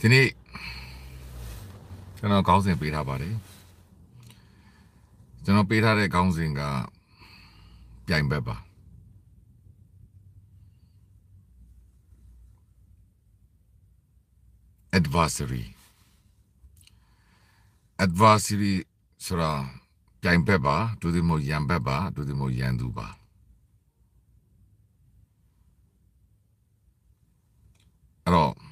ဒီနေ့ကျွန်တော်ခေါင်းစဉ်ပေးထားပါတယ်ကျွန်တော်ပေးထားတဲ့ခေါင်းစဉ်ကပြိုင်ဘက်ပါ adversary adversary ဆိုတာပြိုင်ဘက်ပါဒုတိယမဟုတ်ရန်ဘက်ပါဒုတိယမဟုတ်ရန်သူပါအဲ့တော့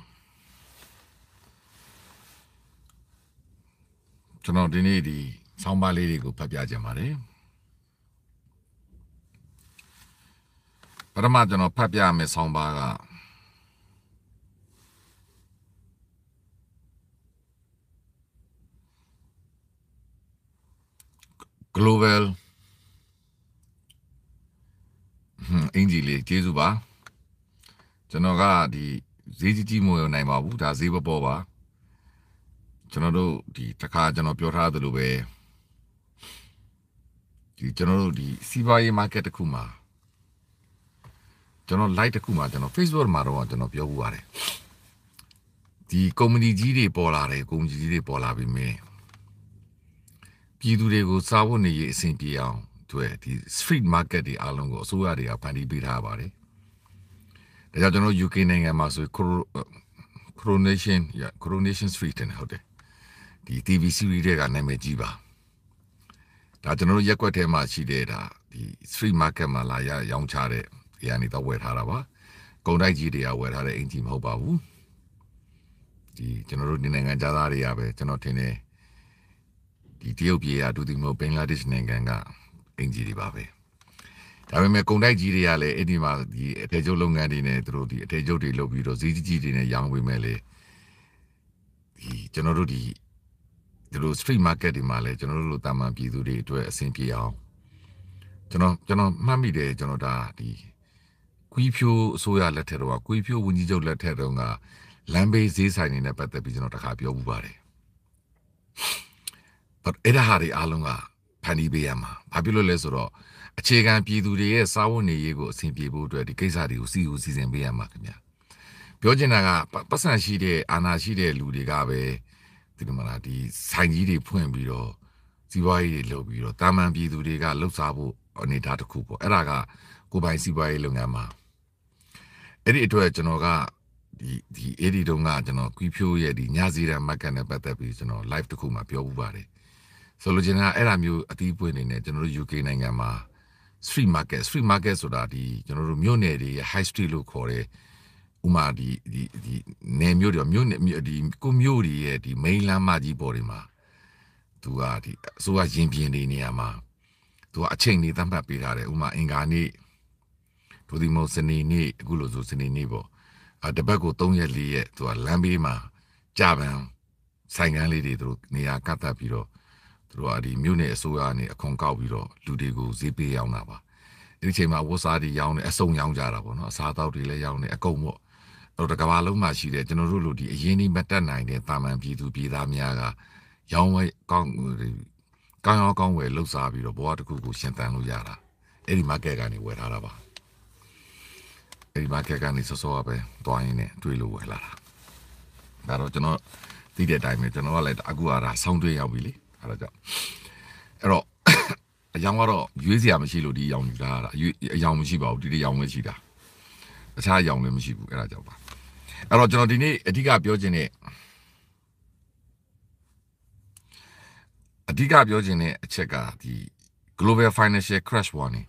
ကျွန်တော်ဒီနေ့ဒီဆောင်းပါးလေးတွေကိုဖတ်ပြခြင်းပါတယ်ပထမကျွန်တော်ဖတ်ပြမယ်ဆောင်းပါးကဂလိုဘယ်အင်ဂျီလေးကျေးဇူးပါကျွန်တော်ကဒီဈေးကြီးကြီးမဝင်နိုင်ပါဘူးဒါဈေးပပေါ်ပါကျွန်တော်တို့ဒီတခါကျွန်တော်ပြောထားသလိုပဲဒီကျွန်တော်တို့ဒီစီးပွားရေး market တစ်ခုမှာကျွန်တော် live တစ်ခုမှာကျွန်တော် Facebook မှာတော့ကျွန်တော်ပြောဘူးပါတယ်ဒီ company ကြီးတွေပေါ်လာတယ် company ကြီးတွေပေါ်လာပြီးမြင်ပြည်သူတွေကိုစားဖို့နေရေးအဆင်ပြေအောင်တွေ့ဒီ street market တွေအားလုံးကိုအစိုးရတွေကဖန်တီးပေးထားပါတယ်ဒါကြောင့်ကျွန်တော် UK နိုင်ငံမှာဆို coronation coronation street နဲ့ဟုတ်တယ်ဒီ TV series တွေကနာမည်ကြီးပါဒါကျွန်တော်တို့ရက်ွက်ထဲမှာရှိတဲ့ဒါဒီ street market မှာလာရ ရောင်းချတဲ့နေရာနေတော့ဝယ်ထားတာပါ ကုန်တိုက်ကြီးတွေကဝယ်ထားတဲ့အင်ဂျီမဟုတ်ပါဘူးဒီကျွန်တော်တို့ဒီနိုင်ငံသားတွေကပဲကျွန်တော်ထင်တယ်ဒီတရုတ်ပြည်ကဒုတိယမဟုတ်ဘင်္ဂလားဒေ့ရှ်နိုင်ငံကအင်ဂျီတွေပါပဲဒါပေမဲ့ကုန်တိုက်ကြီးတွေကလည်းအဲ့ဒီမှာဒီအထည်ချုပ်လုပ်ငန်းတွေနဲ့သူတို့ဒီအထည်ချုပ်တွေလုပ်ပြီးတော့ဈေးကြီးကြီးတွေနဲ့ရောင်းပေးမယ်လေဒီကျွန်တော်တို့ဒီဒီလို street market တွေမှာလည်းကျွန်တော်တို့လိုတာမန်ပြည်သူတွေအတွက်အဆင်ပြေအောင်ကျွန်တော်ကျွန်တော်မှတ်မိတယ်ကျွန်တော်ဒါဒီကွီးဖြိုးအစိုးရလက်ထက်တော့ကွီးဖြိုးဝန်ကြီးချုပ်လက်ထက်တော့ကလမ်းဘေးဈေးဆိုင်တွေနဲ့ပတ်သက်ပြီးကျွန်တော်တခါပြောမှုပါတယ် but အဲ့ဒါဟာတွေအားလုံးကဖန်တီးပေးရမှာဘာဖြစ်လို့လဲဆိုတော့အခြေခံပြည်သူတွေရဲ့စာဝန်နေရေးကိုအဆင်ပြေဖို့အတွက်ဒီကိစ္စတွေကိုစီကိုစီစဉ်ပေးရမှာခင်ဗျာပြောချင်တာကပတ်စံရှိတဲ့အာဏာရှိတဲ့လူတွေကပဲဒီလိုမလားဒီဆိုင်ကြီးတွေဖွင့်ပြီးတော့စီးပွားရေးတွေလုပ်ပြီးတော့တာမန်ပြည်သူတွေကလှုပ်ရှားဖို့အနေထားတစ်ခုပေါ့အဲ့ဒါကကိုပိုင်စီးပွားရေးလုပ်ငန်းမှာအဲ့ဒီအတွက်ကျွန်တော်ကဒီဒီအဲ့ဒီတုန်းကကျွန်တော်ကွီဖြိုးရဲ့ဒီညစီရမတ်ကန်နဲ့ပတ်သက်ပြီးကျွန်တော် live တစ်ခုမှာပြောပူပါတယ်ဆိုလိုချင်တာအဲ့ဒါမျိုးအသီးပွင့်နေနဲ့ကျွန်တော်တို့ UK နိုင်ငံမှာ street market street market ဆိုတာဒီကျွန်တော်တို့မြို့နယ်တွေ high street လို့ခေါ်တဲ့ဥမာဒီဒီဒီနယ်မြို့တွေမြို့နယ်ဒီကိုမြို့တွေရဲ့ဒီ main လမ်းမကြီးပေါ်တွေမှာသူကဒီအစိုးရရင်ပြင်နေနေရမှာသူကအချိန်နေသတ်မှတ်ပေးထားတယ်ဥမာအင်္ဂါနေ့ဒုတိမုံစနေနေ့အခုလိုဆိုစနေနေ့ပေါ့အတပတ်ကို3ရက်4ရက်သူကလမ်းဘေးမှာကြာပန်ဆိုင်ကန်းလေးတွေသူတို့နေရာကတ်တက်ပြီးတော့သူတို့ကဒီမြို့နယ်အစိုးရကနေအခွန်ကောက်ပြီးတော့လူတွေကိုဈေးပေးရောင်းတာပါအဲ့ဒီချိန်မှာဝတ်စားတွေရောင်းနေအစုံရောင်းကြတာပေါ့နော်အစားအသောက်တွေလည်းရောင်းနေအကုန်ပေါ့တို့တစ်ကမ္ဘာလုံးမှာရှိတဲ့ကျွန်တော်တို့လိုဒီအရင်းနှီးမတက်နိုင်တဲ့တာမန်ပြည်သူပြည်သားများကရောင်းဝယ်ကောင်းကောင်းရောင်းကောင်းဝယ်လှုပ်ရှားပြီးတော့ဘဝတစ်ခုကို ရှင်သန်လို့ရတာအဲ့ဒီ market ကနေဝယ်ထားတာပါအဲ့ဒီ market ကနေစောစောပဲတွားရင်းနဲ့တွေးလို့ဝယ်လာတာဒါတော့ကျွန်တော်သိတဲ့အတိုင်းပဲကျွန်တော်ကလည်းအခုအားဒါဆောင်းတွေးရောက်ပြီလေအဲ့ဒါကြောင့်အဲ့တော့အယောင်ကတော့ရွေးစရာမရှိလို့ဒီအယောင်ယူလာတာအယောင်မရှိပါဘူးဒီဒီအယောင်ပဲရှိတာအခြားအယောင်လည်းမရှိဘူးအဲ့ဒါကြောင့်ပါအဲ့တော့ကျွန်တော်ဒီနေ့အဓိကပြောခြင်းနဲ့အဓိကပြောခြင်းနဲ့အချက်ကဒီ global financial crash warning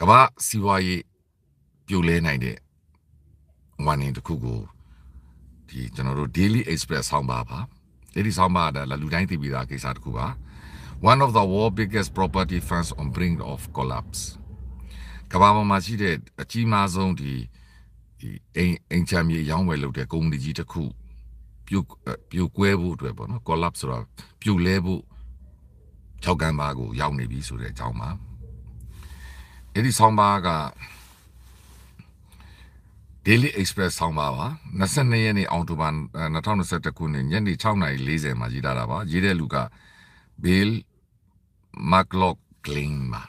ကမ္ဘာစီးပွားရေးပြိုလဲနိုင်တဲ့ warning တစ်ခုကိုဒီကျွန်တော်တို့ daily express ဆောင်းပါပါအဲ့ဒီဆောင်းပါကလူတိုင်းသိပြီးသားကိစ္စတစ်ခုပါ one of the world biggest property funds on brink of collapse ကမ္ဘာပေါ်မှာရှိတဲ့အကြီးမားဆုံးဒီအိမ်အိမ်ချမ်းမြေရောင်းဝယ်လုပ်တဲ့ကုမ္ပဏီကြီးတစ်ခု ပြုတ်ပြုတ်ကွဲဖို့အတွက်ပေါ့နော် collapse ဆိုတာပြုတ်လဲဖို့၆ကမ်းပါကို ရောက်နေပြီဆိုတဲ့အကြောင်းပါအဲ့ဒီဆောင်းပါးက Daily Express ဆောင်းပါးပါ22ရက်နေ့အောက်တိုဘာ2021ခုနှစ်ညနေ6:40မှာရေးထားတာပါရေးတဲ့လူက Bill McLaughlin ပါ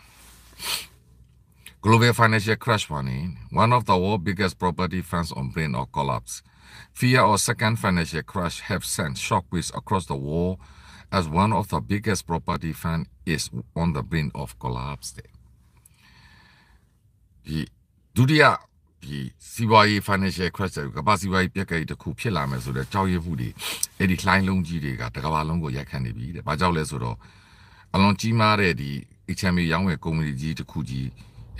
Global financial crash warning, one of the world's biggest property funds on brink of collapse. Fear of second financial crash have sent shockwaves across the world as one of the biggest property fund is on the brink of collapse. The the ဒီဒုတိယဒီစီးပွားရေး financial crash so the The long တွေကမ္ဘာစီးပွားရေးပြက်ကလေးတစ်ခုဖြစ်လာမယ်ဆိုတော့ကြောက်ရွံ့မှုတွေအဲ့ဒီလှိုင်းလုံးကြီးတွေကတစ်ကမ္ဘာလုံးကိုရိုက်ခတ်နေပြီတဲ့။ဘာကြောင့်လဲဆိုတော့အလွန်ကြီးမားတဲ့ဒီ HMA ရောင်းဝယ်ကုမ္ပဏီကြီးတစ်ခုကြီး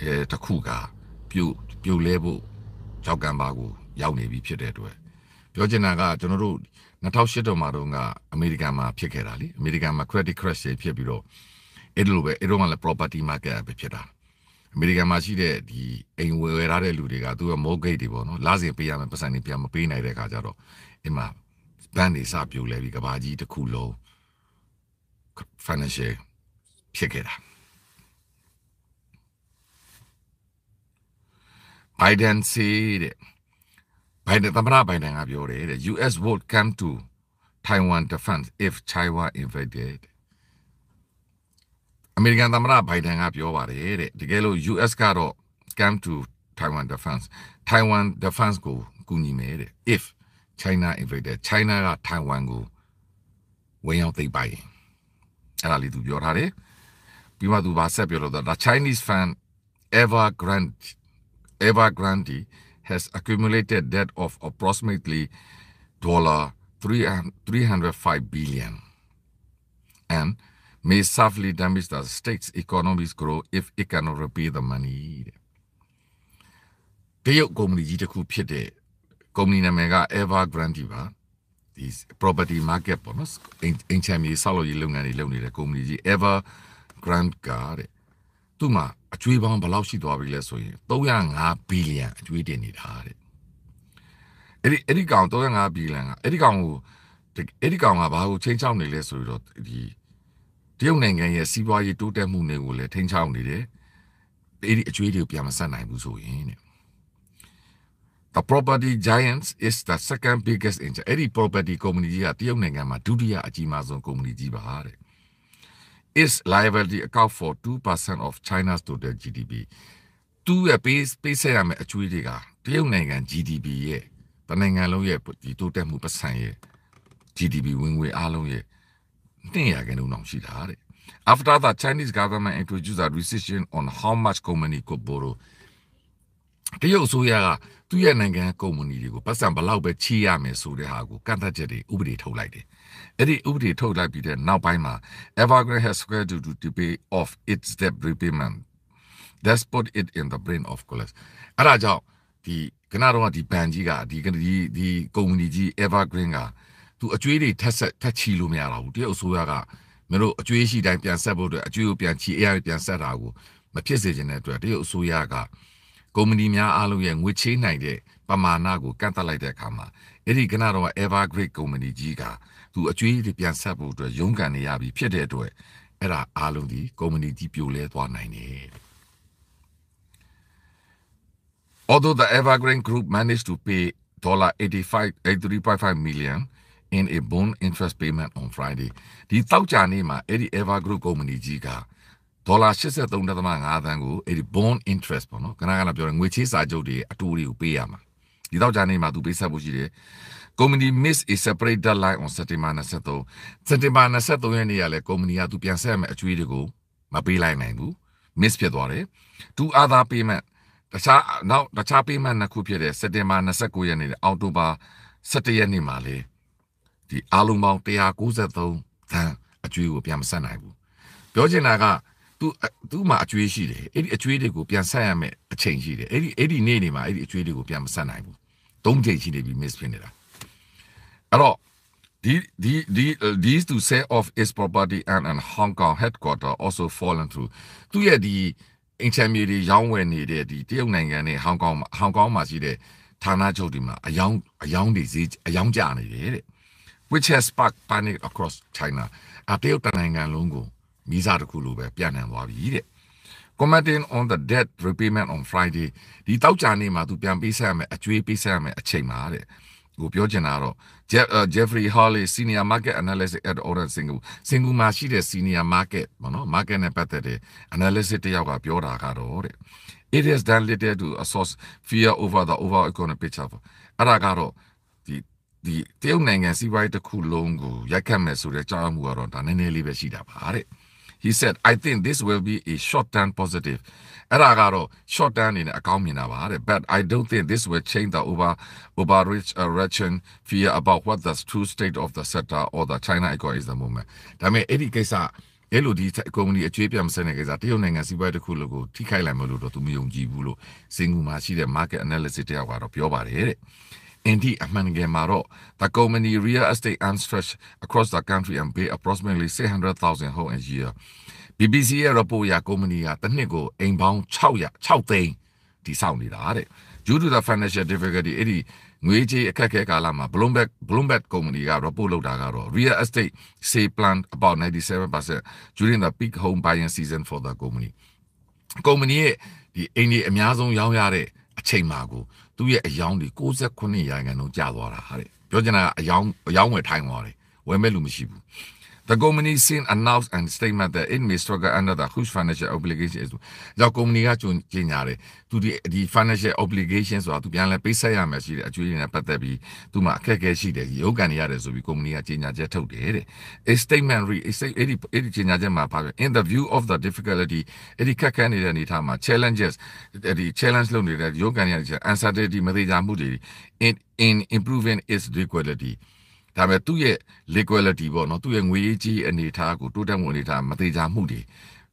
အဲတစ်ခုကပြုတ်ပြုတ်လဲဖို့ကြောက်ကံပါကိုရောက်နေပြီဖြစ်တဲ့အတွက်ပြောချင်တာကကျွန်တော်တို့2008တုန်းမှာတုန်းကအမေရိကန်မှာဖြစ်ခဲ့တာလေအမေရိကန်မှာ credit crash တွေဖြစ်ပြီးတော့အဲ့လိုပဲအဲ့တော့ကလည်း property market ပဲဖြစ်တာအမေရိကန်မှာရှိတဲ့ဒီအိမ်ဝယ်ဝယ်ထားတဲ့လူတွေကသူက mortgage တွေပေါ့နော်လစဉ်ပေးရမယ်ပတ်စံတွေပြန်မပေးနိုင်တဲ့အခါကျတော့အဲ့မှာ bank တွေစပြိုလဲပြီးကဘာကြီးတစ်ခုလုံး financial ဖြစ်ခဲ့တာဘိုင်ဒန်စီတဲ့ဘိုင်ဒန်သမ္မတဘိုင်ဒန်ကပြောတယ်တဲ့ US would come to Taiwan defense if China invaded အမေရိကန်သမ္မတဘိုင်ဒန်ကပြောပါတယ်တဲ့တကယ်လို့ US ကတော့ come to Taiwan defense Taiwan defense ကိုကူညီမယ်တဲ့ if China invaded China က Taiwan ကိုဝင်ရောက်သိမ်းပိုက်ရင်အဲ့ဒါလေးသူပြောထားတယ်ပြီးမှသူဗာဆက်ပြောလို့တော့ The Chinese fan ever grant Evergrande has accumulated debt of approximately $305 billion and may severely damage the state's economy's growth if it cannot repay the money. တရုတ်ကုမ္ပဏီကြီးတစ်ခုဖြစ်တဲ့ကုမ္ပဏီနာမည်က Evergrande ပါဒီ property market ပေါ့နော်အိမ်ချမ်းမြေဆောက်လုပ်ရေးလုပ်ငန်းတွေလုပ်နေတဲ့ကုမ္ပဏီကြီး Evergrande ကတဲ့သူ့မှာအကျွေးပေါင်းဘယ်လောက်ရှိသွားပြီလဲဆိုရင်305ဘီလီယံအကျွေးတင်နေတာတဲ့အဲ့ဒီအဲ့ဒီကောင်305ဘီလီယံကအဲ့ဒီကောင်ကိုအဲ့ဒီကောင်ကဘာကိုချိန်ချောက်နေလဲဆိုတော့ဒီတရုတ်နိုင်ငံရဲ့စီးပွားရေးတိုးတက်မှုတွေကိုလည်းထိန်းချောက်နေတယ်အဲ့ဒီအကျွေးတွေကိုပြန်မဆက်နိုင်ဘူးဆိုရင်တဲ့ The property giants is the second biggest in အဲ့ဒီ property company ကြီးကတရုတ်နိုင်ငံမှာဒုတိယအကြီးမားဆုံး company ကြီးပါတဲ့ is liability account for 2% of China's total GDP သူ့ရဲ့ပေးပေးဆက်ရမယ့်အကျွေးတွေကတရုတ်နိုင်ငံ GDP ရဲ့တနိုင်ငံလုံးရဲ့ဒီတိုးတက်မှုပတ်စံရဲ့ GDP ဝင်ငွေအားလုံးရဲ့2%လောက်ရှိတာတဲ့ After the Chinese government introduced a restriction on how much company could borrow တရုတ်အစိုးရကသူ့ရဲ့နိုင်ငံကုမ္ပဏီတွေကိုပတ်စံဘလောက်ပဲချေးရမယ်ဆိုတဲ့ဟာကိုကန့်သတ်ချက်တွေဥပဒေထုတ်လိုက်တယ်။အဲ့ဒီဥပဒေထုတ်လိုက်ပြီးတဲ့နောက်ပိုင်းမှာ Evergrande has scheduled to pay off its debt repayment that's put it in the brain of Colas အဲ့ဒါကြောင့်ဒီကနတော့ဒီဘန်ကြီးကဒီဒီဒီကုမ္ပဏီကြီး Evergrande ကသူအကျွေးတွေထက်ဆက်ထက်ချီလို့မရတော့ဘူးတရုတ်အစိုးရကမင်းတို့အကျွေးရှိတိုင်းပြန်ဆက်ဖို့အတွက်အကျွေးကိုပြန်ချီအရာပြန်ဆက်တာကိုမဖြစ်စေချင်တဲ့အတွက်တရုတ်အစိုးရကကုမ္ပဏီများအားလုံးရဲ့ငွေချေးနိုင်တဲ့ပမာဏကိုကန့်သတ်လိုက်တဲ့အခါမှာအဲ့ဒီကနတော့ Evergrande ကုမ္ပဏီကြီးကသူအကျွေးတွေပြန်ဆက်ဖို့အတွက်ရုန်းကန်နေရပြီဖြစ်တဲ့အတွက်အဲ့ဒါအားလုံးဒီကုမ္ပဏီကြီးပြိုလဲသွားနိုင်တယ် Although the Evergrande Group managed to pay $85 83.5 million in a bond interest payment on Friday ဒီတောက်ကြနေ့မှာအဲ့ဒီ Evergrande ကုမ္ပဏီကြီးကဒေါ်လာ83.5သန်းကိုအဲ့ဒီ bond interest ပေါ့နော်ခဏခဏပြောရငွေချေးစာချုပ်တွေအတူတွေကိုပေးရမှာဒီတောက်ကြနေ့မှာသူပေးဆက်ဖို့ရှိတယ်ကုမ္ပဏီ miss a separate deadline on September 23 September 23ရက်နေ့ကလည်းကုမ္ပဏီကသူပြန်ဆက်ရမယ့်အကျွေးတွေကိုမပေးလိုက်နိုင်ဘူး miss ဖြစ်သွားတယ် two other payment တခြားနောက်တခြား payment နှစ်ခုဖြစ်တဲ့ September 29ရက်နေ့နဲ့ October 17ရက်နေ့မှာလေဒီအားလုံးပေါင်း193သန်းအကျွေးကိုပြန်မဆက်နိုင်ဘူးပြောချင်တာကသူသူ့မှာအကျွေးရှိတယ်အဲ့ဒီအကျွေးတွေကိုပြန်ဆက်ရမယ်အချိန်ရှိတယ်အဲ့ဒီအဲ့ဒီနေ့နေမှာအဲ့ဒီအကျွေးတွေကိုပြန်မဆက်နိုင်ဘူးသုံးချိန်ရှိနေပြီ miss ဖြစ်နေတာအဲ့တော့ဒီဒီ these to sell off its property and and Hong Kong headquarter also fallen through သူရဲ့ဒီအင်ချမ်းမြေတွေရောင်းဝယ်နေတဲ့ဒီတရုတ်နိုင်ငံနဲ့ဟောင်ကောင်ဟောင်ကောင်မှာရှိတဲ့ဌာနချုပ်တွေမှာအယောင်အယောင်တွေဈေးအယောင်ကျနေတယ်တဲ့ which has sparked panic across China အတရုတ်နိုင်ငံလုံးကိုမိစားတစ်ခုလိုပဲပြန့်နှံ့သွားပြီတဲ့ commenting on the debt repayment on Friday ဒီတောက်ကြနေမှာသူပြန်ပေးဆက်ရမယ်အကျွေးပေးဆက်ရမယ်အချိန်မှာတဲ့ကိုပြောချင်တာကတော့ Jeff Jeffrey Holly, Senior Market Analyst at Order Singapore စင်ကူမှာရှိတဲ့ Senior Market ပေါ့နော် market နဲ့ပတ်သက်တဲ့ analysis တယောက်ကပြောတာကတော့တဲ့ it is done little to a source fear over the overall economic picture အဲ့ဒါကတော့ဒီဒီတရုတ်နိုင်ငံစီးပွားရေးတစ်ခုလုံးကိုရိုက်ခတ်မယ်ဆိုတဲ့ကြောင်းမှုကတော့ဒါနည်းနည်းလေးပဲရှိတာပါတဲ့ He said, I think this will be a short term positive အဲ့ဒါကတော့ short term အနေနဲ့အကောင်းမြင်တာပါတဲ့ but i don't think this will change the over overreach uh, reaction fear about what the true state of the sector or the china economy is the moment ဒါပေမဲ့အဲ့ဒီကိစ္စအဲ့လိုဒီ company အကျွေးပြန်မစတဲ့ကိစ္စတရုတ်နိုင်ငံစီးပွားရေးတစ်ခုလို့ကိုထိခိုက်လိုက်မလို့တော့သူမယုံကြည်ဘူးလို့စင်ကူမှာရှိတဲ့ market analysis တယောက်ကတော့ပြောပါတယ်တဲ့ Indeed, Ahmanagemarot, the company real estate and stretch across the country and pay approximately 600,000 homes a year. BBC ရဲ့ report ရကုမ္ပဏီကတစ်နှစ်ကိုအိမ်ပေါင်း606သိန်းတိစောက်နေတာတဲ့ due to the financial difficulty အဲ့ဒီငွေကြေးအခက်အခဲကာလမှာ Bloomberg Bloomberg ကုမ္ပဏီက report လုပ်တာကတော့ real estate say plan about 97% during the peak home buying season for the company ကုမ္ပဏီရဲ့ဒီအိမ်ကြီးအများဆုံးရောင်းရတဲ့အချိန်မှာကိုသူ့ရဲ့အယောင်းတွေ69ရာခိုင်နှုန်းကျသွားတာဟာတဲ့ပြောချင်တာကအယောင်းအယောင်းဝယ်ထိုင်းသွားတယ်ဝယ်မဲ့လူမရှိဘူး The company soon announced and statement that it may struggle under the huge financial obligations. the financial obligations ဆိုတာသူပြန်လဲပေးဆက်ရမယ်ရှိတယ်အကျွေးတွေနဲ့ပတ်သက်ပြီးသူမှအခက်အခဲရှိတယ်ရုပ်ကန်နေရတယ်ဆိုပြီးကုမ္ပဏီကကြင်ညာချက်ထုတ်တယ်တဲ့။ A statement re part. In the view of the difficulty it is အဲ့ဒီခက်ခဲနေတဲ့အနေအထားမှာ challenges The challenge လုပ်နေတဲ့ရုပ်ကန်နေရတဲ့ uncertainty မသေးချာမှုတွေ in in improving its liquidity ဒါပေမဲ့သူ့ရဲ့ liquidity ပေါ့နော်သူ့ရဲ့ငွေရေးကြေးအနေအထားကိုတိုးတက်မှုအနေအထားမသေးချာမှုတွေ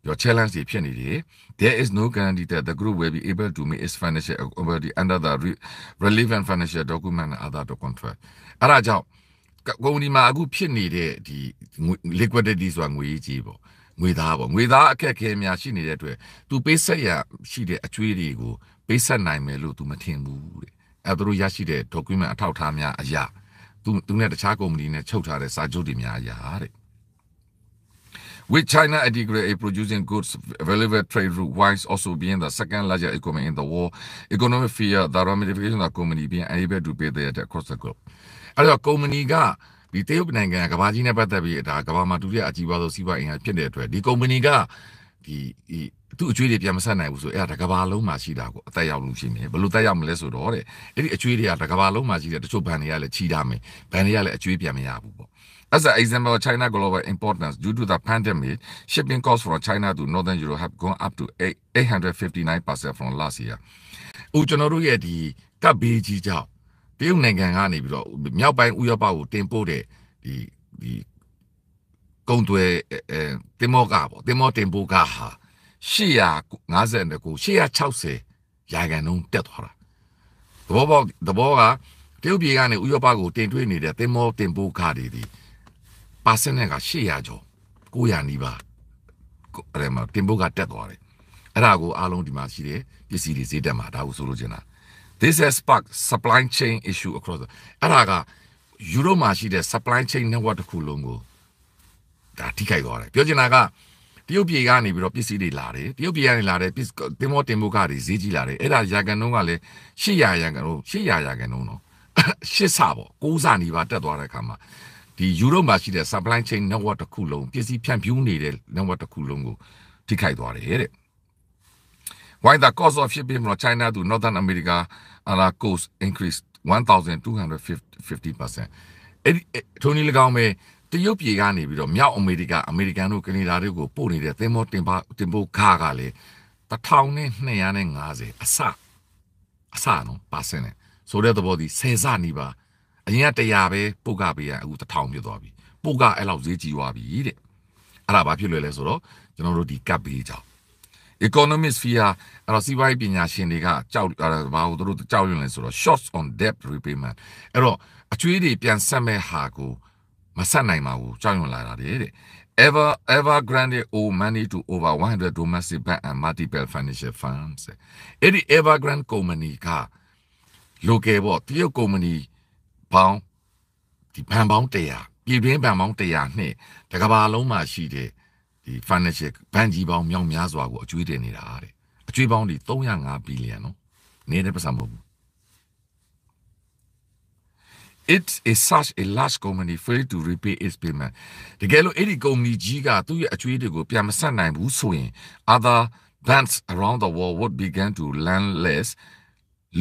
ရော challenge တွေဖြစ်နေတယ် there is no guarantee that the group will be able to meet its financial ability under the relevant financial document and other contract အဲ့ဒါကြောင့်ကုမ္ပဏီမှာအခုဖြစ်နေတဲ့ဒီ liquidity ဆိုတာငွေရေးကြေးပေါ့ငွေသားပေါ့ငွေသားအခက်အခဲများရှိနေတဲ့အတွက် तू ပေးဆက်ရရှိတဲ့အကျွေးတွေကိုပေးဆက်နိုင်မယ်လို့ तू မထင်ဘူးတဲ့အဲသူတို့ရရှိတဲ့ document အထောက်အထားများအရာသူသူနဲ့တခြားကုမ္ပဏီနဲ့ချုပ်ထားတဲ့စာချုပ်တွေများရာတဲ့ With China integrated producing goods, available trade route wise also being the second largest economy in the world, economic fear that ramifications of company being able to pay their debt across the globe. အဲ့တော့ company ကဒီတရုတ်နိုင်ငံကကမ္ဘာကြီးနဲ့ပတ်သက်ပြီးဒါကမ္ဘာမှာဒုတိယအကြီးဆုံးစီးပွားအင်အားဖြစ်တဲ့အတွက်ဒီ company ကဒီဒီသူ့အကျွေးတွေပြန်မဆက်နိုင်ဘူးဆိုအဲ့ဒါတကဘာလုံးမှာရှိတာကိုအသက်ရောက်လို့ရှိနေဘယ်လိုသက်ရောက်မလဲဆိုတော့တဲ့အဲ့ဒီအကျွေးတွေကတကဘာလုံးမှာရှိတယ်တချို့ဘန်တွေကလည်းချီးတာမယ်ဘန်တွေကလည်းအကျွေးပြန်မရဘူးပေါ့ As an example, China global importance due to the pandemic, shipping costs from China to Northern Europe have gone up to 859% from last year. ဦးကျွန်တော်တို့ရဲ့ဒီကပ်ဘေးကြီးကြောင့်တရုတ်နိုင်ငံကနေပြီးတော့မြောက်ပိုင်းဥရောပကိုတင်ပို့တဲ့ဒီဒီကုံတွယ်တင်မောကပေါ့တင်မောတင်ပိုးကဟာ859 860ရာခိုင်နှုန်းတက်သွားတာသဘောပေါက်သဘောကတရုတ်ပြည်ကနေဥရောပကိုတင်တွင်းနေတဲ့တင်မောတင်ပိုးကတွေဒီပါစနဲ့က800ကျော်900နီးပါးအဲ့ဒါမှာတင်ပိုးကတက်သွားတယ်အဲ့ဒါကိုအားလုံးဒီမှာရှိတယ်ပစ္စည်းတွေဈေးတက်မှာဒါကိုဆိုလိုချင်တာ this has sparked supply chain issue across အဲ့ဒါကယူရိုမှာရှိတဲ့ supply chain network တစ်ခုလုံးကိုဒါထိခိုက်သွားတယ်ပြောချင်တာကတရုတ်ပြည်ကနေပြီးတော့ပစ္စည်းတွေလာတယ်တရုတ်ပြည်ကနေလာတဲ့ပစ္စည်းတင်မောတင်ဖို့ကတွေဈေးကြီးလာတယ်အဲ့ဒါရာကန်နှုန်းကလည်း800ရာကန်နှုန်း800ရာကန်နှုန်းတော့8ဆပေါ့9ဆနေပါတက်သွားတဲ့အခါမှာဒီယူရိုမှာရှိတဲ့ supply chain network တစ်ခုလုံးပစ္စည်းဖြန့်ဖြူးနေတဲ့ network တစ်ခုလုံးကိုထိခိုက်သွားတယ်တဲ့ Why the cost of shipping from China to Northern America and our cost increased 1250%အဲ့ဒီထုံးကြီး၎င်းပဲတရုတ်ပြည်ကနေပြီးတော့မြောက် အမေရိကအမေရိကန်တို့ကနေဒါတို့ကိုပို့နေတဲ့သင်္ဘောတင်ပါတင်ပို့ခါကလေ1250အစအစနော်ပါစင်းနဲ့ဆိုတဲ့သဘောဒီ10စနီးပါအရင်က100ပဲပို့ကပေးရအခု1000ဖြစ်သွားပြီပို့ကအဲ့လောက်ဈေးကြီးသွားပြီတဲ့အဲ့ဒါဘာဖြစ်လဲလဲဆိုတော့ကျွန်တော်တို့ဒီကပ်ပေးကြောင်း economic sphere အဲ့တော့စီးပွားရေးပညာရှင်တွေကကြောက်ဘာလို့တို့ကြောက်ရွံ့လဲဆိုတော့ shorts on debt repayment အဲ့တော့အကျွေးတွေပြန်ဆက်မဲ့ဟာကိုမဆက်နိုင်ပါဘူးကြောက်ရွံ့လာတာတဲ့ ever ever grande owe money to over 100 domestic bank and multiple financial firms အဲ့ဒီ evergrande company က local ပေါ့တရုတ် company ပေါင်းဒီဘဏ်ပေါင်း100ပြည်တွင်းဘဏ်ပေါင်း100နဲ့တကဘာလုံးမှာရှိတဲ့ဒီ financial ဘဏ်ကြီးပေါင်းမြောက်များစွာကိုအကျွေးတင်နေတာတဲ့အကျွေးပေါင်းဒီ305ဘီလီယံနော်နေတဲ့ပတ်စံမဟုတ်ဘူး it is such a large company fail to repay its payment The တကယ်လို့အဲ့ဒီ company ကြီးကသူ့ရဲ့အကျွေးတွေကိုပြန်မဆက်နိုင်ဘူးဆိုရင် other banks around the world would begin to land less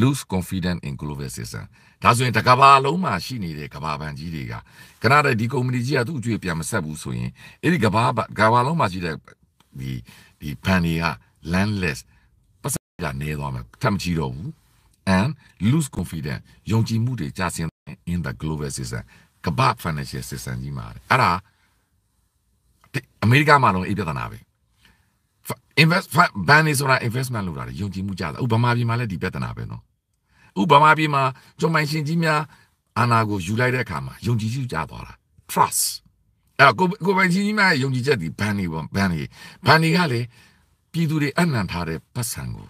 lose confidence in global system ဒါဆိုရင်တကဘာလုံးမှာရှိနေတဲ့ကဘာပန်ကြီးတွေကခဏတည်းဒီ company ကြီးကသူ့အကျွေးပြန်မဆက်ဘူးဆိုရင်အဲ့ဒီကဘာကဘာလုံးမှာရှိတဲ့ဒီဒီပန်တွေက land less ပတ်စံကနေသွားမှာထပ်မကြည့်တော့ဘူး and lose confidence ယုံကြည်မှုတွေကျဆင်း in the global system ကမ္ဘာ financial system ကြီးမှာအဲ့ဒါအမေရိကမှာတော့အေးပြဿနာပဲ invest ban နေဆိုတာ investment လုပ်တာယုံကြည်မှုကြတာဥပမာပြည်မှာလည်းဒီပြဿနာပဲနော်ဥပမာပြည်မှာဂျွန်မိုင်ရှင်ကြီးများအာနာကိုယူလိုက်တဲ့အခါမှာယုံကြည်မှုကြသွားတာ trust အဲ့ကိုကိုပိုင်ရှင်ကြီးများယုံကြည်ချက်ဒီ ban နေပေါ့ ban နေ ban နေကလည်းပြည်သူတွေအနှံထားတဲ့ပတ်စံကို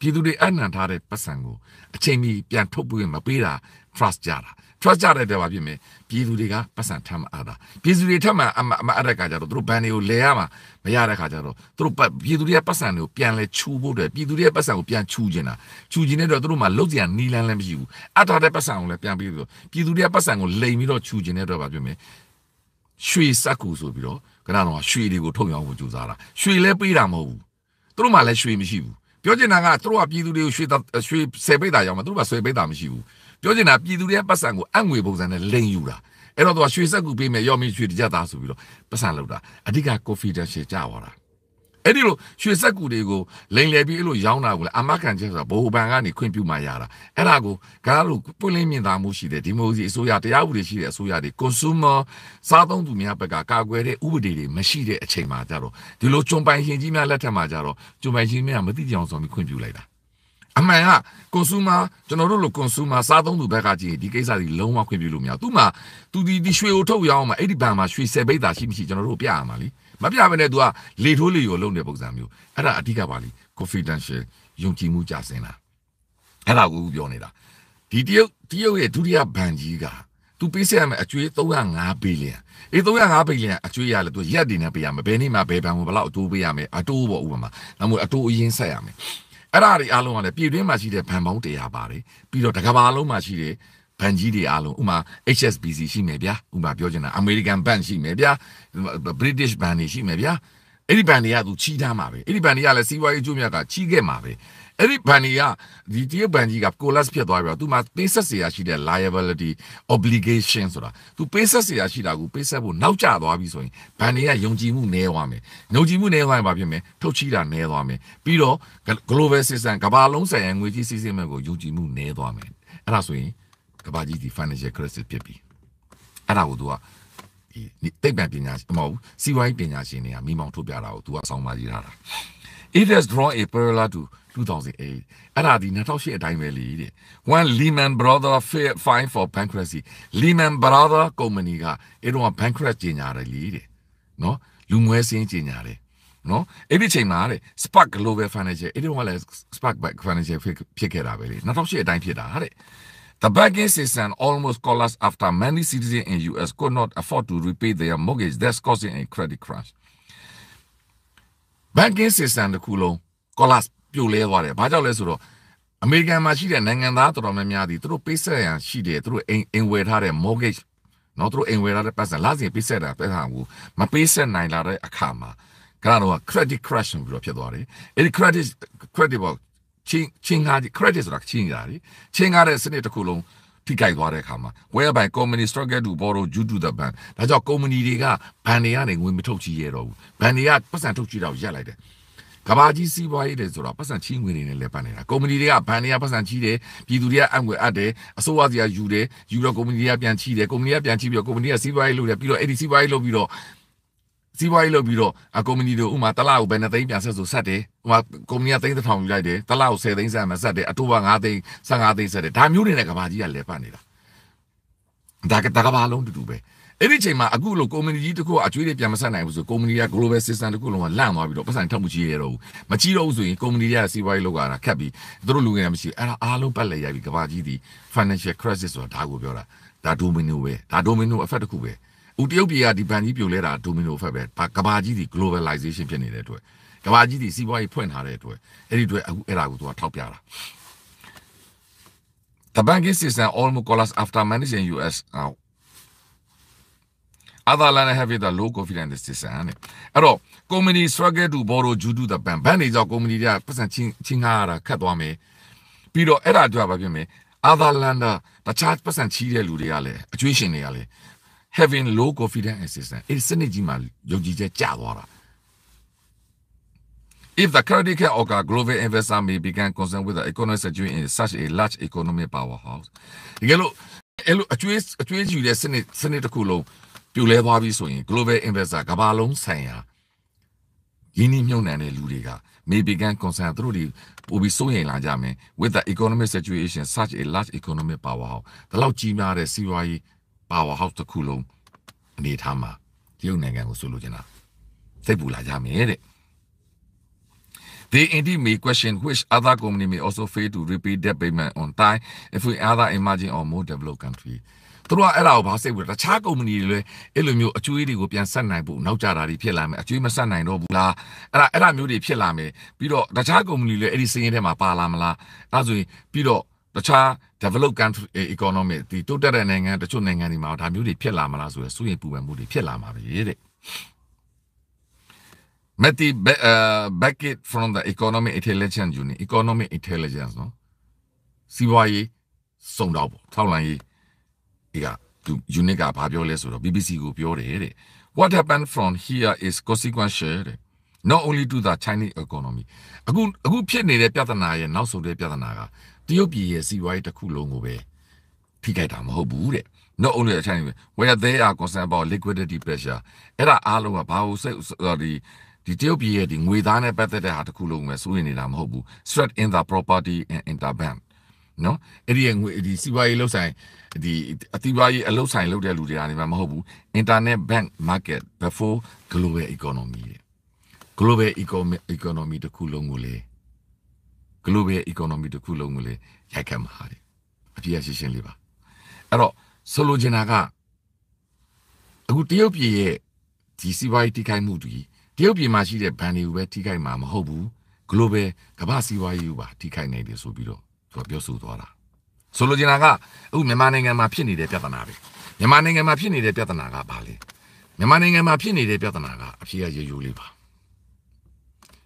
ပြည်သူတွေအနှံထားတဲ့ပတ်စံကိုအချိန်မီပြန်ထုတ်ပွင့်မပေးတာ trust ကြတာ trust ကြတဲ့တည်းပါဖြစ်မယ်ပြည်သူတွေကပတ်စံထမ်းမအားတာပြည်သူတွေထမ်းမအမအမအရက်ကကြတော့သူတို့ဘန်တွေကိုလဲရမှာမရတဲ့ခါကျတော့သူတို့ပြည်သူတွေရဲ့ပတ်စံတွေကိုပြန်လဲချူဖို့အတွက်ပြည်သူတွေရဲ့ပတ်စံကိုပြန်ချူခြင်းတာချူခြင်းတဲ့တော့သူတို့မှလုံးစရာနီလန်းလည်းမရှိဘူးအထောက်တဲ့ပတ်စံကိုလည်းပြန်ပြီးတော့ပြည်သူတွေရဲ့ပတ်စံကိုလိမ်ပြီးတော့ချူခြင်းတဲ့တော့ပါဖြစ်မယ်ရွှေစက်ကူဆိုပြီးတော့ကနတော့ရွှေတွေကိုထုတ်ရောင်းဖို့ကြိုးစားတာရွှေလဲပေးတာမဟုတ်ဘူးသူတို့မှလည်းရွှေမရှိဘူးပြောချင်တာကသူတို့ကပြည်သူတွေကိုရွှေရွှေဆယ်ပိတ်တာရောက်မှာသူတို့ကဆယ်ပိတ်တာမရှိဘူးပြောချင်တာပြည်သူတွေရဲ့ပတ်စံကိုအံ့ငွေပုံစံနဲ့လိမ်ယူတာအဲ့တော့သူကရွှေဆက်ကူပေးမယ်ရော့မင်းရွှေတကြသားဆိုပြီးတော့ပတ်စံလောက်တာအဓိက confidence ရှေ့ကြသွားတာအဲ့ဒီလိုရွှေဆက်ကူတွေကိုလိမ်လည်ပြီးအဲ့လိုရောင်းတာကိုလည်းအမခံချက်ဆိုတာဘိုဟိုဘန်ကနေခွင့်ပြုမှရတာအဲ့ဒါကိုကားလိုပွင့်လင်းမြင်သာမှုရှိတဲ့ဒီမိုကရေစီအစိုးရတရားဥပဒေရှိတဲ့အစိုးရတွေ consumer စားသုံးသူများဘက်ကကာကွယ်တဲ့ဥပဒေတွေမရှိတဲ့အချိန်မှာကြတော့ဒီလိုကျွန်ပိုင်ရှင်ကြီးများလက်ထက်မှာကြတော့ကျွန်ပိုင်ရှင်များမသိကြအောင်ဆောင်ပြီးခွင့်ပြုလိုက်တာအမှန်က consumer ကျွန်တော်တို့လို consumer စားသုံးသူဘက်ကကြည့်ဒီကိစ္စကြီးလုံးဝခွင့်ပြုလို့မရသူ့မှာသူဒီဒီရွှေကိုထုတ်ရအောင်မှာအဲ့ဒီဘန်မှာရွှေဆယ်ပိတ်တာရှိမရှိကျွန်တော်တို့ပြရမှာလीမပြဘဲနဲ့ तू ကလေထိုးလေကိုလုံးတဲ့ပုံစံမျိုးအဲ့ဒါအဓိကပါလी confidential ယုံကြည်မှုကြဆင်းလာအဲ့ဒါကိုပြောနေတာဒီတရုတ်တရုတ်ရဲ့ဒုတိယဘန်ကြီးကသူပေးဆက်ရမယ်အကျွေး305ဘီလီယံအေး305ဘီလီယံအကျွေးရလဲသူရက်တင်နဲ့ပေးရမယ်ဘယ်နေ့မှဘယ်ဘန်ကိုဘယ်လောက်အတိုးပေးရမယ်အတိုးပေါ့ဥပမာဒါမှမဟုတ်အတိုးအရင်ဆက်ရမယ်အဲ့ဒါတွေအားလုံးကလည်းပြည်တွင်းမှာရှိတဲ့ဘဏ်ပေါင်း100ပါတယ်ပြီးတော့တကမ္ဘာလုံးမှာရှိတဲ့ဘဏ်ကြီးတွေအားလုံးဥမာ HSBC ရှိမယ်ဗျာဥမာပြောချင်တာ American Bank ရှိမယ်ဗျာ British Bank တွေရှိမယ်ဗျာအဲ့ဒီဘဏ်တွေကသူချီးတမ်းမှာပဲအဲ့ဒီဘဏ်တွေကလည်းစီးပွားရေးအကျိုးမြတ်ကချီးခဲ့မှာပဲအဲ့ဒီဘန်ကြီးကဒီတရုတ်ဘန်ကြီးက collapse ဖြစ်သွားပြီတော့သူမှာပေးဆက်เสียရှိတဲ့ liability obligation ဆိုတာသူပေးဆက်เสียရှိတာကိုပေးဆက်ဖို့နောက်ကျသွားပြီဆိုရင်ဘန်ကြီးကယုံကြည်မှုနည်းသွားမယ်ယုံကြည်မှုနည်းသွားရင်ဘာဖြစ်မလဲထုတ်ချီတာနည်းသွားမယ်ပြီးတော့ global system ကမ္ဘာလုံးဆိုင်ရာငွေကြေးစည်းစိမ်မဲ့ကိုယုံကြည်မှုနည်းသွားမယ်အဲ့ဒါဆိုရင်ကမ္ဘာကြီးဒီ financial crisis ဖြစ်ပြီအဲ့ဒါကိုသူကဒီသိပ္ပံပညာမဟုတ်ဘူးစီးပွားရေးပညာရှင်တွေကမိမောင်ထုတ်ပြတာကိုသူကဆောင်းပါးကြီးထားတာ it has drawn a parallel to 2008. time 2008အဲ့ဒါဒီ2008အတိုင်းပဲလေတဲ့ When lehman brother fine for bankruptcy lehman brother company ကအဲ့တော့ bankrupt ကျင်ညာတယ်လေတဲ့နော်လူမွဲစင်းကျင်ညာတယ်နော်အဲ့ဒီချိန်မှာတဲ့ spark global financial အဲ့ဒီကလည်း spark back financial ဖြစ်ခဲ့တာပဲလေ2008အတိုင်းဖြစ်တာဟာတဲ့ The banking system almost collapsed after many citizens in US could not afford to repay their mortgage, thus causing a credit crunch. Banking system the တစ်ခုလုံး collapse ပြိုလဲသွားတယ်ဘာကြောင့်လဲဆိုတော့အမေရိကန်မှာရှိတဲ့နိုင်ငံသားတော်တော်များများဒီသူတို့ပေးဆက်ရန်ရှိတယ်သူတို့အိမ်အိမ်ဝယ်ထားတဲ့ mortgage နော်သူတို့အိမ်ဝယ်ထားတဲ့ပတ်စံလစဉ်ပေးဆက်တာပတ်စံကိုမပေးဆက်နိုင်လာတဲ့အခါမှာကတော့ credit crash လို့ပြောဖြစ်သွားတယ်အဲ့ဒီ credit credit ပေါ့ချင်းချင်းကား credit ဆိုတာချင်းကားလေချင်းကားတဲ့စနစ်တစ်ခုလုံးထိခိုက်သွားတဲ့အခါမှာ whereby company struggle to borrow due to the ban ဒါကြောင့် company တွေကဘဏ်တွေကနေငွေမထုတ်ချည်ရတော့ဘူးဘဏ်တွေကပတ်စံထုတ်ချည်တော့ရက်လိုက်တယ်ကဘာကြီးစီးပွားရေးတယ်ဆိုတော့ပတ်စံချီးငွေတွေနဲ့လဲပတ်နေတာကုမ္ပဏီတွေကဘဏ်တွေကပတ်စံချီးတယ်ပြည်သူတွေကအံ့ငွေအပ်တယ်အစိုးရစီကယူတယ်ယူတော့ကုမ္ပဏီတွေကပြန်ချီးတယ်ကုမ္ပဏီကပြန်ချီးပြီးတော့ကုမ္ပဏီကစီးပွားရေးလုပ်တယ်ပြီးတော့အဲ့ဒီစီးပွားရေးလုပ်ပြီးတော့စီးပွားရေးလုပ်ပြီးတော့အကုမ္ပဏီတို့ဥမာတလားကိုဘယ်နှသိန်းပြန်ဆက်ဆိုဆက်တယ်ဥမာကုမ္ပဏီကသိန်းတစ်ထောင်ယူလိုက်တယ်တလားကို10သိန်းဆက်မှဆက်တယ်အတူပါ9သိန်း15သိန်းဆက်တယ်ဒါမျိုးတွေနဲ့ကဘာကြီးကလဲပတ်နေတာဒါကဒါကဘာလုံးတူတူပဲ။အဲ့ဒီချိန်မှာအခုလိုကုမ္ပဏီကြီးတစ်ခုကအကျွေးတွေပြန်မဆက်နိုင်ဘူးဆိုကုမ္ပဏီက global system တစ်ခုလုံးကလန့်သွားပြီးတော့ပတ်စံထောက်မှုကြီးရတော့ဘူးမကြီးတော့ဘူးဆိုရင်ကုမ္ပဏီတွေကစီးပွားရေးလောက်ကခက်ပြီးသူတို့လူငယ်တွေမရှိအဲ့ဒါအားလုံးပတ်လည်ရိုက်ပြီးကမ္ဘာကြီးဒီ financial crisis ဆိုတာဒါကိုပြောတာဒါ domino ပဲဒါ domino effect တစ်ခုပဲဥတရုတ်ပြည်ကဒီဘန်ကြီးပြိုလဲတာ domino effect ပဲကမ္ဘာကြီးဒီ globalization ဖြစ်နေတဲ့အတွက်ကမ္ဘာကြီးဒီစီးပွားရေးဖွင့်ထားတဲ့အတွက်အဲ့ဒီအတွက်အခုအဲ့ဒါကိုသူကထောက်ပြတာ The banking system almost collapsed after managing US uh, other land have the low confidence decision နဲ့အဲ့တော့ company struggle to borrow due to the ban ban နေကြောင့် company တွေကပတ်စံချင်းချင်းငှားရတာခတ်သွားမယ်ပြီးတော့အဲ့ဒါကြွပါပြင်မယ် other lander တခြားပတ်စံချီးတဲ့လူတွေကလည်းအကျွေးရှင်တွေကလည်း having low confidence assistant အဲ့စနစ်ကြီးမှာယုံကြည်ချက်ကျသွားတာ If the credit card or global investor may begin concerned with the economic situation in such a large economic powerhouse ဒီကလို့အဲ့လိုအကျွေးအကျွေးယူတဲ့စနစ်စနစ်တစ်ခုလုံးပြိုလဲသွားပြီဆိုရင် global investor ကမ္ဘာလုံးဆိုင်ရာရင်းနှီးမြှုပ်နှံတဲ့လူတွေကမေဘီကန်ကွန်ဆန်သူတို့တွေပိုပြီးစိုးရိမ်လာကြမယ် with the economic situation such a large economic power house ဒီလောက်ကြီးမားတဲ့စီးပွားရေး power house တစ်ခုလုံးအနေထားမှာတရုတ်နိုင်ငံကိုဆိုလိုချင်တာစိတ်ပူလာကြမယ်တဲ့ They indeed may question which other company may also fail to repay debt payment on time if we other emerging or more developed country သူတို့ကအဲ့ဒါကိုဘာစိတ်ဝင်တခြားကုမ္ပဏီတွေလည်းအဲ့လိုမျိုးအကျွေးတွေကိုပြန်ဆက်နိုင်ဖို့နောက်ကျတာတွေဖြစ်လာမယ်အကျွေးမဆက်နိုင်တော့ဘူးလားအဲ့ဒါအဲ့ဒါမျိုးတွေဖြစ်လာမယ်ပြီးတော့တခြားကုမ္ပဏီလည်းအဲ့ဒီစင်းရဲထဲမှာပါလာမလားအဲ့ဒါဆိုရင် ပြီးတော့တခြား develop country economy ဒီတိုးတက်တဲ့နိုင်ငံတချို့နိုင်ငံတွေမှာဒါမျိုးတွေဖြစ်လာမလားဆိုရယ်စိုးရိမ်ပူပန်မှုတွေဖြစ်လာမှာပဲတဲ့မက်တီ bucket from the economic intelligence unit economic intelligence နော်စီးပွားရေးစုံတော့ပေါ့ထောက်လန်ရေးဒီကသူ unit ကဘာပြောလဲဆိုတော့ BBC ကိုပြောတယ်တဲ့ what happened from here is consequential တဲ့ not only to the Chinese economy အခုအခုဖြစ်နေတဲ့ပြဿနာရဲ့နောက်ဆုံးတဲ့ပြဿနာကတရုတ်ပြည်ရဲ့စီးပွားရေးတစ်ခုလုံးကိုပဲထိခိုက်တာမဟုတ်ဘူးတဲ့ not only the Chinese where they are concerned about liquidity pressure အဲ့ဒါအားလုံးကဘာလို့စိတ်ဒီဒီတရုတ်ပြည်ရဲ့ဒီငွေသားနဲ့ပတ်သက်တဲ့ဟာတစ်ခုလုံးပဲစိုးရိမ်နေတာမဟုတ်ဘူး threat in the property and interbank နော်အဲ့ဒီငွေဒီစီးပွားရေးလှုပ်ဆိုင်ဒီအတိပါကြီးအလုပ်ဆိုင်လုပ်တဲ့လူတွေအနေနဲ့မဟုတ်ဘူး internet bank market before global economy global economy တစ်ခုလုံးကိုလေ global economy တစ်ခုလုံးကိုလေရိုက်ခတ်မှာတယ်အပြည့်အရှင်းရှင်းလေးပါအဲ့တော့ဆိုလိုချင်တာကအခုတရုတ်ပြည်ရဲ့ဒီစီးပွားရေးထိခိုက်မှုတွေတရုတ်ပြည်မှာရှိတဲ့ဘဏ်တွေကိုပဲထိခိုက်မှာမဟုတ်ဘူး global ကမ္ဘာစီးပွားရေးကိုပါထိခိုက်နိုင်တယ်ဆိုပြီးတော့သူကပြောဆိုသွားတာဆိုလိုချင်တာကအခုမြန်မာနိုင်ငံမှာဖြစ်နေတဲ့ပြဿနာပဲမြန်မာနိုင်ငံမှာဖြစ်နေတဲ့ပြဿနာကဘာလဲမြန်မာနိုင်ငံမှာဖြစ်နေတဲ့ပြဿနာကအဖြေရရေရိုးလေးပါ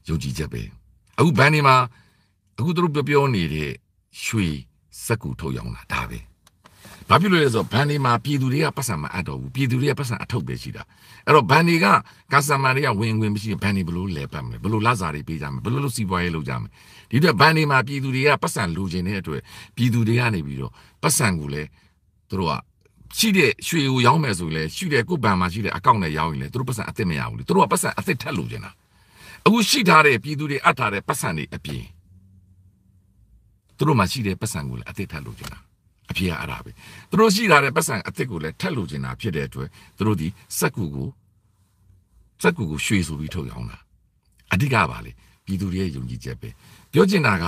ယုံကြည်ချက်ပဲအခုဘန်ဒီမှာအခုတို့ပြောပြောနေတဲ့ရွှေစက်ကူထုတ်ရောင်းတာဒါပဲဘာဖြစ်လို့လဲဆိုတော့ဘန်ဒီမှာပြည်သူတွေကပတ်စံမအပ်တော့ဘူးပြည်သူတွေကပတ်စံအထုတ်ပဲရှိတာအဲ့တော့ဘန်ဒီကကစတမာတွေကဝင်ဝင်မရှိဘန်ဒီဘလို့လဲပတ်မယ်ဘလို့လစာတွေပေးကြမယ်ဘလို့လို့စီးပွားရေးလုပ်ကြမယ်ဒီတော့ဘန်ဒီမှာပြည်သူတွေကပတ်စံလိုချင်တဲ့အတွက်ပြည်သူတွေကနေပြီးတော့ပတ်စံကိုလည်းသူတို့ကရှိတဲ့ရွှေကိုရောင်းမယ်ဆိုရင်လည်းရှိတဲ့ကိုဘန်မှာရှိတဲ့အကောင့်နဲ့ရောင်းရင်လည်းသူတို့ပတ်စံအစ်စ်မရဘူးလေသူတို့ကပတ်စံအစ်စ်ထပ်လိုချင်တာအခုရှိထားတဲ့ပြည်သူတွေအပ်ထားတဲ့ပတ်စံတွေအပြင်သူတို့မှာရှိတဲ့ပတ်စံကိုလည်းအစ်စ်ထပ်လိုချင်တာအဖြစ်ကအဲ့ဒါပဲသူတို့ရှိထားတဲ့ပတ်စံအစ်စ်ကိုလည်းထပ်လိုချင်တာဖြစ်တဲ့အတွက်သူတို့ဒီစက်ကူကိုစက်ကူကိုရွှေဆိုပြီးထုတ်ရောင်းတာအဓိကပါလေပြည်သူတွေရဲ့ယုံကြည်ချက်ပဲပြောချင်တာက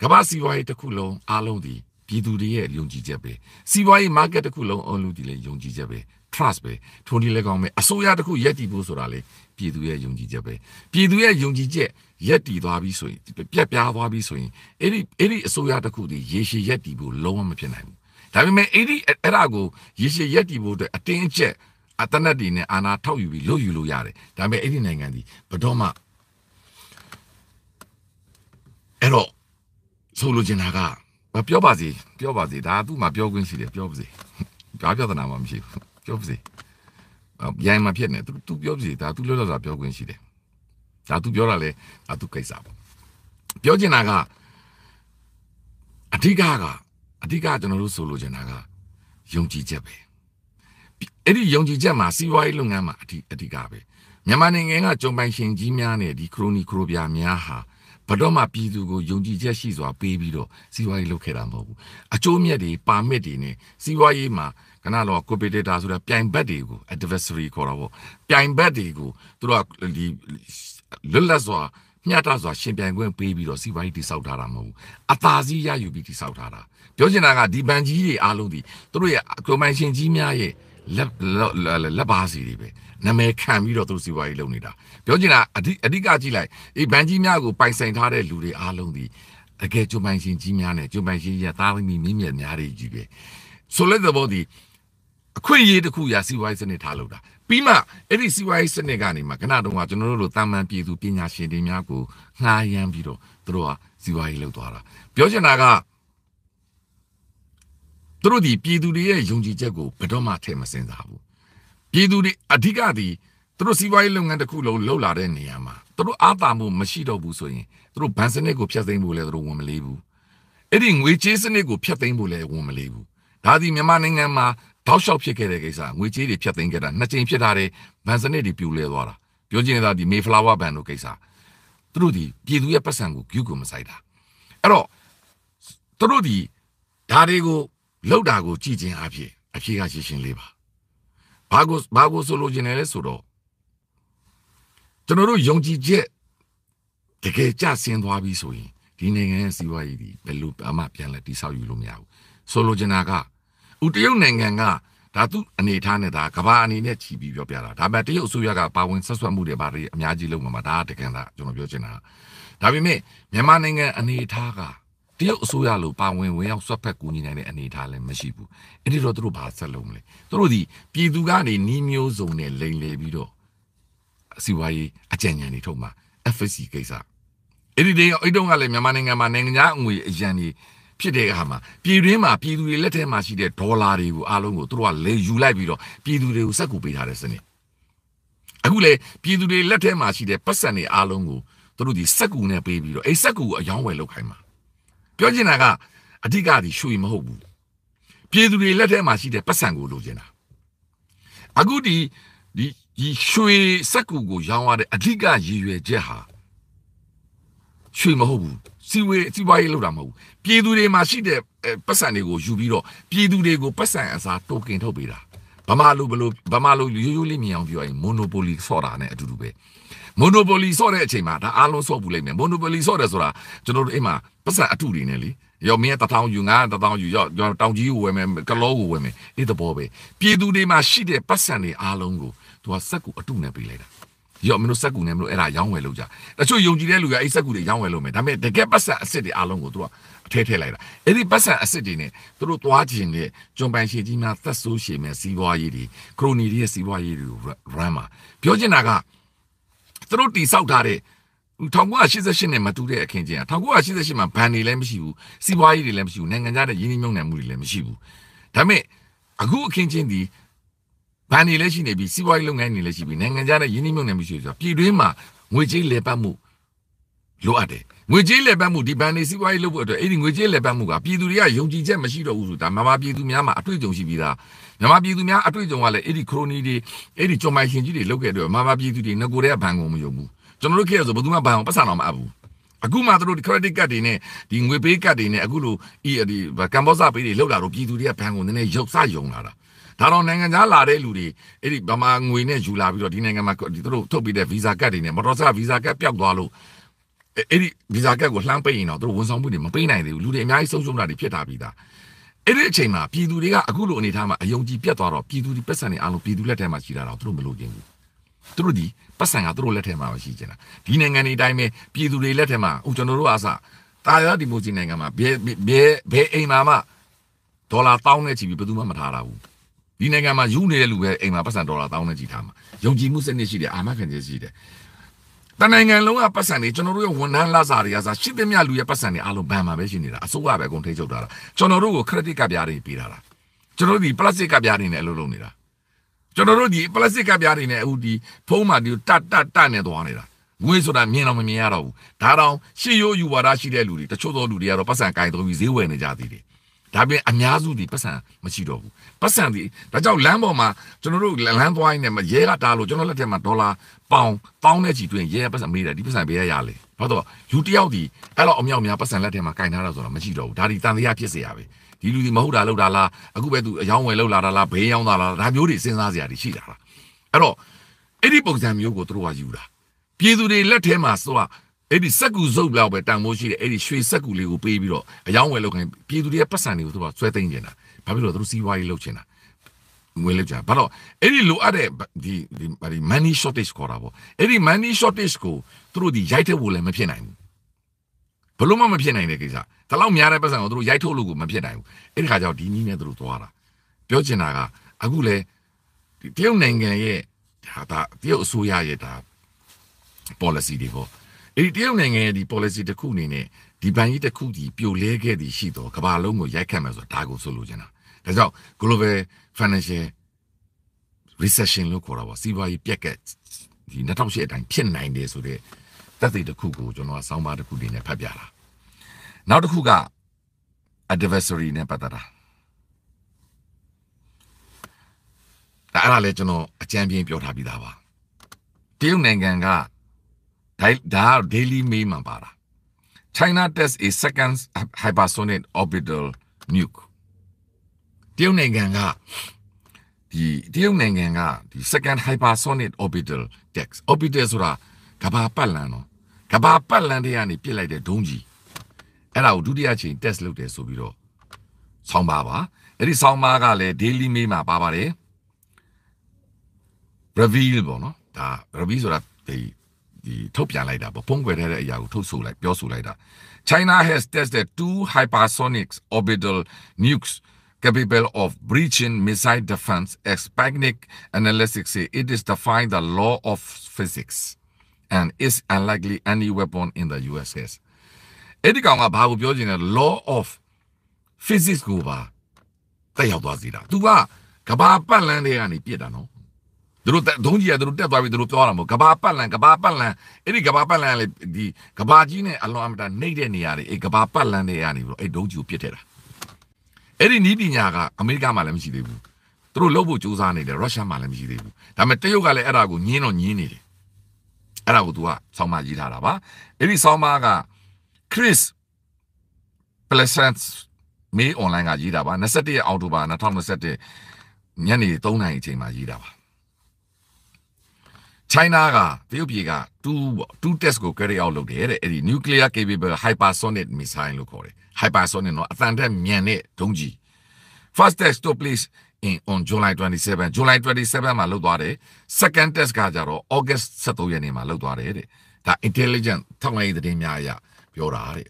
ကမ္ဘာစီးပွားရေးတစ်ခုလုံးအားလုံးဒီပြည်သူတွေရဲ့ယုံကြည်ချက်ပဲစီးပွားရေး market တစ်ခုလုံးအလုံးဒီလည်းယုံကြည်ချက်ပဲ trust ပဲထိုနည်းလည်းကောင်းပဲအစိုးရတစ်ခုယက်တည်ဖို့ဆိုတာလေပြည်သူရဲ့ယုံကြည်ချက်ပဲပြည်သူရဲ့ယုံကြည်ချက်ယက်တည်သွားပြီဆိုရင်ပြက်ပြားသွားပြီဆိုရင်အဲ့ဒီအဲ့ဒီအစိုးရတစ်ခုဒီရေရှည်ယက်တည်ဖို့လုံးဝမဖြစ်နိုင်ဘူးဒါပေမဲ့အဲ့ဒီအဲ့ဒါကိုရေရှည်ယက်တည်ဖို့အတွက်အတင်းအကျပ်အတနတ်တွေနဲ့အာဏာထောက်ယူပြီးလုပ်ယူလို့ရတယ်ဒါပေမဲ့အဲ့ဒီနိုင်ငံကြီးဘယ်တော့မှအဲ့တော့ဆိုလိုချင်တာကမပြောပါစေပြောပါစေဒါသူ့မှာပြောခွင့်ရှိတယ်ပြောပါစေဒါပြဿနာမှမရှိဘူးပြောပါစေရိုင်းမှာဖြစ်နေသူသူပြောပါစေဒါသူလောလောဆာပြောခွင့်ရှိတယ်ဒါသူပြောတာလေဒါသူကိစ္စပေါ့ပြောချင်တာကအဓိကကအဓိကကျွန်တော်တို့ဆိုလိုချင်တာကယုံကြည်ချက်ပဲအဲ့ဒီယုံကြည်ချက်မှာစီးပွားရေးလုပ်ငန်းမှာအဓိအဓိကပဲမြန်မာနိုင်ငံကကြုံပိုင်ရှင်ကြီးများနဲ့ဒီခရိုနီခရိုပြာများဟာဘတော်မှပြည်သူကိုယုံကြည်ချက်ရှိစွာပေးပြီးတော့စီးပွားရေးလုပ်ခဲ့တာမဟုတ်ဘူးအကျိုးမြတ်တွေပါမစ်တွေနဲ့စီးပွားရေးမှာကနတော့ competitor ဆိုတာပြိုင်ဘက်တွေကို adversary ခေါ်တာပေါ့ပြိုင်ဘက်တွေကိုသူတို့ကဒီလွတ်လပ်စွာမျှတစွာရှင်ပြိုင်ခွင့်ပေးပြီးတော့စီးပွားရေးတိစောက်ထားတာမဟုတ်ဘူးအသာစီးရယူပြီးတိစောက်ထားတာပြောချင်တာကဒီဘန်ကြီးတွေအားလုံးဒီသူတို့ရဲ့ commission ကြီးများရဲ့လက်လက်ပါစီတွေပဲနာမည်ခံပြီးတော့သူစီပွားရေးလုပ်နေတာပြောချင်တာအဓိအဓိကကြည့်လိုက်အေးဘန်ကြီးများကိုပိုင်ဆိုင်ထားတဲ့လူတွေအားလုံးဒီတကယ်ကျွမ်းပိုင်ရှင်ကြီးများနဲ့ကျွမ်းပိုင်ရှင်ကြီးကသားသမီးမိမြတ်များတွေကြီးပဲဆိုလက်သဘောဒီအခွင့်အရေးတစ်ခုရာစီဝိုင်းစနစ်ထားလို့တာပြီးမှအဲ့ဒီစီဝိုင်းစနစ်ကနေမှခဏတုန်းကကျွန်တော်တို့လိုတာမန်ပြည်သူပညာရှင်တွေများကိုငှားရမ်းပြီးတော့သူတို့ဟာစီဝိုင်းကြီးလောက်သွားတာပြောချင်တာကသူတို့ဒီပြည်သူတွေရဲ့ယုံကြည်ချက်ကိုဘယ်တော့မှထည့်မစင်စားဘူးပြည်သူတွေအဓိကဒီသူတို့စီးပွားရေးလုပ်ငန်းတစ်ခုလုံးလှုပ်လာတဲ့နေရာမှာသူတို့အားသာမှုမရှိတော့ဘူးဆိုရင်သူတို့ဘဏ်စနစ်ကိုဖျက်သိမ်းဖို့လည်းသူတို့ဝန်မလေးဘူးအဲ့ဒီငွေကြေးစနစ်ကိုဖျက်သိမ်းဖို့လည်းဝန်မလေးဘူးဒါသည်မြန်မာနိုင်ငံမှာတောက်လျှောက်ဖြစ်ခဲ့တဲ့ကိစ္စငွေကြေးတွေဖျက်သိမ်းခဲ့တာနှစ်ကြိမ်ဖြစ်ထားတဲ့ဘဏ်စနစ်တွေပြိုလဲသွားတာပြောချင်တာဒီ Mayflower ဘဏ်တို့ကိစ္စသူတို့ဒီပြည်သူရဲ့ပတ်စံကိုဂရုကိုမစိုက်တာအဲ့တော့သူတို့ဒီဒါတွေကိုလောက်တာကိုကြည်ချင်းအဖြစ်အဖြေကရှင်းရှင်းလေးပါဘာကိုဘာကိုဆိုလိုချင်တယ်လဲဆိုတော့ကျွန်တော်တို့ယုံကြည်ချက်တကယ်ကြဆင်းသွားပြီဆိုရင်ဒီနိုင်ငံရဲ့စီးပွားရေးဒီဘယ်လိုအမှပြန်လဲတိဆောက်ယူလို့မရဘူးဆိုလိုချင်တာကဥတရုတ်နိုင်ငံကဒါသူအနေထားနဲ့ဒါကဘာအနေနဲ့ချီပြီးပြောပြတာဒါပေမဲ့တရုတ်အစိုးရကပါဝင်ဆက်ဆွတ်မှုတွေဘာတွေအများကြီးလုပ်မှာဒါတကန်တာကျွန်တော်ပြောချင်တာဒါပေမဲ့မြန်မာနိုင်ငံအနေထားကတရုတ်အစိုးရလိုပါဝင်ဝင်ရောက်ဆွတ်ဖက်ကူညီနိုင်တဲ့အနေအထားလည်းမရှိဘူးအဲ့ဒီတော့သူတို့ဘာဆက်လုပ်မလဲသူတို့ဒီပြည်သူကနေနှီးမျိုးစုံနဲ့လိန်လေပြီးတော့အစီအဝါရေးအကြံဉာဏ်တွေထုတ်မှာ FSC ကိစ္စအဲ့ဒီတည်းအဲ့တုန်းကလည်းမြန်မာနိုင်ငံမှာနိုင်ငံသားငွေအရန်ကြီးဖြစ်တဲ့အခါမှာပြည်တွင်းမှာပြည်သူတွေလက်ထဲမှာရှိတဲ့ဒေါ်လာတွေကိုအားလုံးကိုသူတို့ကလေယူလိုက်ပြီးတော့ပြည်သူတွေကိုစက်ကူပေးထားတဲ့စနစ်အခုလေပြည်သူတွေလက်ထဲမှာရှိတဲ့ပတ်စံတွေအားလုံးကိုသူတို့ဒီစက်ကူနဲ့ပေးပြီးတော့အဲ့စက်ကူကိုအယောင်းဝယ်လုပ်ခိုင်းမှာပြောချင်တာကအဓိကဒီရွှေမဟုတ်ဘူးပြည်သူတွေလက်ထဲမှာရှိတဲ့ပတ်စံကိုလိုချင်တာအခုဒီဒီဒီရွှေစက်ကူကို ရောင်းရတဲ့အဓိကရည်ရွယ်ချက်ဟာရွှေမဟုတ်ဘူးစီဝေးစီပွားရေးလောက်တာမဟုတ်ဘူးပြည်သူတွေမှာရှိတဲ့ပတ်စံတွေကိုယူပြီးတော့ပြည်သူတွေကိုပတ်စံအစားတိုကင်ထုတ်ပေးတာဗမာလူဘလို့ဗမာလူရိုးရိုးလေးမြင်အောင်ပြောရင် monopoly ဆော့တာနဲ့အတူတူပဲ monopoly ဆော့တဲ့အချိန်မှာဒါအားလုံးဆော့ပူလိုက်မယ် monopoly ဆော့တယ်ဆိုတာကျွန်တော်တို့အိမ်မှာပတ်စံအထုတွေနဲ့လေရောမင်းတစ်ထောင်ယူငါတစ်ထောင်ယူရောတောင်ကြီးကိုဝယ်မယ်ကလောကိုဝယ်မယ်ဒီသဘောပဲပြည်သူတွေမှာရှိတဲ့ပတ်စံတွေအားလုံးကိုသူကစက်ကူအတုနဲ့ပေးလိုက်တာရောမင်းတို့စက်ကူနဲ့မလို့အဲ့ဒါရောင်းဝယ်လို့ကြတချို့ယုံကြည်တဲ့လူကအဲ့စက်ကူတွေရောင်းဝယ်လို့မယ်ဒါပေမဲ့တကယ်ပတ်စံအစ်စ်တွေအားလုံးကိုသူကအထဲထည့်လိုက်တာအဲ့ဒီပတ်စံအစ်စ်တွေနဲ့သူတို့သွားခြင်းနဲ့ကျွန်ပိုင်ရှည်ကြီးများသက်ဆိုးရှည်မဲ့စီးပွားရေးတွေခရိုနီတွေရဲ့စီးပွားရေးတွေကို run မှာပြောချင်တာကသူတို့တိဆောက်ထားတဲ့1988နဲ့မတူတဲ့အခင်းကျင်း1988မှာဘန်တွေလည်းမရှိဘူးစီးပွားရေးတွေလည်းမရှိဘူးနိုင်ငံခြားတဲ့ရင်းနှီးမြှုပ်နှံမှုတွေလည်းမရှိဘူးဒါပေမဲ့အခုအခင်းကျင်းဒီဘဏ်တွေလည်းရှိနေပြီစီးပွားရေးလုပ်ငန်းတွေလည်းရှိပြီနိုင်ငံခြားနဲ့ယင်းနှိမ့်နေမှုရှိဆိုပြည်တွင်းမှာငွေကြေးလဲပတ်မှုလိုအပ်တယ်ငွေကြေးလဲပတ်မှုဒီဘဏ်တွေစီးပွားရေးလုပ်ဖို့အတွက်အဲ့ဒီငွေကြေးလဲပတ်မှုကပြည်သူတွေကယုံကြည်ချက်မရှိတော့ဘူးဆိုတာမြန်မာပြည်သူများမှာအတွေ့အကြုံရှိပြီးသားမြန်မာပြည်သူများအတွေ့အကြုံကလည်းအဲ့ဒီခရိုနီတွေအဲ့ဒီကြုံမိုင်ရှင်ကြီးတွေလုပ်ခဲ့တဲ့မြန်မာပြည်သူတွေငကိုတွေကဘဏ်ကုန်မယုံဘူးကျွန်တော်တို့ခဲ့ရဆိုဘယ်သူမှဘဏ်ကိုပတ်စံတော့မအပ်ဘူးအခုမှသူတို့ credit card တွေနဲ့ဒီငွေပေးကတ်တွေနဲ့အခုလိုဒီကမ္ဘောဇာပေးတွေလောက်လာတော့ပြည်သူတွေကဘဏ်ကိုနည်းနည်းရုပ်စယုံလာတာဒါတော့နိုင်ငံသားလာတဲ့လူတွေအဲ့ဒီဗမာငွေနဲ့ယူလာပြီးတော့ဒီနိုင်ငံမှာဒီတို့ထုတ်ပြီးတဲ့ visa ကတ်တွေနဲ့ motorcycle visa ကတ်ပျောက်သွားလို့အဲ့ဒီ visa ကတ်ကိုလှမ်းပိတ်ရင်တော့တို့ဝန်ဆောင်မှုတွေမပေးနိုင်သေးဘူးလူတွေအများကြီးဆုံးရှုံးတာတွေဖြစ်တာပြီးသားအဲ့ဒီအချိန်မှာပြည်သူတွေကအခုလိုအနေထားမှာအယုံကြည်ပြတ်သွားတော့ပြည်သူတွေပတ်စံနေအားလုံးပြည်သူလက်ထဲမှာရှိတာတော့တို့မလို့ခြင်းဘူးသူတို့ဒီပတ်စံကသူတို့လက်ထဲမှာရှိကြတာဒီနိုင်ငံတွေအတိုင်းပဲပြည်သူတွေလက်ထဲမှာဟိုကျွန်တော်တို့အားစတာယာဒီမိုစီနိုင်ငံမှာဘယ်ဘယ်ဘယ်အိမ်မှာမှဒေါ်လာတောင်းနဲ့ချီပြီးဘယ်သူမှမထားတာဘူးဒီနိုင်ငံမှာယူနေတဲ့လူပဲအိမ်မှာပတ်စံဒေါ်လာတောင်းနေကြည့်ထားမှာယုံကြည်မှုစနစ်ရှိတယ်အာမခံချက်ရှိတယ်တနိုင်ငံလုံးကပတ်စံတွေကျွန်တော်တို့ရဲ့ဝန်ထမ်းလစာတွေကစားရှိသမျှလူရဲ့ပတ်စံတွေအလုံးဘန်မှာပဲရှိနေတာအစိုးရပဲအကုန်ထိချုပ်ထားတာကျွန်တော်တို့ကို credit ကပြားတွေပေးထားတာကျွန်တော်တို့ဒီ plastic ကပြားတွေနဲ့အလုပ်လုပ်နေတာကျွန်တော်တို့ဒီ plastic ကပြားတွေနဲ့အခုဒီဖုံးမှာဒီတတ်တတ်တတ်နဲ့သွားနေတာငွေဆိုတာမြင်တော့မမြင်ရတော့ဘူးဒါတောင်ရှေ့ရိုးယူဝါဒရှိတဲ့လူတွေတချို့သောလူတွေကတော့ပတ်စံကင်သုံးပြီးဈေးဝယ်နေကြသေးတယ်ဒါပြင်အများစုဒီပတ်စံမရှိတော့ဘူးပတ်စံဒီဒါကြောင့်လမ်းပေါ်မှာကျွန်တော်တို့လမ်းသွားရင်းနဲ့ရဲကတားလို့ကျွန်တော်လက်ထက်မှာဒေါ်လာပေါင်ပေါင်းတဲ့ချီတွင်ရဲပတ်စံမေးတယ်ဒီပတ်စံဘယ်ရရလဲဟုတ်တော့ယူတယောက်ဒီအဲ့လောက်အမြောက်များပတ်စံလက်ထက်မှာကင်ထားတာဆိုတော့မရှိတော့ဘူးဒါဒီတန်တရားဖြစ်เสียရပဲဒီလူဒီမဟုတ်တာလောက်တာလားအခုပဲသူအယောင်းဝယ်လောက်လာတာလားဘေးရောက်တာလားဒါမျိုးတွေစဉ်းစားစရာတွေရှိတာလားအဲ့တော့အဲ့ဒီပုံစံမျိုးကိုသူတို့ကယူတာပြည်သူတွေလက်ထဲမှာဆိုတာအဲ့ဒီစက်ကူစုပ်လောက်ပဲတန်ဖိုးရှိတဲ့အဲ့ဒီရွှေစက်ကူလေးကိုပေးပြီးတော့အယောင်းဝယ်လောက်ခိုင်းပြည်သူတွေရဲ့ပတ်စံတွေကိုသူကဆွဲသိမ်းနေတာဘာဖြစ်လို့သူတို့စီးပွားရေးလုပ်ချင်တာငွေလောက်ကြဘာလို့အဲ့ဒီလိုအပ်တဲ့ဒီဒီဘာဒီ money shortage ခေါ်တာပေါ့အဲ့ဒီ money shortage ကိုသူတို့ဒီရိုက်ထုတ်ဖို့လည်းမဖြစ်နိုင်ဘူးဘလို့မှမဖြစ်နိုင်တဲ့ကိစ္စဒါလောက်များတဲ့ပတ်စံကိုသူတို့ရိုက်ထုတ်လို့ကိုမဖြစ်နိုင်ဘူးအဲ့ဒီခါကျတော့ဒီနည်းနဲ့သူတို့သွားတာပြောချင်တာကအခုလေဒီတရုတ်နိုင်ငံရဲ့ဒါဒါတရုတ်အစိုးရရဲ့ဒါ policy တွေပေါ့အဲ့ဒီတရုတ်နိုင်ငံရဲ့ဒီ policy တစ်ခုအနေနဲ့ဒီဘဏ်ကြီးတစ်ခုကြီးပြိုလဲခဲ့သည်ရှိတော့ကဘာလုံးကိုရိုက်ခတ်မယ်ဆိုတာဒါကိုဆိုလိုချင်တာဒါကြောင့် global financial recession လို့ခေါ်တာပေါ့စီးပွားရေးပြက်ကက်ဒီ2008အတိုင်းဖြစ်နိုင်တယ်ဆိုတဲ့သက်သေတစ်ခုကိုကျွန်တော်ကဆောင်းပါးတစ်ခုနေနဲ့ဖတ်ပြတာနောက်တစ်ခုက adversary နဲ့ပတ်သက်တာဒါအဲ့ဒါလည်းကျွန်တော်အကြံပြင်းပြောထားပြီးသားပါတရုတ်နိုင်ငံကဒါ daily mail မှာပါတာ China tests a second hypersonic orbital nuke တရုတ်နိုင်ငံကဒီတရုတ်နိုင်ငံကဒီ second hypersonic orbital dex orbital ဆိုတာကဘာပတ်လန်နော်ကဘာပတ်လန်တဲ့ကနေပြစ်လိုက်တဲ့ဒုံးကြီးအဲ့ဒါကိုဒုတိယချိန် test လုပ်တယ်ဆိုပြီးတော့ဆောင်းပါပါအဲ့ဒီဆောင်းပါကလည်း daily mail မှာပါပါတယ် reveal ပေါ့နော်ဒါ reveal ဆိုတာဒီဒီထုတ်ပြန်လိုက်တာပေါ့ပုံကွယ်ထားတဲ့အရာကိုထုတ်ဆိုလိုက်ပြောဆိုလိုက်တာ China has tested two hypersonic orbital nukes capable of breaching missile defense, as Spagnik analysis. say, it is defying the law of physics and is unlikely any weapon in the US has. အဲ့ဒီကောင်ကဘာကိုပြောချင်လဲ law of physics ကိုပါတက်ရောက်သွားစေတာ။ तू ကကဘာပတ်လန်းတွေကနေပြစ်တာနော်။သူတို့ဒုံးကြီးကသူတို့တက်သွားပြီသူတို့ပြောတာမဟုတ်ကဘာပတ်လန်းကဘာပတ်လန်းအဲ့ဒီကဘာပတ်လန်းကလေဒီကဘာကြီးနဲ့အလွန်အမတန်နှိမ့်တဲ့နေရာတွေအဲ့ကဘာပတ်လန်းတွေကနေပြီးတော့အဲ့ဒုံးကြီးကိုပြစ်ထည့်တာ။အဲ့ဒီနီးပညာကအမေရိကမှာလည်းမရှိသေးဘူးသူတို့လုပ်ဖို့ကြိုးစားနေတယ်ရုရှားမှာလည်းမရှိသေးဘူးဒါပေမဲ့တရုတ်ကလည်းအဲ့ဒါကိုညင်းတော့ညင်းနေတယ်အဲ့ဒါကိုသူကဆောင်းပါရေးထားတာပါအဲ့ဒီဆောင်းပါက Chris Pleasant မေး online ကရေးတာပါ27ရက်အောက်တိုဘာ2021ညနေ3နာရီအချိန်မှာရေးတာပါ China ကတရုတ်ပြည်က2 2 test ကို carry out လုပ်တယ်တဲ့အဲ့ဒီ nuclear capable hypersonic missile လို့ခေါ်တယ် hypersonic နော်အတန်တက်မြန်တဲ့ဒုံးကြီး first test took place in on July 27 July 27, 27မှာလုပ်သွားတယ် second test ကကြတော့ August 13ရက်နေ့မှာလုပ်သွားတယ်တဲ့ဒါ intelligent ထောက်လှမ်းရေးသတင်းများအရပြောတာတဲ့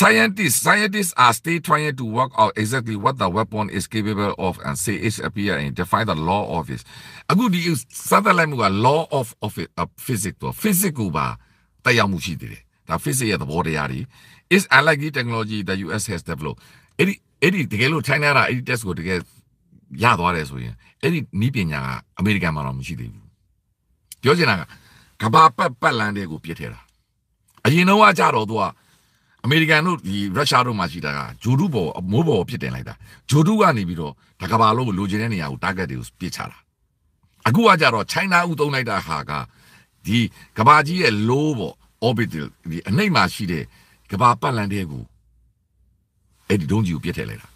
Scientists, scientists are still trying to work out exactly what the weapon is capable of and say its appear and define the law of it. အခုဒီ satellite က law of of it physics တော့ physics ကိုပါတက်ရောက်မှုရှိတယ်ဒါ physics ရဲ့သဘောတရားတွေ is unlikely technology the US has developed အဲ့ဒီအဲ့ဒီတကယ်လို့ China ကအဲ့ဒီ test ကိုတကယ်ရသွားတယ်ဆိုရင်အဲ့ဒီနီးပညာကအမေရိကန်မှာတော့မရှိသေးဘူးပြောချင်တာကကဘာပတ်ပတ်လန်းတဲ့ကို ပြစ်ထဲတာအရင်တော့ကကြတော့သူကအမေရိကန်တို့ဒီရုရှားတို့မှရှိတာကဂျိုဒုပေါ်မိုးပေါ်ပြစ်တင်လိုက်တာဂျိုဒုကနေပြီးတော့ဒါကဘာလို့လိုချင်တဲ့နေရာကို target တွေကိုပြစ်ချတာအခုကကြတော့ China ဥသုံးလိုက်တာဟာကဒီကဘာကြီးရဲ့ low ပေါ့ orbital ဒီအနှိမ့်မှာရှိတဲ့ကဘာပတ်လန်တဲ့ကိုအဲ့ဒီဒုံးကြီးကိုပြစ်ထည့်လိုက်တာ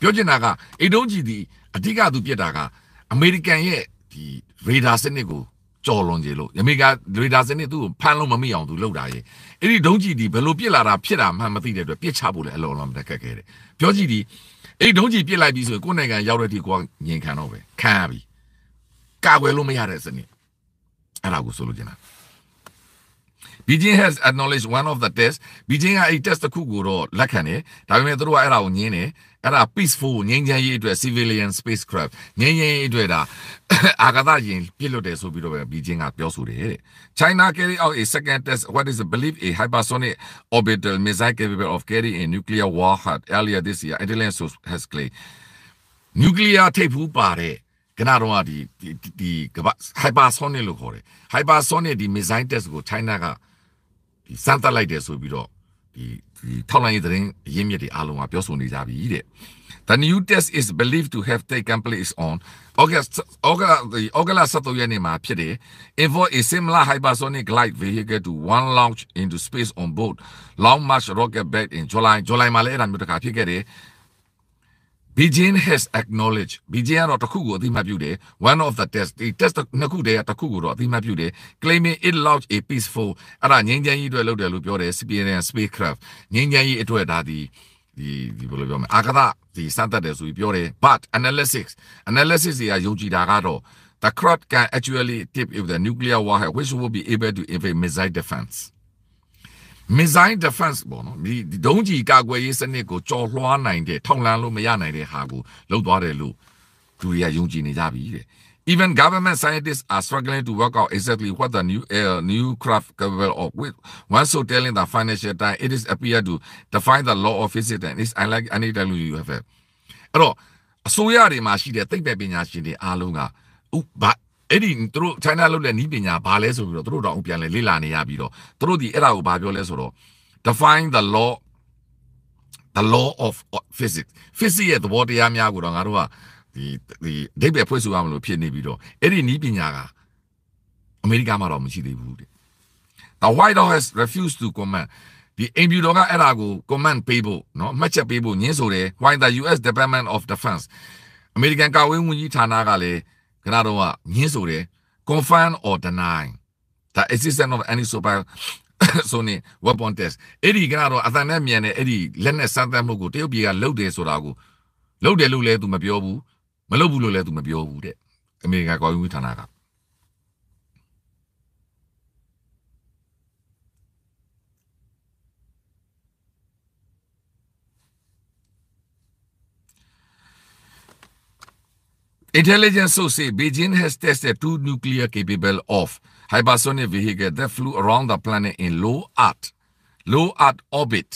ပြောချင်တာကအဲ့ဒုံးကြီးဒီအဓိကသူပြစ်တာကအမေရိကန်ရဲ့ဒီ radar စနစ်ကိုကြော်လွန်ကြလို့အမေရိကန် radar စနစ်သူ့ကိုဖမ်းလို့မမိအောင်သူလုပ်တာရဲ့အဲ့ဒီဒုံးကြီးဒီဘယ်လိုပြစ်လာတာဖြစ်တာမှမသိတဲ့အတွက်ပြစ်ချဖို့လည်းအလော်လော်မတက်ခက်ခဲ့တယ်ပြောကြည့်ဒီအဲ့ဒုံးကြီးပြစ်လိုက်ပြီဆိုရင်ကိုယ့်နိုင်ငံရောက်တဲ့ဒီကိုငင်ခံတော့ပဲခံရပြီကာကွယ်လို့မရတဲ့စနစ်အဲ့ဒါကိုဆိုလိုချင်တာ။ Beijing has acknowledged one of the tests Beijing ကအဲ့ test တစ်ခုကိုတော့လက်ခံတယ်။ဒါပေမဲ့သူတို့ကအဲ့ဒါကိုညင်းတယ်။အဲ့ဒါ peaceful ငြိမ်းချမ်းရေးအတွက် civilian spacecraft ငြိမ်းချမ်းရေးအတွက်ဒါအာကာသယာဉ်ပြစ်လွတ်တယ်ဆိုပြီးတော့ပဲ Beijing ကပြောဆိုတယ်တဲ့။ China carry out a second test what is believed a hypersonic orbital missile capable of carrying a nuclear warhead earlier this year. Intelligence has claimed nuclear di di ထိပ်ဖူးပါတဲ့ကနတော့ဒီဒီကဘာ hypersonic လို့ခေါ်တယ် hypersonic ဒီ missile test Go China ကဒီစမ်းသပ်လိုက်တယ်ဆိုပြီးတော့ဒီဒီထောက်လိုင်းရေးသတင်းအရင်းမြစ်တွေအားလုံးကပြောဆိုနေကြပြီတဲ့ The new test is believed to have taken place on August August the August last 17ရက်နေ့မှာဖြစ်တယ် involved a similar hypersonic glide vehicle to one launched into space on board Long March rocket back in July July မှာလည်းအဲ့ဒါမျိုးတစ်ခါဖြစ်ခဲ့တယ် Beijing has acknowledged Beijing ကတော့တခုကိုအသိမှတ်ပြုတယ် one of the test Di Ma နှစ်ခုတည်းကတခုကိုတော့အသိမှတ်ပြုတယ် claiming it launched a peaceful the Spirit spacecraft ငြိမ်းချမ်းရေးအတွက်ဒါဒီဒီဒီဘယ်လိုပြောမလဲအာကသဒီစမ်းသပ်တယ်ဆိုပြီးပြောတယ် but analysis analysis တွေကယုံကြည်တာကတော့ the crop can actually tip if the nuclear warhead which will be able to evade missile defense missile defense ပေါ့နော်ဒီဒုံးကျည်ကာကွယ်ရေးစနစ်ကိုကြော်လွှားနိုင်တဲ့ထောက်လန်းလို့မရနိုင်တဲ့ဟာကိုလုပ်သွားတယ်လို့လူတွေကယုံကြည်နေကြပြီတဲ့ Even government scientists are struggling to work out exactly what the new uh, new craft capable of. With one so telling the Financial Times, it is appear to defy the law of physics and is unlike any technology you have had. အဲ့တော့အစိုးရတွေမှာရှိတဲ့သိပ္ပံပညာရှင်တွေအားလုံးကဥပအဲ့ဒီသူတို့ China လုပ်တဲ့ဤပညာဘာလဲဆိုပြီးတော့သူတို့တော့ပြန်လဲလေ့လာနေရပြီးတော့သူတို့ဒီအဲ့ဒါကိုဘာပြောလဲဆိုတော့ define the law the law of physics physics ရဲ့သဘောတရားများကိုတော့ငါတို့ကဒီဒီအဓိပ္ပာယ်ဖွင့်ဆိုရမလို့ဖြစ်နေပြီးတော့အဲ့ဒီဤပညာကအမေရိကန်မှာတော့မရှိသေးဘူးတဲ့ The White House has refused to comment ဒီအင်ဗျူတော်ကအဲ့ဒါကို comment ပေးဖို့เนาะမှတ်ချက်ပေးဖို့ညင်းဆိုတယ် why the US Department of Defense အမေရိကန်ကာဝေးဝန်ကြီးဌာနကလည်းခဏတော့ငင်းဆိုတယ် confirm or deny the existence of any super Sony weapon test အဲ့ဒီကတော့အသံနဲ့မြန်တဲ့အဲ့ဒီလက်နဲ့စမ်းသပ်မှုကိုတရုတ်ပြည်ကလုပ်တယ်ဆိုတာကိုလုပ်တယ်လို့လည်းသူမပြောဘူးမလုပ်ဘူးလို့လည်းသူမပြောဘူးတဲ့အမေရိကန်ကော်ယူဌာနက Intelligence sources say Beijing has tested two nuclear-capable of hypersonic vehicles that flew around the planet in low Earth, low Earth orbit.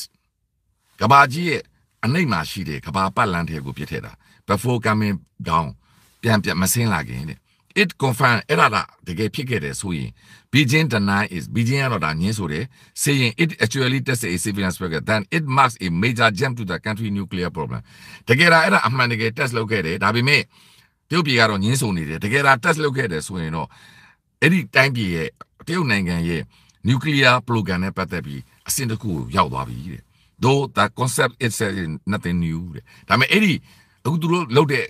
ane ကဘာကြီးရဲ့အနိုင်မှာရှိတဲ့ကဘာပတ်လန်းထဲကိုပြစ်ထည့်တာ before coming down ပြန်ပြန်မဆင်းလာခင်တဲ့ it era confirm အဲ့ဒါလားတကယ်ဖြစ်ခဲ့တယ်ဆိုရင် Beijing deny is Beijing or ကတော့ဒါညင်းဆိုတယ် saying it actually tested a civilian rocket then it marks a major jump to the country nuclear problem era တကယ်လားအဲ့ဒါအမှန်တကယ် test လုပ်ခဲ့တယ်ဒါပေမဲ့တရုတ်ပြည်ကတော့ငင်းဆုံနေတယ်တကယ်လား test လုပ်ခဲ့တယ်ဆိုရင်တော့အဲ့ဒီတိုင်းပြည်ရဲ့တရုတ်နိုင်ငံရဲ့နျူကလ িয়ার program နဲ့ပတ်သက်ပြီးအဆင့်တစ်ခုရောက်သွားပြီတဲ့ though that concept is nothing new တဲ့ဒါပေမဲ့အဲ့ဒီအခုသူတို့လုပ်တဲ့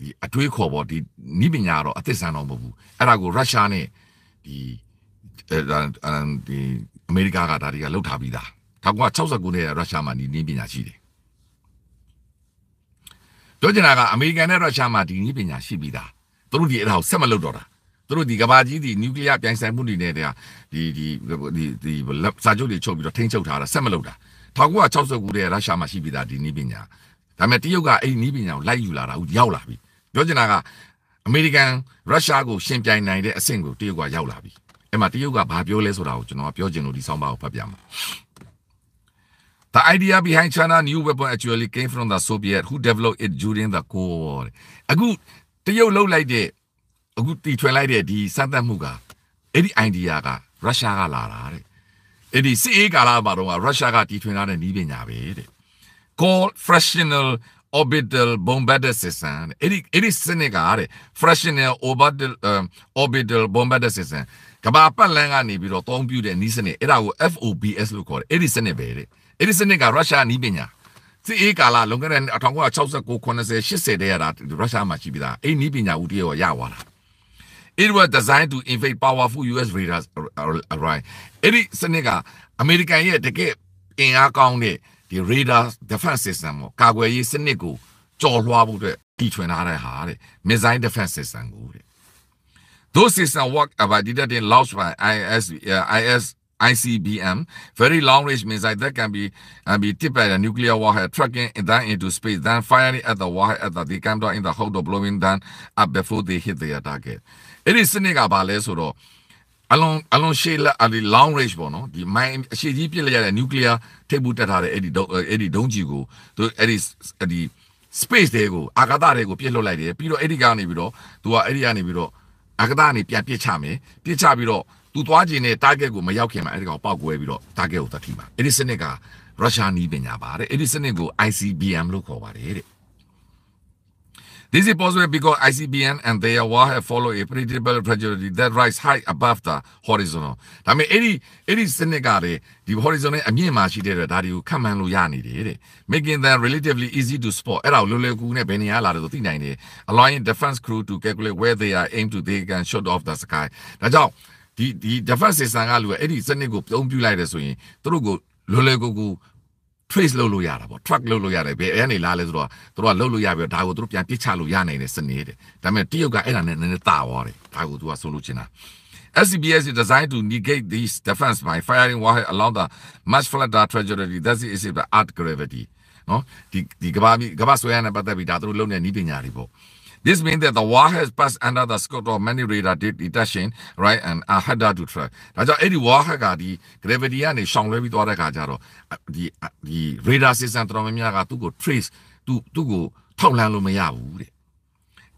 ဒီအတွေးခေါ်ပေါ့ဒီနိပညာတော့အသစ်ဆန်းတော့မဟုတ်ဘူးအဲ့ဒါကိုရုရှားနဲ့ဒီအဲဒီအမေရိကကဒါတွေကလှုပ်ထားပြီးသား1969နဲ့ရုရှားမှာဒီနိပညာရှိတယ်ပြောချင်တာကအမေရိကန်နဲ့ရုရှားမှာဒီနည်းပညာရှိပြီးသားသူတို့ဒီအဲ့ဒါကိုဆက်မလုပ်တော့တာသူတို့ဒီကဘာကြီးဒီနျူကလ িয়ার ပြိုင်ဆိုင်မှုတွေနဲ့တရားဒီဒီဒီဒီစာချုပ်တွေချုပ်ပြီးတော့ထိန်းချုပ်ထားတာဆက်မလုပ်တာ1969တဲ့ရုရှားမှာရှိပြီးသားဒီနည်းပညာဒါပေမဲ့တရုတ်ကအဲ့ဒီနည်းပညာကိုလိုက်ယူလာတာအခုရောက်လာပြီပြောချင်တာကအမေရိကန်ရုရှားကိုရှင်ပြိုင်နိုင်တဲ့အဆင့်ကိုတရုတ်ကရောက်လာပြီအဲ့မှာတရုတ်ကဘာပြောလဲဆိုတာကိုကျွန်တော်ကပြောချင်လို့ဒီဆောင်းပါးကိုဖတ်ပြမှာ The idea behind China new weapon actually came from the Soviet who developed it during the Cold War အခုတရုတ်လှုပ်လိုက်တဲ့အခုတီထွင်လိုက်တဲ့ဒီစမ်းသပ်မှုကအဲ့ဒီ idea ကရုရှားကလာတာတဲ့အဲ့ဒီစစ်အေးကာလမှာတော့ရုရှားကတီထွင်လာတဲ့နည်းပညာပဲတဲ့ Called fractional orbital bombarder system အဲ့ဒီအဲ့ဒီစနစ်ကတဲ့ fractional orbital orbital bombarder system ကမ္ဘာပတ်လမ်းကနေပြီးတော့တောင်းပြတဲ့နည်းစနစ်အဲ့ဒါကို FOBS လို့ခေါ်တယ်အဲ့ဒီစနစ်ပဲတဲ့။အဲ့ဒီစနစ်ကရုရှားနီးပညာစစ်အေးကာလလွန်ခဲ့တဲ့1969 90 80တဲ့ရတာရုရှားမှာရှိပြီးသားအဲ့ဒီနီးပညာဦးတရရသွားတာ။ It was designed to invade powerful US radars uh, uh, uh, right အဲ့ဒီစနစ်ကအမေရိကန်ရဲ့တကယ်အင်အားကောင်းတဲ့ဒီ radar defense system ကိုကာကွယ်ရေးစနစ်ကိုကျော်လွှားဖို့အတွက်တီထွင်ထားတဲ့ဟာတဲ့ missile defense system ကိုတဲ့ Those system work about did in Laos by IS uh, IS ICBM, very long range missile that can be uh, be tipped by a nuclear warhead, tracking that into space, then firing at the warhead at the they come down in the hold of blowing down up before they hit their target. It is စနစ်ကဘာလဲဆိုတော့အလွန်အလွန်ရှေ့လက်အဒီ long range ပေါ့နော်ဒီ mine အရှေ့ကြီးပြစ်လိုက်ရတဲ့ nuclear ထိပ်ပူတက်ထားတဲ့အဲ့ဒီအဲ့ဒီဒုံးကြီးကိုသူအဲ့ဒီအဲ့ဒီ space တွေကိုအာကာသတွေကိုပြစ်လွတ်လိုက်တယ်ပြီးတော့အဲ့ဒီကနေပြီးတော့သူကအဲ့ဒီကနေပြီးတော့အာကာသကနေပြန်ပြစ်ချမယ်ပြစ်ချပြီးတော့သူသွားခြင်းနဲ့ target ကိုမရောက်ခင်မှာအဲ့ဒီကောင်ပေါက်ကွဲပြီးတော့ target ကိုသတ်ထိမှာအဲ့ဒီစနစ်ကရုရှားနီးပညာပါတဲ့အဲ့ဒီစနစ်ကို ICBM လို့ခေါ်ပါတယ်တဲ့ This is possible because ICBM and their warhead follow a predictable trajectory that rise high above the horizontal. ဒါပေမဲ့အဲ့ဒီအဲ့ဒီစနစ်ကလေဒီ horizon နဲ့အမြင့်မှာရှိတဲ့ဒါတွေကိုခန့်မှန်းလို့ရနေတယ်တဲ့ making them relatively easy to spot အဲ့ဒါကိုလွယ်လွယ်ကူကူနဲ့ဘယ်နေရာလာတယ်ဆိုသိနိုင်တယ် allowing defense crew to calculate where they are aimed to they can shot off the sky ဒါကြောင့်ဒီဒီ defense system ကလူကအဲ့ဒီစနစ်ကိုပြုံးပြလိုက်တယ်ဆိုရင်သူတို့ကိုလွယ်လွယ်ကူကူ trace လုပ်လို့ရတာပေါ့ track လုပ်လို့ရတယ်ဘယ်အဲ့နေလာလဲဆိုတော့သူတို့ကလုပ်လို့ရပြီးတော့ဒါကိုသူတို့ပြန်ပြစ်ချလို့ရနိုင်တယ်စနစ်တဲ့ဒါပေမဲ့တရုတ်ကအဲ့ဒါနဲ့နည်းနည်းတာသွားတယ်ဒါကိုသူကဆိုလို့ချင်တာ SCBS is designed to negate these defense by firing warhead along the much flatter trajectory that is the earth gravity နော်ဒီဒီကဘာကဘာဆွဲရတဲ့ပတ်သက်ပြီးဒါတို့လုံနေနီးပညာတွေပေါ့ This means that the war has passed under the scope of many radar detection, right, and had uh, radar to track. warhead war the gravity the radar system တော်တော်များများကသူ့ကို trace သူ့သူ့ကိုထောက်လှမ်းလို့မရဘူးတဲ့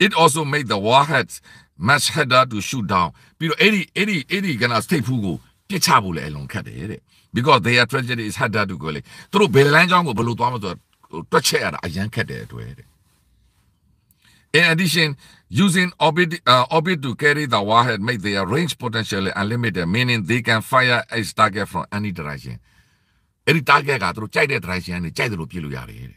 It also made the warheads much harder to shoot down. ပြီးတော့အဲ့ဒီအဲ့ဒီအဲ့ဒီကနစတိတ်ဖူးကိုပြစ်ချဖို့လည်းအလွန်ခက်တယ်တဲ့ because their tragedy is harder to go လေသူတို့ဘယ်လမ်းကြောင်းကိုဘယ်လိုသွားမလဲဆိုတော့တွက်ချက်ရတာအရန်ခက်တယ်အတွေ့တဲ့ in addition, using orbit, uh, orbit to carry the warhead makes their range potentially unlimited, meaning they can fire a target from any direction. အဲ့ဒီ target through ကသူတို့ကြိုက်တဲ့ direction ကနေကြိုက်တယ်လို့ပြလို့ရတယ်တဲ့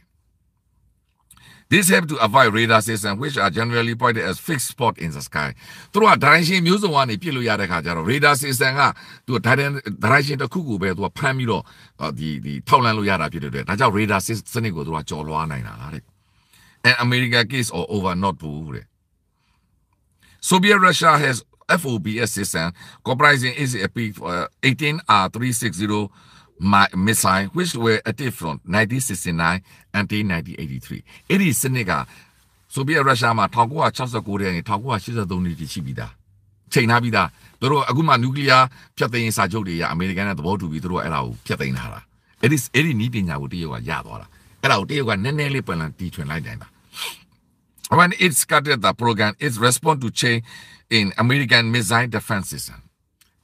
This helps to avoid radar systems, which are generally pointed as fixed spot in the sky Through a direction one, မျိုးစုံကနေပြလို့ရတဲ့ခါကျတော့ radar system a direction to a uh, the the တစ်ခုကိုပဲသူကဖမ်းပြီးတော့ဒီဒီထောက်လန့်လို့ရတာဖြစ်တဲ့အတွက်ဒါကြောင့် radar စနစ်ကိုသူကကြော်လွှားနိုင်တာလားတဲ့ and America case or over not to over. Soviet Russia has FOBS system comprising AP uh, 18 R360 missile, which were active from 1969 and 1983. It is Seneca. Soviet Russia, Tango, Chasa Korea, Tango, Chisa Doni, Chibida, China, Bida, Aguma Nuclear, Piatin, Sajo, the American, the world to be through Elau, Piatin Hara. It is any need in Yawdi or Yadora. Elau, Diogan, Nene Lippen, and Teacher Nidana. When it started the program, it responded to change in American missile defense system.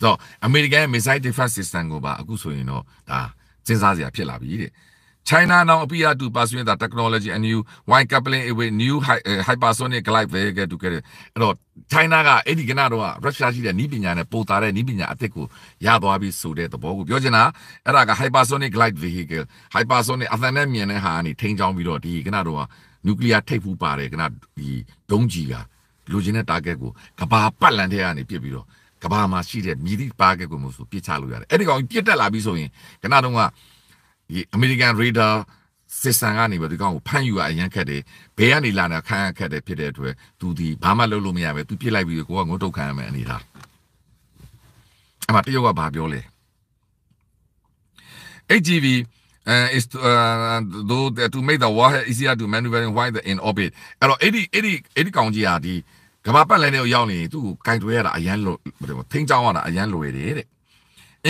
So American missile defense system ကိုပါအခုဆိုရင်တော့ဒါစဉ်းစားစရာဖြစ်လာပြီတဲ့ China now appear to pursue the technology and you why coupling it with new hy uh, hypersonic glide vehicle to get it အဲ့တော့ China ကအဲ့ဒီကနေ့တော့ရုရှားရှိတဲ့နီးပညာနဲ့ပိုတာတဲ့နီးပညာအသစ်ကိုရသွားပြီဆိုတဲ့သဘောကိုပြောချင်တာအဲ့ဒါက hypersonic glide vehicle hypersonic အသံနဲ့မြင်တဲ့ဟာကနေထိန်းချောင်းပြီးတော့ဒီကနေ့တော့နျူကလ িয়ার ထိပ်ဖူးပါတယ်ခဏဒီဒုံးကြီးကလိုချင်တဲ့ target ကိုကဘာပတ်လန်ထဲကနေပြစ်ပြီးတော့ကဘာမှာရှိတဲ့မြည်သည့် target ကိုမျိုးဆိုပြစ်ချလို့ရတယ်အဲ့ဒီကောင်ပြစ်တက်လာပြီဆိုရင်ခဏတုန်းကဒီ American Radar စစ်ဆန်ကနေပဲဒီကောင်ကိုဖမ်းယူရအရန်ခက်တယ်ဘဲကနေလာတာခမ်းခက်တယ်ဖြစ်တဲ့အတွက်သူဒီဘာမှလုပ်လို့မရပဲသူပြစ်လိုက်ပြီးကိုကငုတ်တုတ်ခံရမယ်အနေထားအမှတရုတ်ကဘာပြောလဲ HGV and is to, uh, though to make the warhead easier to maneuver in while in orbit အဲ့တော့အဲ့ဒီအဲ့ဒီအဲ့ဒီကောင်ကြီးဟာဒီကမ္ဘာပတ်လည်ထဲကိုရောက်နေသူ့ကိုကင်တွယ်ရတာအရန်လို့ထိန်းချောင်းရတာအရန်လွယ်တယ်တဲ့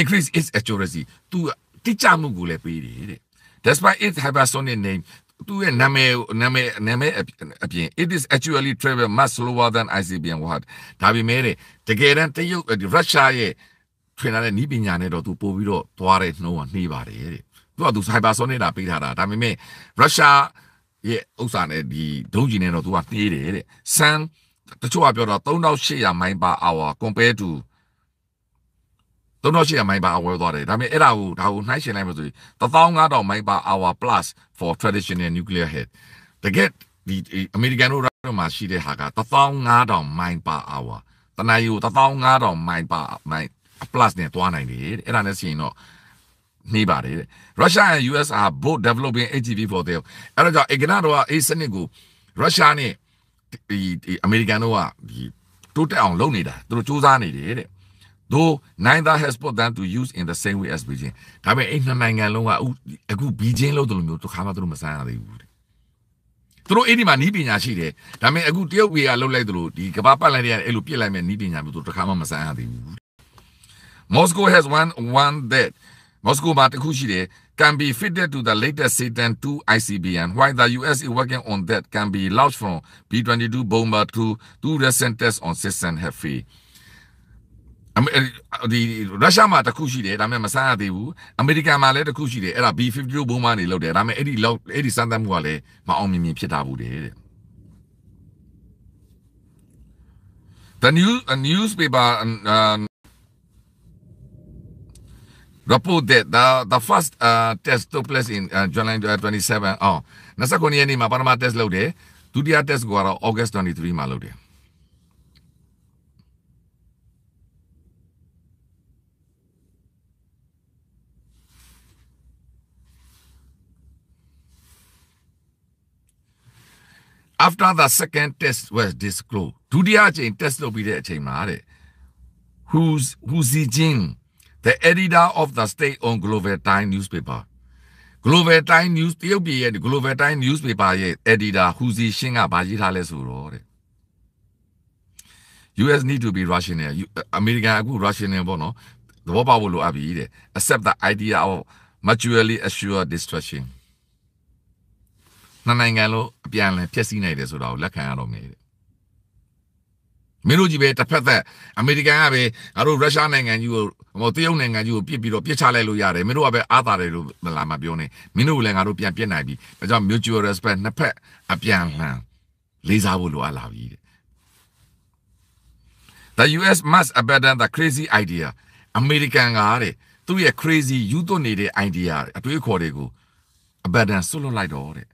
increase its accuracy သူတိကျမှုကိုလည်းပေးတယ်တဲ့ despite its hypersonic name သူရဲ့နာမည်နာမည်နာမည်အပြင် it is actually travel much slower than ICBM warhead ဒါပေမဲ့တကယ်တမ်းတရုတ်ရုရှားရဲ့ထွင်လာတဲ့ဤပညာနဲ့တော့သူပို့ပြီးတော့သွားတဲ့နှုံးကနှေးပါတယ်တဲ့သူကသူ hypersonic လာပေးထားတာဒါပေမဲ့ရုရှားရဲ့ဥစ္စာနဲ့ဒီဒုံးကျည်နဲ့တော့သူကနှေးတယ်တဲ့ sun တချို့ကပြောတော့3800မိုင်ပါ hour compare to 3800မိုင်ပါ hour သွားတယ်ဒါပေမဲ့အဲ့ဒါကိုဒါကိုနှိုင်းယှဉ်လိုက်မှဆိုရင်15000မိုင်ပါ hour plus for traditional nuclear head တကယ်ဒီအမေရိကန်တို့ရုရှားမှာရှိတဲ့ဟာက15000မိုင်ပါ hour တနင်္ဂနွေ15000မိုင်ပါမိုင် plus နဲ့သွားနိုင်တယ်အဲ့ဒါနဲ့ဆိုရင်တော့နှီးပါတယ်တဲ့ရုရှားနဲ့ US are both developing AGV for their အဲ့တော့ကြောင့်အင်္ဂလန်တို့ကအေးစနစ်ကိုရုရှားနဲ့ဒီအမေရိကန်တို့ကဒီတိုးတက်အောင်လုပ်နေတာသူတို့စူးစမ်းနေတယ်တဲ့ though neither has put them to use in the same way as Beijing ဒါပေမဲ့အဲ့နှစ်နိုင်ငံလုံးကအခု Beijing လို့တလူမျိုးတစ်ခါမှသူတို့မစမ်းရသေးဘူးတဲ့သူတို့အဲ့ဒီမှာနီးပညာရှိတယ်ဒါပေမဲ့အခုတရုတ်ပြည်ကလှုပ်လိုက်သလိုဒီကမ္ဘာပတ်လိုက်တဲ့အဲ့လိုပြစ်လိုက်မဲ့နီးပညာမျိုးသူတို့တစ်ခါမှမစမ်းရသေးဘူး Moscow has one one that Moscow မှာတခုရှိတယ် can be fitted to the latest Satan II ICBM while the US is working on that can be launched from B-22 bomber to two recent tests on system have failed ဒီရုရှားမှာတခုရှိတယ်ဒါပေမဲ့မဆန်းရသေးဘူးအမေရိကန်မှာလည်းတခုရှိတယ်အဲ့ဒါ B52 ဘုံးမနေလောက်တယ်ဒါပေမဲ့အဲ့ဒီလောက်အဲ့ဒီစမ်းသပ်မှုကလည်းမအောင်မြင်မြင်ဖြစ်တာဘူးတဲ့ The eh, eh eh news a newspaper um, um report that the, the first uh, test took place in uh, July 27 oh နစကိုနီယနေ့မှာပထမ test လုပ်တယ်ဒုတိယ test ကိုကတော့ August 23မှာလုပ်တယ် after the second test was disclosed ဒုတိယအချိန် test လုပ်ပြီးတဲ့အချိန်မှာတဲ့ who's who's Jin? the editor of the state-owned Global Time newspaper Global Time News တရုတ်ပြည်ရဲ့ Global Time newspaper ရဲ့ editor ဟူစီရှင်းကဗာရေးထားလဲဆိုတော့တဲ့ US need to be rational American အခု rational ပေါ့နော်သဘောပေါက်ဖို့လိုအပ်ပြီတဲ့ accept the idea of mutually assured destruction နှစ်နိုင်ငံလုံးအပြန်အလှန်ဖျက်ဆီးနိုင်တယ်ဆိုတာကိုလက်ခံရတော့မယ်တဲ့မင်းတို့ကြီးပဲတစ်ဖက်သက်အမေရိကန်ကပဲငါတို့ရုရှားနိုင်ငံကြီးကိုဟိုတရုတ်နိုင်ငံကြီးကိုပြစ်ပြီးတော့ပြစ်ချလိုက်လို့ရတယ်မင်းတို့ကပဲအားသာတယ်လို့မလာမပြောနဲ့မင်းတို့ကလည်းငါတို့ပြန်ပြစ်နိုင်ပြီဒါကြောင့် mutual respect နှစ်ဖက်အပြန်အလှန်လေးစားဖို့လိုအပ်လာပြီတဲ့ The US must abandon the crazy idea အမေရိကန်ကတဲ့သူ့ရဲ့ crazy ယူသွနေတဲ့ idea အတွေးခေါ်တွေကို abandon ဆွတ်လွတ်လိုက်တော့တဲ့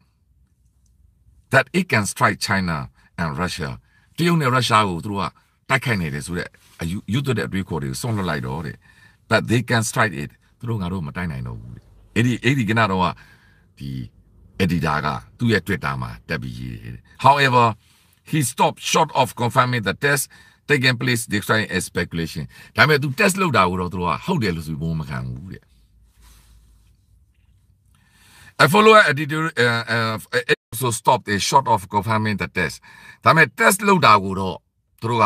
that it can strike China and Russia တရုတ်နဲ့ရုရှားကိုသူတို့ကတိုက်ခိုက်နေတယ်ဆိုတော့အယူယူတဲ့တွေးခေါ်တွေကိုဆွန့်လွတ်လိုက်တော့တဲ့ but they can strike it သူတို့ငါတို့မတိုက်နိုင်တော့ဘူးအဲ့ဒီအဲ့ဒီကနတော့ကဒီ editor ကသူ့ရဲ့ Twitter မှာတက်ပြီးရေးတယ် however he stopped short of confirming the test taking place describing a speculation ဒါပေမဲ့ तू test လုပ်တာကိုတော့သူတို့ကဟုတ်တယ်လို့ဆိုဘုံမခံဘူးတဲ့ A follower editor uh, uh, also stopped a uh, short of confirming the test ဒါပေမဲ့ test လုပ်တာကိုတော့သူတို့က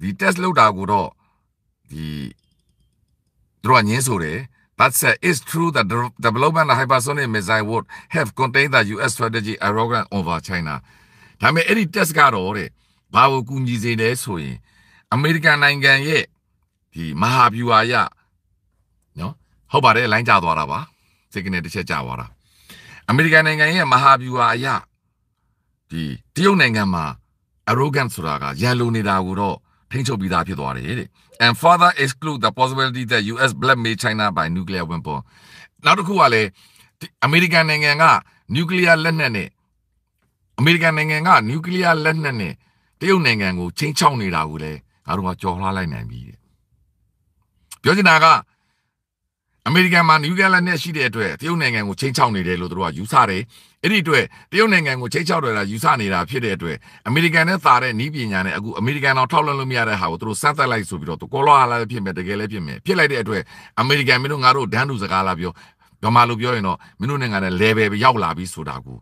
ဒီ test လုပ်တာကိုတော့ဒီသူတို့ကညင်းဆိုတယ် But uh, it's true that the development of hypersonic missile would have contained the US strategy arrogant over China. ဒါပေမဲ့အဲ့ဒီ test ကတော့တဲ့ဘာကိုကူညီစေလဲဆိုရင်အမေရိကန်နိုင်ငံရဲ့ဒီမဟာဗျူဟာရနော်ဟုတ်ပါတယ်လိုင်းကျသွားတာပါစိတ်ကနေတစ်ချက်ကျသွားတာအမေရိကန်နိုင်ငံရဲ့မဟာဗျူဟာအရဒီတရုတ်နိုင်ငံမှာ arrogant ဆိုတာကရန်လိုနေတာကိုတော့ထိန်းချုပ်ပြီးသားဖြစ်သွားတယ်တဲ့ and further exclude the possibility that US blackmail China by nuclear weapon နောက်တစ်ခုကလည်းအမေရိကန်နိုင်ငံက nuclear လက်နက်နဲ့အမေရိကန်နိုင်ငံက nuclear လက်နက်နဲ့တရုတ်နိုင်ငံကိုချင်းချောက်နေတာကိုလည်းငါတို့ကကြော်လှလိုက်နိုင်ပြီတဲ့ပြောချင်တာကအမေရိကန်မှာနျူကလီးယားလက်နက်ရှိတဲ့အတွက်တရုတ်နိုင်ငံကိုချိန်ချောက်နေတယ်လို့တို့ကယူဆတယ်။အဲ့ဒီအတွက်တရုတ်နိုင်ငံကိုချိန်ချောက်တယ်လားယူဆနေတာဖြစ်တဲ့အတွက်အမေရိကန်နဲ့သာတဲ့နီးပညာနဲ့အခုအမေရိကန်တော့ထောက်လွှတ်လို့မရတဲ့ဟာကိုတို့စမ်းသပ်လိုက်ဆိုပြီးတော့ကောလောဟာလာဖြစ်မယ်တကယ်လည်းဖြစ်မယ်ဖြစ်လိုက်တဲ့အတွက်အမေရိကန်မင်းတို့ငါတို့ဒန်းတူစကားလာပြောဗမာလိုပြောရင်တော့မင်းတို့နိုင်ငံနဲ့ level ပဲရောက်လာပြီဆိုတာကို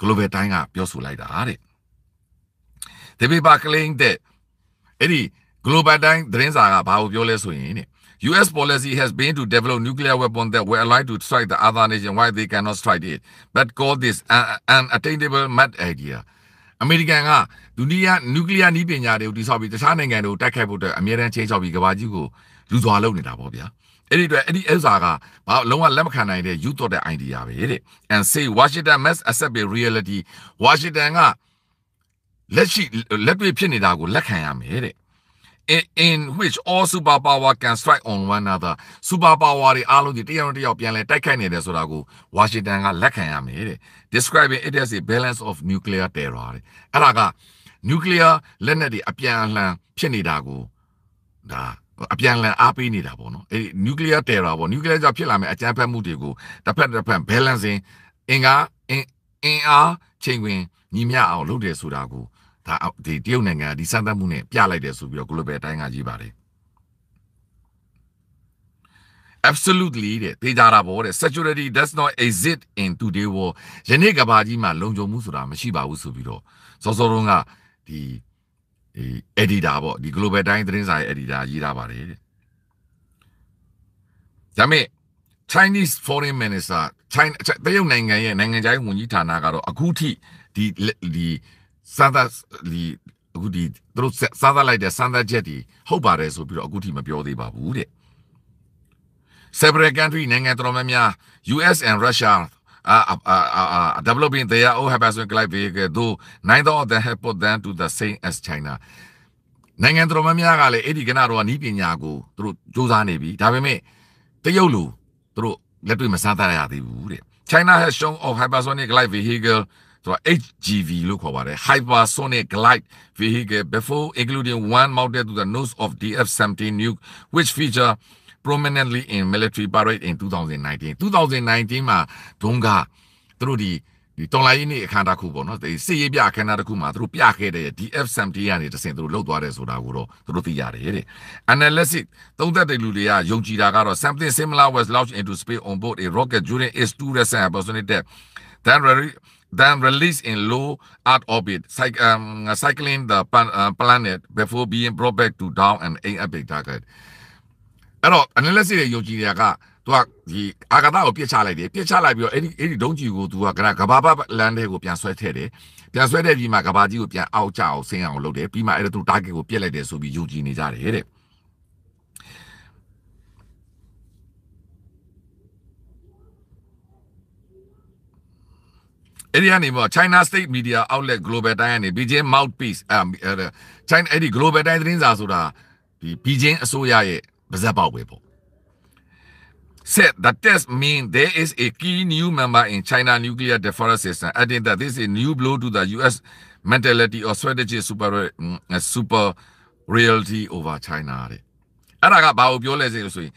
global တိုင်းကပြောဆိုလိုက်တာတဲ့။ The paper claim that အဲ့ဒီ global တိုင်းသတင်းစာကဘာကိုပြောလဲဆိုရင်တဲ့ U.S. policy has been to develop nuclear weapons that were allowed to strike the other nation while they cannot strike it, but called this an attainable mad idea. nuclear အမေရိကန်ကဒုတိယနျူကလ িয়ার နည်းပညာတွေကိုတိစောက်ပြီးတခြားနိုင်ငံတွေကိုတိုက်ခိုက်ဖို့အတွက်အမြဲတမ်းချိန်ချောက်ပြီးကဘာကြီးကိုလူစွာလုပ်နေတာပေါ့ဗျာအဲ့ဒီအတွက်အဲ့ဒီအစားကဘာလုံးဝလက်မခံနိုင်တဲ့ယူတော်တဲ့ idea ပဲတဲ့ and say Washington must accept the reality Washington ကလက်ရှိလက်တွေ့ဖြစ်နေတာကိုလက်ခံရမယ်တဲ့ in, in which all superpower can strike on one another superpower တွေအားလုံးဒီတရားတော်တရားပြန်လဲတိုက်ခိုက်နေတယ်ဆိုတာကို Washington ကလက်ခံရမယ်တဲ့ describing it as a balance of nuclear terror တဲ့အဲ့ဒါက nuclear လက်နက်တွေအပြန်အလှန်ဖြစ်နေတာကိုဒါအပြန်လန်အားပေးနေတာပေါ့နော်အဲ့ဒီ nuclear terror ပေါ့ nuclear ကြောင့်ဖြစ်လာမယ့်အကြမ်းဖက်မှုတွေကိုတစ်ဖက်တစ်ဖက် balancing အင်ကအင်အားချိန်ခွင်ညီမျှအောင် လုပ်တယ်ဆိုတာကိုဒါဒီတရုတ်နိုင်ငံဒီစမ်းသပ်မှုနဲ့ပြလိုက်တယ်ဆိုပြီးတော့ global တိုင်းကရေးပါတယ် absolutely တဲ့တေချာတာပေါ့တဲ့ security does not exist in today world ယနေ့ကမ္ဘာကြီးမှာလုံခြုံမှုဆိုတာမရှိပါဘူးဆိုပြီးတော့စောစောတုန်းကဒီဒီ editor ပေါ့ဒီ global တိုင်းသတင်းစာရဲ့ editor ရေးထားပါတယ်တဲ့ဒါမဲ့ Chinese foreign minister China တရုတ်နိုင်ငံရဲ့နိုင်ငံခြားရေးဝန်ကြီးဌာနကတော့အခုထိဒီဒီစမ်းသပ်ဒီအခုဒီသူတို့စမ်းသပ်လိုက်တဲ့စမ်းသပ်ချက်ဒီဟုတ်ပါတယ်ဆိုပြီးတော့အခုထိမပြောသေးပါဘူးတဲ့ separate country နိုင်ငံတော်များများ US and Russia are, are, are, are developing their own hypersonic glide vehicle though neither of them have put them to the same as China နိုင်ငံတော်များများကလည်းအဲ့ဒီကဏ္ဍတော်ကဤပညာကိုသူတို့စူးစမ်းနေပြီဒါပေမဲ့တရုတ်လိုသူတို့လက်တွေ့မစမ်းသပ်ရသေးဘူးတဲ့ China has shown of hypersonic glide vehicle ဆိုတော့ HGV လို့ခေါ်ပါတယ် hypersonic glide vehicle before including one mounted to the nose of DF-17 nuke which feature prominently in military parade in 2019 2019 ma through the the the kubo kanada kuma 2019မှာဒုံကသူတို့ဒီဒီတော်လိုင်းနေအခမ်းအနားခုပေါ့နော်ဒီစစ်ရေးပြအခမ်းအနားတစ်ခုမှာသူတို့ပြခဲ့တဲ့ 17 the DF-70 ကနေတဆင့်သူတို့လှုပ်သွားတယ်ဆိုတာကိုတော့သူတို့သိရတယ်တဲ့ analysis သုံးသက်တဲ့လူတွေကယုံကြည်တာကတော့ something similar was launched into space on board a rocket during its two recent personated that then released in low Earth orbit, um, cycling the pan, uh, planet before being brought back to down and aim at big target. အဲ့တော့ analysis တွေယုံကြည်ရကသူကဒီအာကာသကိုပြစ်ချလိုက်တယ်ပြစ်ချလိုက်ပြီးတော့အဲ့ဒီအဲ့ဒီဒုံးကြီးကိုသူကကဘာပတ်လမ်းတဲ့ကိုပြန်ဆွဲထည့်တယ်ပြန်ဆွဲတဲ့ပြီးမှကဘာကြီးကိုပြန်အောက်ကျအောင်ဆင်းအောင်လုပ်တယ်ပြီးမှအဲ့ဒါသူ target ကိုပြစ်လိုက်တယ်ဆိုပြီးယုံကြည်နေကြတယ်တဲ့ ni အဲ့ဒီကနေပေါ့ China State Media Outlet Global တိုင်းကနေ Beijing Mouthpiece အဲ China အဲ့ဒီ Global တိုင်းသတင်းစာဆိုတာဒီ Beijing webo. said the test mean there is a key new member in China nuclear deferral system adding that this is a new blow to the US mentality or strategy super mm, super reality over China တဲ့အဲ့ဒါကဘာကိုပြောလဲစေလို့ဆိုရင်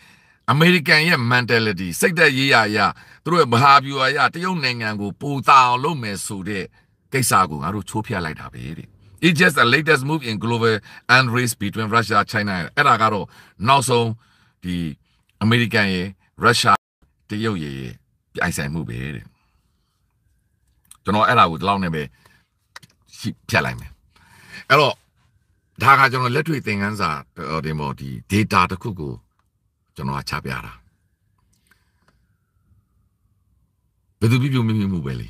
အမေရိကန်ရဲ့ mentality စိတ်သက်ရေးရာအရသူတို့ရဲ့မဟာဗျူဟာအရတရုတ်နိုင်ငံကိုပူတာအောင်လုပ်မယ်ဆိုတဲ့ကိစ္စကိုငါတို့ချိုးဖျက်လိုက်တာပဲတဲ့ It's just the latest move in global unrest between Russia and China အဲ့ဒါကတော့နောက်ဆုံးဒီအမေရိကန်ရဲ့ Russia တရုတ်ရဲ့ပြိုင်ဆိုင်မှုပဲတဲ့ကျွန်တော်အဲ့ဒါကိုဒီလောက်နဲ့ပဲဖြတ်လိုက်မယ်အဲ့တော့ဒါကကျွန်တော်လက်တွေ့သင်ခန်းစာဒီမော်ဒီ data တစ်ခုကိုကျွန်တော်ကချပြတာဘယ်သူပြပြမမြင်မှုပဲလေ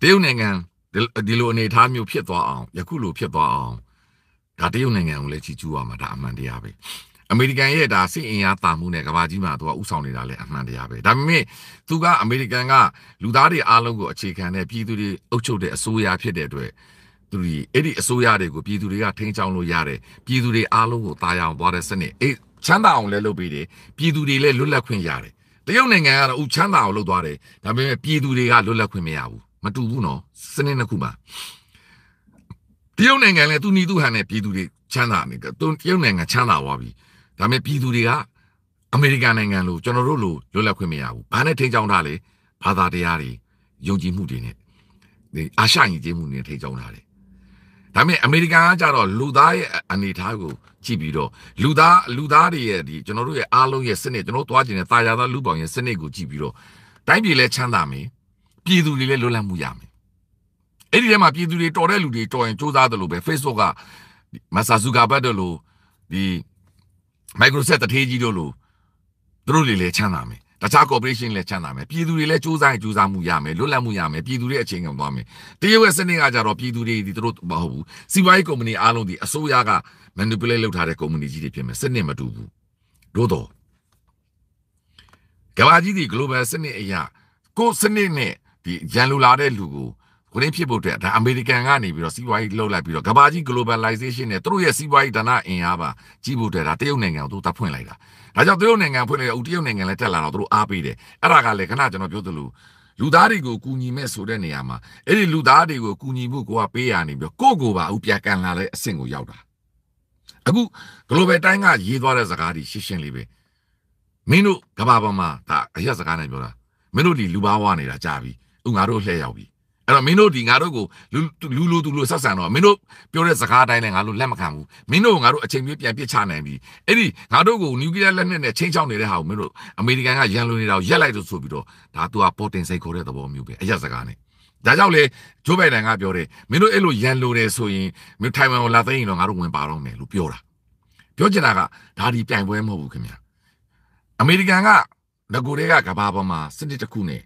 တရုတ်နိုင်ငံဒီလိုအနေအထားမျိုးဖြစ်သွားအောင်ယခုလိုဖြစ်သွားအောင်ဒါတရုတ်နိုင်ငံကိုလည်းချီကျူးရမှာဒါအမှန်တရားပဲအမေရိကန်ရဲ့ဒါစစ်အင်အားတာမှုနဲ့ကဘာကြီးမှာသူကဥဆောင်နေတာလည်းအမှန်တရားပဲဒါပေမဲ့သူကအမေရိကန်ကလူသားတွေအားလုံးကိုအခြေခံတဲ့ပြည်သူတွေအုပ်ချုပ်တဲ့အစိုးရဖြစ်တဲ့အတွက်သူဒီအဲ့ဒီအစိုးရတွေကိုပြည်သူတွေကထိန်းချောင်းလို့ရတယ်ပြည်သူတွေအားလုံးကိုတာယာအောင်သွားတဲ့စနစ်အဲ့ချမ်းသာအောင်လည်းလုပ်ပေးတယ်ပြည်သူတွေလည်းလွတ်လပ်ခွင့်ရတယ်တရုတ်နိုင်ငံကတော့ဥချမ်းသာအောင်လုပ်သွားတယ်ဒါပေမဲ့ပြည်သူတွေကလွတ်လပ်ခွင့်မရဘူးမတူဘူးနော်စနစ်နှစ်ခုမှာတရုတ်နိုင်ငံလည်းသူနီသူဟန်နဲ့ပြည်သူတွေချမ်းသာနေတယ်သူတရုတ်နိုင်ငံချမ်းသာသွားပြီဒါပေမဲ့ပြည်သူတွေကအမေရိကန်နိုင်ငံလိုကျွန်တော်တို့လိုလွတ်လပ်ခွင့်မရဘူးဘာနဲ့ထိန်းချောင်းထားလဲဘာသာတရားတွေယုံကြည်မှုတွေနဲ့ဒီအာရှယဉ်ကျေးမှုတွေထိန်းချောင်းထားတယ်ဒါပေမဲ့အမေရိကန်ကကြတော့လူသားရဲ့အနေအထားကိုကြည့်ပြီးတော့လူသားလူသားတွေရဲ့ဒီကျွန်တော်တို့ရဲ့အားလုံးရဲ့စနစ်ကျွန်တော်သွားကျင်တဲ့တာယာသောလူပေါင်းရဲ့စနစ်ကိုကြည့်ပြီးတော့တိုင်းပြည်လည်းချမ်းသာမယ်ပြည်သူတွေလည်းလွတ်လပ်မှုရမယ်အဲ့ဒီထဲမှာပြည်သူတွေတော်တဲ့လူတွေတော်ရင်စူးစမ်းတယ်လို့ပဲ Facebook ကမဆာဆူကာဘတ်တို့လိုဒီ Microsoft တထေးကြီးတို့လိုသူတို့တွေလည်းချမ်းသာမယ်တခြား corporation လည်းချမ်းသာမယ်ပြည်သူတွေလည်းစူးစမ်းစူးစမ်းမှုရမယ်လွတ်လပ်မှုရမယ်ပြည်သူတွေအချိန်ကုန်သွားမယ်တရုတ်ရဲ့စနစ်ကကြတော့ပြည်သူတွေဒီတို့မဟုတ်ဘူးစီးပွားရေးကုမ္ပဏီအားလုံးဒီအစိုးရက manipulate လုပ်ထားတဲ့ကုမ္ပဏီကြီးတွေဖြစ်မယ်စနစ်မတူဘူးတို့တော့ကမ္ဘာကြီးဒီ global စနစ်အရာကိုယ်စနစ်နဲ့ဒီရန်လူလာတဲ့လူကိုကိုရင်းဖြစ်ဖို့အတွက်ဒါအမေရိကန်ကနေပြီးတော့စီးပွားရေးလှုပ်လိုက်ပြီးတော့ကမ္ဘာကြီး globalization နဲ့သူတို့ရဲ့စီးပွားရေးဒါနအင်အားပါကြီးဖို့အတွက်ဒါတရုတ်နိုင်ငံကိုသူတပ်ဖွင့်လိုက်တာဒါကြောင့်တရုတ်နိုင်ငံဖွင့်လိုက်တော့တရုတ်နိုင်ငံလည်းတက်လာတော့သူတို့အားပေးတယ်အဲ့ဒါကလည်းခဏကျွန်တော်ပြောသလိုလူသားတွေကိုကူညီမဲ့ဆိုတဲ့နေရာမှာအဲ့ဒီလူသားတွေကိုကူညီမှုကိုကပေးရနေပြီးကိုကိုပါအခုပြန်ကန်လာတဲ့အဆင့်ကိုရောက်တာအခု global တိုင်းကရေးသွားတဲ့စကားတွေရှင်းရှင်းလေးပဲမင်းတို့ကဘာပေါ်မှာဒါအရက်စကားနဲ့ပြောတာမင်းတို့ဒီလူပါဝါနေတာကြာပြီဥငါတို့လှည့်ရောက်ပြီအဲ့တော့မင်းတို့ဒီငါတို့ကိုလူလူလူသူလူဆက်ဆံတော့မင်းတို့ပြောတဲ့စကားတိုင်းလည်းငါတို့လက်မခံဘူးမင်းတို့ကငါတို့အချိန်ပြည့်ပြန်ပစ်ချနိုင်ပြီအဲ့ဒီငါတို့ကိုနျူကလ িয়ার လက်နက်နဲ့ချင်းချောင်းနေတဲ့ဟာကိုမင်းတို့အမေရိကန်ကရန်လိုနေတာကိုရက်လိုက်လို့ဆိုပြီးတော့ဒါသူကပေါ်တင်စိတ်ခေါ်တဲ့သဘောမျိုးပဲအရက်စကားနဲ့ဒါကြောင့်လေဂျိုးဘိုင်ဒန်ကပြောတယ်မင်းတို့အဲ့လိုရန်လိုတယ်ဆိုရင်မင်းထိုင်ဝမ်ကိုလာသိရင်တော့ငါတို့ဝင်ပါတော့မယ်လို့ပြောတာပြောချင်တာကဒါဒီပြိုင်ပွဲမဟုတ်ဘူးခင်ဗျာအမေရိကန်ကငကိုတွေကကဘာပေါ်မှာစနစ်တစ်ခုနဲ့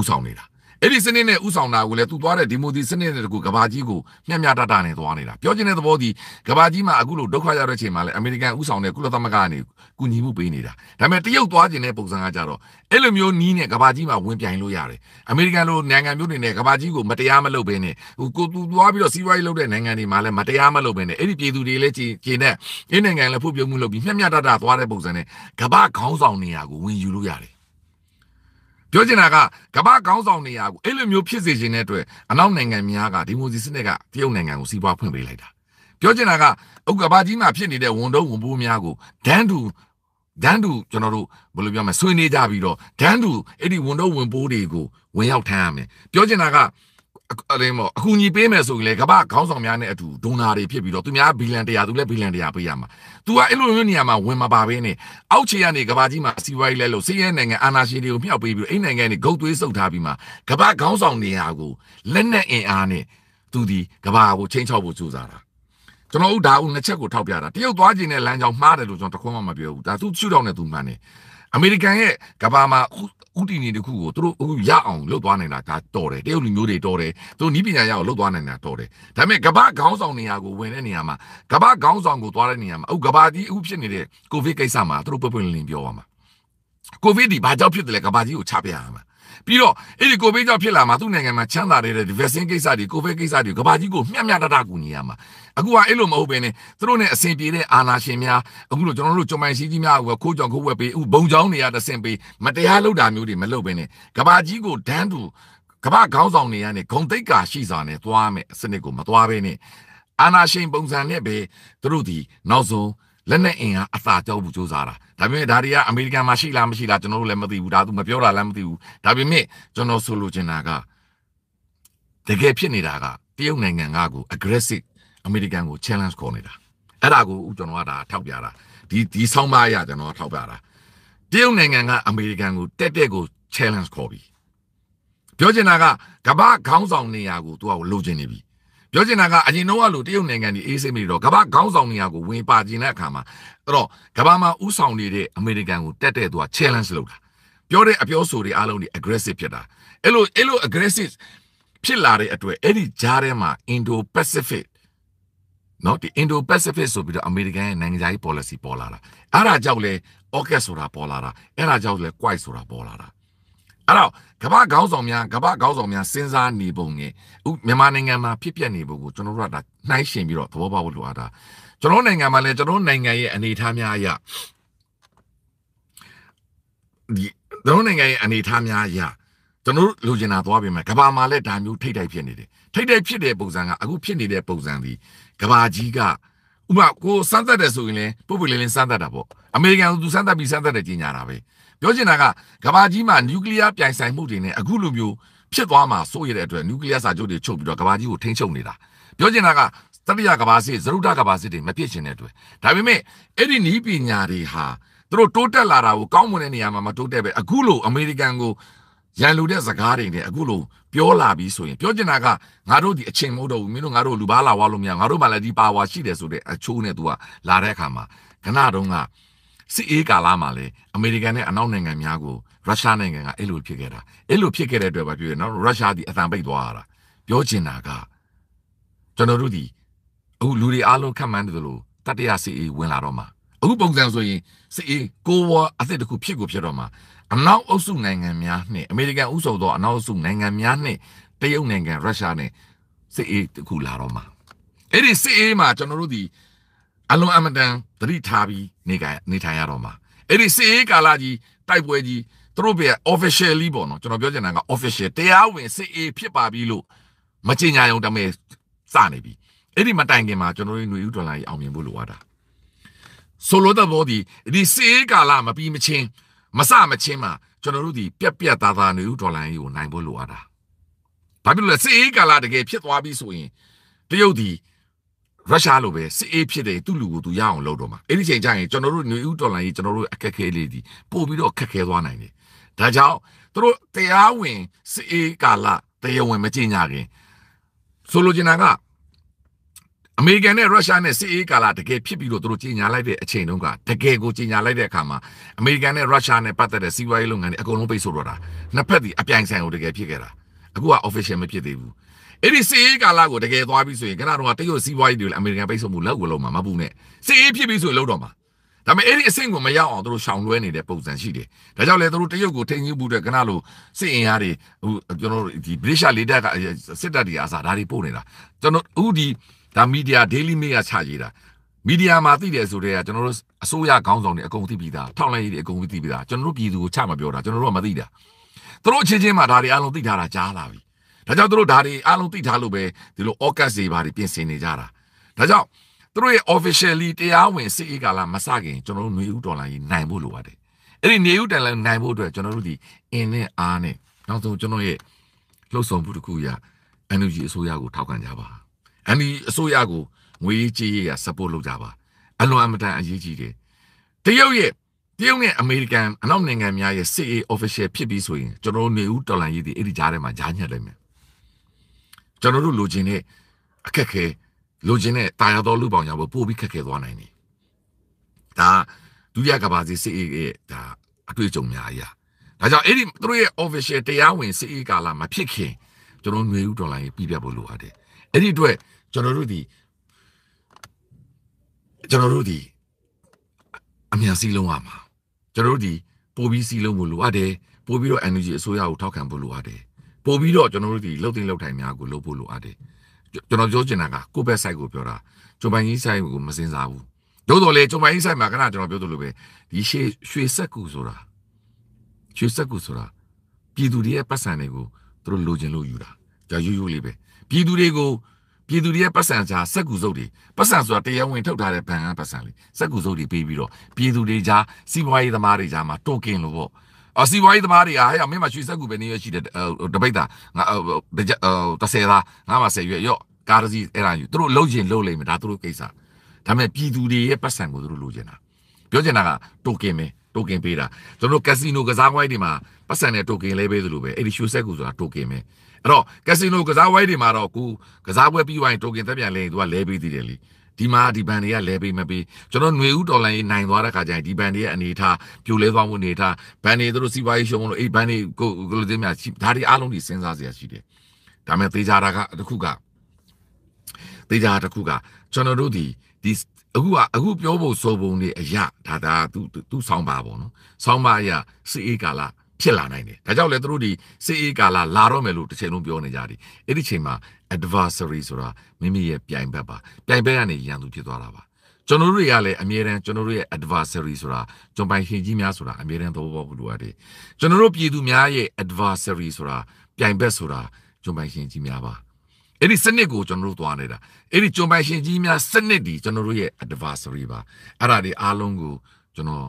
ဥဆောင်နေတာအဲ့ဒီစနစ်နဲ့ဥဆောင်တာကိုလည်းသူသွားတဲ့ဒီမိုဒီစနစ်နဲ့တကူကဘာကြီးကိုမျက်မျှတတနဲ့သွားနေတာပြောချင်တဲ့သဘောဒီကဘာကြီးမှာအခုလိုဒုက္ခရတဲ့အချိန်မှာလည်းအမေရိကန်ဥဆောင်တဲ့ကုလသမဂ္ဂကနေကူညီမှုပေးနေတာဒါပေမဲ့တရုတ်သွားခြင်းတဲ့ပုံစံကကြတော့အဲ့လိုမျိုးနီးနဲ့ကဘာကြီးမှာဝင်ပြိုင်လို့ရတယ်အမေရိကန်လိုနိုင်ငံမျိုးတွေနဲ့ကဘာကြီးကိုမတရားမလုပ်ဘဲနဲ့ဟိုကိုသူသွားပြီးတော့စီးပွားရေးလုပ်တဲ့နိုင်ငံတွေမှာလည်းမတရားမလုပ်ဘဲနဲ့အဲ့ဒီပြည်သူတွေလည်းကြည်ကျင်းတဲ့အဲ့နိုင်ငံလည်းဖွံ့ဖြိုးမှုလုပ်ပြီးမျက်မျှတတသွားတဲ့ပုံစံနဲ့ကဘာခေါင်းဆောင်နေရာကိုဝင်ယူလို့ရတယ်ပြောချင်တာကကမ္ဘာကောင်းဆောင်နေရာကိုအဲ့လိုမျိုးဖြစ်စေခြင်းတဲ့အတွက်အနောက်နိုင်ငံများကဒီမိုစီစနစ်ကတရုတ်နိုင်ငံကိုစီးပွားဖွင့်ပေးလိုက်တာပြောချင်တာကဥက္ကဘာကြီးမှာဖြစ်နေတဲ့ဝန်တုံးဝန်ပိုးများကိုဒန်းတူဒန်းတူကျွန်တော်တို့ဘယ်လိုပြောမလဲဆွေးနွေးကြပြီးတော့ဒန်းတူအဲ့ဒီဝန်တုံးဝန်ပိုးတွေကိုဝင်ရောက်ထမ်းရမယ်ပြောချင်တာကအလင်းပေါ့အကူညီပေးမယ်ဆိုရင်လေကမ္ဘာခေါင်းဆောင်များနဲ့အတူဒိုနာတွေဖြစ်ပြီးတော့သူများဘီလန်100သူလည်းဘီလန်100ပေးရမှာ။ तू ကအဲ့လိုမျိုးနေရာမှာဝင်မပါဘဲနဲ့အောက်ခြေကနေကမ္ဘာကြီးမှာစီးပွားရေးလဲလို့စီးရဲနိုင်ငံအာဏာရှင်တွေကိုမြှောက်ပေးပြီးတော့အဲ့နိုင်ငံတွေဂုတ်သွေးဆုပ်ထားပြီးမှကမ္ဘာခေါင်းဆောင်နေရာကိုလက်နက်အင်အားနဲ့သူဒီကမ္ဘာကိုချိန်ချောက်ဖို့ကြိုးစားတာ။ကျွန်တော်တို့ဒါဦးနှစ်ချက်ကိုထောက်ပြတာတရုတ်သွားခြင်းနဲ့လမ်းကြောင်းမှားတယ်လို့ကျွန်တော်တခွန်းမှမပြောဘူး။ဒါသူ့ချူတောင်းနဲ့သူမှန်တယ်။အမေရိကန်ရဲ့ကဘာမှာဥတီနေတစ်ခုကိုသူတို့အခုရအောင်လှုပ်သွားနိုင်တာဒါတော်တယ်တရုတ်လူမျိုးတွေတော်တယ်သူတို့နီးပညာရအောင်လှုပ်သွားနိုင်တာတော်တယ်ဒါပေမဲ့ကမ္ဘာခေါင်းဆောင်နေရာကိုဝင်တဲ့နေရာမှာကမ္ဘာခေါင်းဆောင်ကိုသွားတဲ့နေရာမှာအခုကမ္ဘာကြီးအခုဖြစ်နေတဲ့ကိုဗစ်ကိစ္စမှာသူတို့ပွက်ပွက်လင်းလင်းပြောပါမှာကိုဗစ်ဒီဘာကြောင့်ဖြစ်တယ်လဲကမ္ဘာကြီးကိုချပြရမှာပြီးတော့အဲ့ဒီကိုဗစ်ကြောင့်ဖြစ်လာမှာသူ့နိုင်ငံမှာချမ်းသာတဲ့ဒီ vaccine ကိစ္စတွေကိုဗစ်ကိစ္စတွေကမ္ဘာကြီးကိုမျှမျှတတကူညီရမှာအခုကအဲ့လိုမဟုတ်ပဲねသူတို့ ਨੇ အစဉ်ပြေတဲ့အာနာရှင်များအခုလိုကျွန်တော်တို့ကြုံပိုင်ရှိကြီးများကိုခိုးကြောင်ခိုးဝက်ပေးအခုဘုံချောင်းတွေကတဆင်ပေးမတရားလုပ်တာမျိုးတွေမလုပ်ပဲねကဘာကြီးကိုဒန်းတူကဘာခေါင်းဆောင်တွေကနေဂုံတိတ်ကာရှိစာနဲ့သွားမယ်စနစ်ကိုမသွားပဲねအာနာရှင်ပုံစံနဲ့ပဲသူတို့ဒီနောက်ဆုံးလက်နဲ့အင်အားအသာကြောက်ဘူးစူးစမ်းတာဒါပေမဲ့ဒါတွေကအမေရိကန်မှာရှိလားမရှိလားကျွန်တော်တို့လည်းမသိဘူးဒါသူမပြောတာလည်းမသိဘူးဒါပေမဲ့ကျွန်တော်ဆိုလိုချင်တာကတကယ်ဖြစ်နေတာကတရုတ်နိုင်ငံကကို aggressive အမေရိကန်ကို challenge ခေါ်နေတာအဲ့ဒါကိုကျွန်တော်ကဒါထောက်ပြတာဒီဒီဆောင်းပါးအရကျွန်တော်ထောက်ပြတာတရုတ်နိုင်ငံကအမေရိကန်ကိုတက်တက်ကို challenge ခေါ်ပြီပြောချင်တာကကမ္ဘာခေါင်းဆောင်နေရာကိုသူကလိုချင်နေပြီပြောချင်တာကအရင်တော့လိုတရုတ်နိုင်ငံကြီးအေးစိတ်မိတော့ကမ္ဘာခေါင်းဆောင်နေရာကိုဝင်ပါကျင်တဲ့အခါမှာအဲ့တော့ကမ္ဘာမှာဥဆောင်နေတဲ့အမေရိကန်ကိုတက်တဲ့သူက challenge လုပ်တာပြောတဲ့အပြောဆိုတွေအားလုံးတွေ aggressive ဖြစ်တာအဲ့လိုအဲ့လို aggressive ဖြစ်လာတဲ့အတွက်အဲ့ဒီကြားထဲမှာ Indo Pacific နော်ဒီ Indo Pacific ဆိုပြီးတော့အမေရိကန်ရဲ့နိုင်ငံခြားရေး policy ပေါ်လာတာအဲ့ဒါကြောင့်လဲ AUKUS ဆိုတာပေါ်လာတာအဲ့ဒါကြောင့်လဲ Quad ဆိုတာပေါ်လာတာအဲ့တော့ကမ္ဘာခေါင်းဆောင်များကမ္ဘာခေါင်းဆောင်များစဉ်းစားနေပုံငယ်ဥမြန်မာနိုင်ငံမှာဖြစ်ပျက်နေပုံကိုကျွန်တော်တို့ကဒါနှိုင်းယှဉ်ပြီးတော့သဘောပေါက်လို့အားတာကျွန်တော်နိုင်ငံမှာလည်းကျွန်တော်နိုင်ငံရဲ့အနေအထားများအရဒီကျွန်တော်နိုင်ငံရဲ့အနေအထားများအရကျွန်တော်တို့လိုချင်တာသွားပြင်မယ်ကဘာမှာလည်းဒါမျိုးထိတ်တိုက်ဖြစ်နေတယ်ထိတ်တိုက်ဖြစ်တဲ့ပုံစံကအခုဖြစ်နေတဲ့ပုံစံဒီကဘာကြီးကဥပမာကိုစမ်းသပ်တယ်ဆိုရင်လည်းပုပ်ပုလေးလေးစမ်းသပ်တာပေါ့အမေရိကန်ကသူစမ်းသပ်ပြီးစမ်းသပ်တယ်ကြီးညာတာပဲပြောချင်တာကကဘာကြီးမှာနျူကလ িয়ার ပြိုင်ဆိုင်မှုတွေနဲ့အခုလိုမျိုးဖြစ်သွားမှာစိုးရတဲ့အတွက်နျူကလ িয়ার စာချုပ်တွေချုပ်ပြီးတော့ကဘာကြီးကိုထိန်းချုပ်နေတာပြောချင်တာကတတိယကဘာစစ်သရုတ်တကဘာစစ်တွေမဖြစ်ချင်တဲ့အတွက်ဒါပေမဲ့အဲ့ဒီနီးပညာတွေဟာသူတို့တိုးတက်လာတာကိုကောင်းမွန်တဲ့နေရာမှာမတိုးတက်ပဲအခုလိုအမေရိကန်ကိုရန်လိုတဲ့စကားတွေနဲ့အခုလိုပြောလာပြီးဆိုရင် ပြောချင်တာကငါတို့ဒီအချိန်မဟုတ်တော့ဘူးမင်းတို့ငါတို့လူပါလာဝါလို့မရငါတို့မှလည်းဒီပါဝါရှိတယ်ဆိုတဲ့အချိုးနဲ့ तू ကလာတဲ့အခါမှာခဏတုန်းကစစ်အေးကာလမှာလေအမေရိကန်နဲ့အနောက်နိုင်ငံများကိုရုရှားနိုင်ငံကအဲ့လိုဖြစ်ခဲ့တာအဲ့လိုဖြစ်ခဲ့တဲ့အတွက်ပဲပြောရနော်ရုရှားဒီအသံပိတ်သွားတာပြောချင်တာကကျွန်တော်တို့ဒီအခုလူတွေအားလုံးခံမှန်းတယ်လို့တတရစစ်အေးဝင်လာတော့မှာအခုပုံစံဆိုရင်စစ်အေးကိုဝါအသစ်တစ်ခုဖြစ်ကိုဖြစ်တော့မှာအနောက်အုပ်စုနိုင်ငံများနှင့်အမေရိကန်ဥဆောင်သောအနောက်အုပ်စုနိုင်ငံများနှင့်တရုတ်နိုင်ငံရုရှားနဲ့စစ်အေးတခုလာတော့မှာအဲ့ဒီစစ်အေးမှာကျွန်တော်တို့ဒီအလွန်အမတန်သတိထားပြီးနေကနေထိုင်ရတော့မှာအဲ့ဒီစစ်အေးကာလကြီးတိုက်ပွဲကြီးသူတို့ပြန် officially ပေါ့နော်ကျွန်တော်ပြောချင်တာက official တရားဝင်စစ်အေးဖြစ်ပါပြီလို့မကြေညာရုံတမဲစနေပြီအဲ့ဒီမတိုင်ခင်မှာကျွန်တော်တို့ညွေဦးဒေါ်လာကြီးအောင်မြင်ဖို့လိုအပ်တာဆိုလိုတဲ့ဘောဒီဒီစေးကာလမပြီးမချင်းမစမချင်းမှာကျွန်တော်တို့ဒီပြက်ပြက်သားသားနေဦးဒေါ်လာကြီးကိုနိုင်ဖို့လိုအပ်တာဘာဖြစ်လို့လဲစစ်အေးကာလတကယ်ဖြစ်သွားပြီဆိုရင်တရုတ်ဒီရုရှားလိုပဲစစ်အေးဖြစ်တယ်သူ့လူကိုသူရအောင်လုပ်တော့မှာအဲ့ဒီချိန်ကျရင်ကျွန်တော်တို့နေဦးဒေါ်လာကြီးကျွန်တော်တို့အခက်ခဲလေးဒီပို့ပြီးတော့ခက်ခဲသွားနိုင်တယ်ဒါကြောင့်သူတို့တရားဝင်စစ်အေးကာလတရားဝင်မကြင်ညာခင်ဆိုလိုချင်တာကအမေရိကန်နဲ့ရုရှားနဲ့စစ်အေးကာလတကယ်ဖြစ်ပြီးတော့သူတို့ကြီးညာလိုက်တဲ့အချိန်တုန်းကတကယ်ကိုကြီးညာလိုက်တဲ့အခါမှာအမေရိကန်နဲ့ရုရှားနဲ့ပတ်သက်တဲ့စီးပွားရေးလုပ်ငန်းတွေအကုန်လုံးပိတ်ဆို့တော့တာနှစ်ဖက်ဒီအပြိုင်ဆိုင်ကိုတကယ်ဖြစ်ခဲ့တာအခုက official မဖြစ်သေးဘူးအဲ့ဒီစစ်အေးကာလကိုတကယ်သွားပြီးဆိုရင်ခဏတော့တရုတ်စီးပွားရေးတွေလည်းအမေရိကန်ပိတ်ဆို့မှုလောက်ကိုလုံးမှာမပူနဲ့စစ်အေးဖြစ်ပြီးဆိုရင်လောက်တော့မှာဒါပေမဲ့အဲ့ဒီအဆင့်ကိုမရောက်အောင်သူတို့ရှောင်လွှဲနေတဲ့ပုံစံရှိတယ်။ဒါကြောင့်လေသူတို့တရုတ်ကိုထိန်းချုပ်မှုတဲ့ခဏလိုစစ်အင်အားတွေဟိုကျွန်တော်တို့ဒီဗြိတိရှ်လေတပ်ကစစ်တပ်တွေအားစားဒါတွေပို့နေတာကျွန်တော်အခုဒီဒါမီဒီယာ daily mail ကချရေးတာမီဒီယာမှာသိတယ်ဆိုတော့ကျွန်တော်တို့အစိုးရခေါင်းဆောင်တွေအကုန်သိပြီးသားထောက်လှမ်းရေးတွေအကုန်သိပြီးသားကျွန်တော်တို့ပြည်သူကိုချမပြောတာကျွန်တော်တို့ကမသိတာသူတို့ချင်းချင်းမှာဒါတွေအားလုံးသိထားတာကြားလာပြီဒါကြောင့်သူတို့ဒါတွေအားလုံးသိထားလို့ပဲဒီလို August တွေဘာတွေပြင်ဆင်နေကြတာဒါကြောင့်သူတို့ရဲ့ officially တရားဝင်စစ်အေးကာလမစခင်ကျွန်တော်တို့ຫນွေဥဒေါ်လာကြီးနိုင်ဖို့လိုပါတယ်အဲ့ဒီຫນွေဥဒေါ်လာနိုင်ဖို့အတွက်ကျွန်တော်တို့ဒီအင်းနဲ့အားနဲ့နောက်ဆုံးကျွန်တော်ရဲ့လှုပ်ဆောင်မှုတစ်ခုရ energy အစိုးရကိုထောက်ခံကြပါအန်ဒီအစိုးရကိုငွေကြေးရ support လုပ်ကြပါအလွန်အမတန်အရေးကြီးတယ်တရုတ်ရဲ့တရုတ်နဲ့အမေရိကန်အနောက်နိုင်ငံများရဲ့ CIA official ဖြစ်ပြီးဆိုရင်ကျွန်တော်နေဦးတော်လန်ရေးဒီအဲ့ဒီကြားထဲမှာကြားညက်လိုက်မယ်ကျွန်တော်တို့လိုချင်တဲ့အခက်ခဲလိုချင်တဲ့တာယာတော်လူပေါင်းရဖို့ပို့ပြီးခက်ခဲသွားနိုင်တယ်ဒါဒုတိယကဘာစီ CIA ရဲ့ဒါအတွေ့အကြုံများအရာဒါကြောင့်အဲ့ဒီသူတို့ရဲ့ official တရားဝင် CIA ကာလာမဖြစ်ခင်ကျွန်တော်ຫນွေဥတော်လိုင်းပြပြဖို့လိုအပ်တယ်အဲ့ဒီအတွက်ကျွန်တော်တို့ဒီကျွန်တော်တို့ဒီအများစီလုံးရမှာကျွန်တော်တို့ဒီပို့ပြီးစီလုံးဖို့လိုအပ်တယ်ပို့ပြီးတော့ energy အစိုးရကိုထောက်ခံဖို့လိုအပ်တယ်ပို့ပြီးတော့ကျွန်တော်တို့ဒီလှုပ်သိမ်းလှုပ်ထိုင်များကိုလုပ်ဖို့လိုအပ်တယ်ကျွန်တော်ပြောချင်တာကကိုယ့်ဘက် site ကိုပြောတာဂျွန်ပိုင်ကြီး site ကိုမစင်စားဘူးတို့တော့လေဂျွန်ပိုင်ကြီး site မှာခဏကျွန်တော်ပြောသလိုပဲဒီရှေ့ရွှေဆက်ကူဆိုတာရွှေဆက်ကူဆိုတာပြည်သူတွေရဲ့ပတ်စံတွေကိုသူတို့လိုချင်လို့ယူတာကြာရွရွလေးပဲပြည်သူတွေကိုပြည်သူတွေရဲ့ပတ်စံချာစက်ကူစုပ်တွေပတ်စံဆိုတာတရားဝင်ထုတ်ထားတဲ့ဘဏ်ကပတ်စံလေးစက်ကူစုပ်တွေပေးပြီးတော့ပြည်သူတွေချာစီးပွားရေးသမားတွေချာမှာတိုကင်လို့ပေါ့အစီဝိုင်းသမားတွေအားဟဲ့မင်းမရွှေစက်ကူပဲနေရရှိတယ်တပိတ်တာငါတဆယ်သားငါမဆယ်ရွက်ရော့ကားတစ်စီးအဲ့ဒါယူသူတို့လုံချင်လုံလိမ့်မယ်ဒါသူတို့ကိစ္စဒါပေမဲ့ပြည်သူတွေရဲ့ပတ်စံကိုသူတို့လိုချင်တာပြောချင်တာကတိုကင်ပဲတိုကင်ပေးတာကျွန်တော်တို့ကက်စီနိုကစားကွိုင်းတွေမှာပတ်စံနဲ့တိုကင်လဲပေးသလိုပဲအဲ့ဒီရွှေစက်ကူဆိုတာတိုကင်ပဲအဲ့တော့ကက်စီနိုကစားဝိုင်းတွေမှာတော့ကိုကစားပွဲပြီးဝိုင်းတိုကင်သက်ပြန်လဲရင်သူကလဲပေးသေးတယ်လေဒီမှာဒီဘန်တွေကလဲပေးမပေးကျွန်တော်ຫນွေဦးတော်လိုင်းရေးနိုင်သွားတဲ့ခါကျရင်ဒီဘန်တွေရဲ့အနေထားပြိုလဲသွားမှုအနေထားဘန်တွေတို့စီးပွားရေးရှုံးလို့အဲ့ဘန်တွေကိုကိုလိုသိမြဒါတွေအားလုံးတွေစဉ်းစားစရာရှိတယ်ဒါမဲ့သေချာတာကတခုကသေချာတခုက ကျွန်တော်တို့ဒီဒီအခုကအခုပြောဖို့စိုးပုံတွေအရာဒါဒါသူသူဆောင်းပါပေါ့နော်ဆောင်းပါအရာစီအေးကာလာဖြစ်လာနိုင်တယ်ဒါကြောင့်လေသူတို့ဒီစေအေးကာလာလာတော့မယ်လို့တစ်ချိန်လုံးပြောနေကြတယ်အဲ့ဒီချိန်မှာ adversary ဆိုတာမိမိရဲ့ပြိုင်ဘက်ပါပြိုင်ဘက်ကနေရန်သူဖြစ်သွားတာပါကျွန်တော်တို့တွေကလည်းအမြဲတမ်းကျွန်တော်တို့ရဲ့ adversary ဆိုတာကျွန်ပိုင်ဟင်ကြီးများဆိုတာအမြဲတမ်းသဘောပေါက်ဖို့လိုရတယ်ကျွန်တော်တို့ပြည်သူများရဲ့ adversary ဆိုတာပြိုင်ဘက်ဆိုတာကျွန်ပိုင်ဟင်ကြီးများပါအဲ့ဒီစနစ်ကိုကျွန်တော်တို့သွားနေတာအဲ့ဒီကျွန်ပိုင်ရှင်ကြီးများစနစ်ဒီကျွန်တော်တို့ရဲ့ adversary ပါအဲ့ဒါတွေအားလုံးကိုကျွန်တော်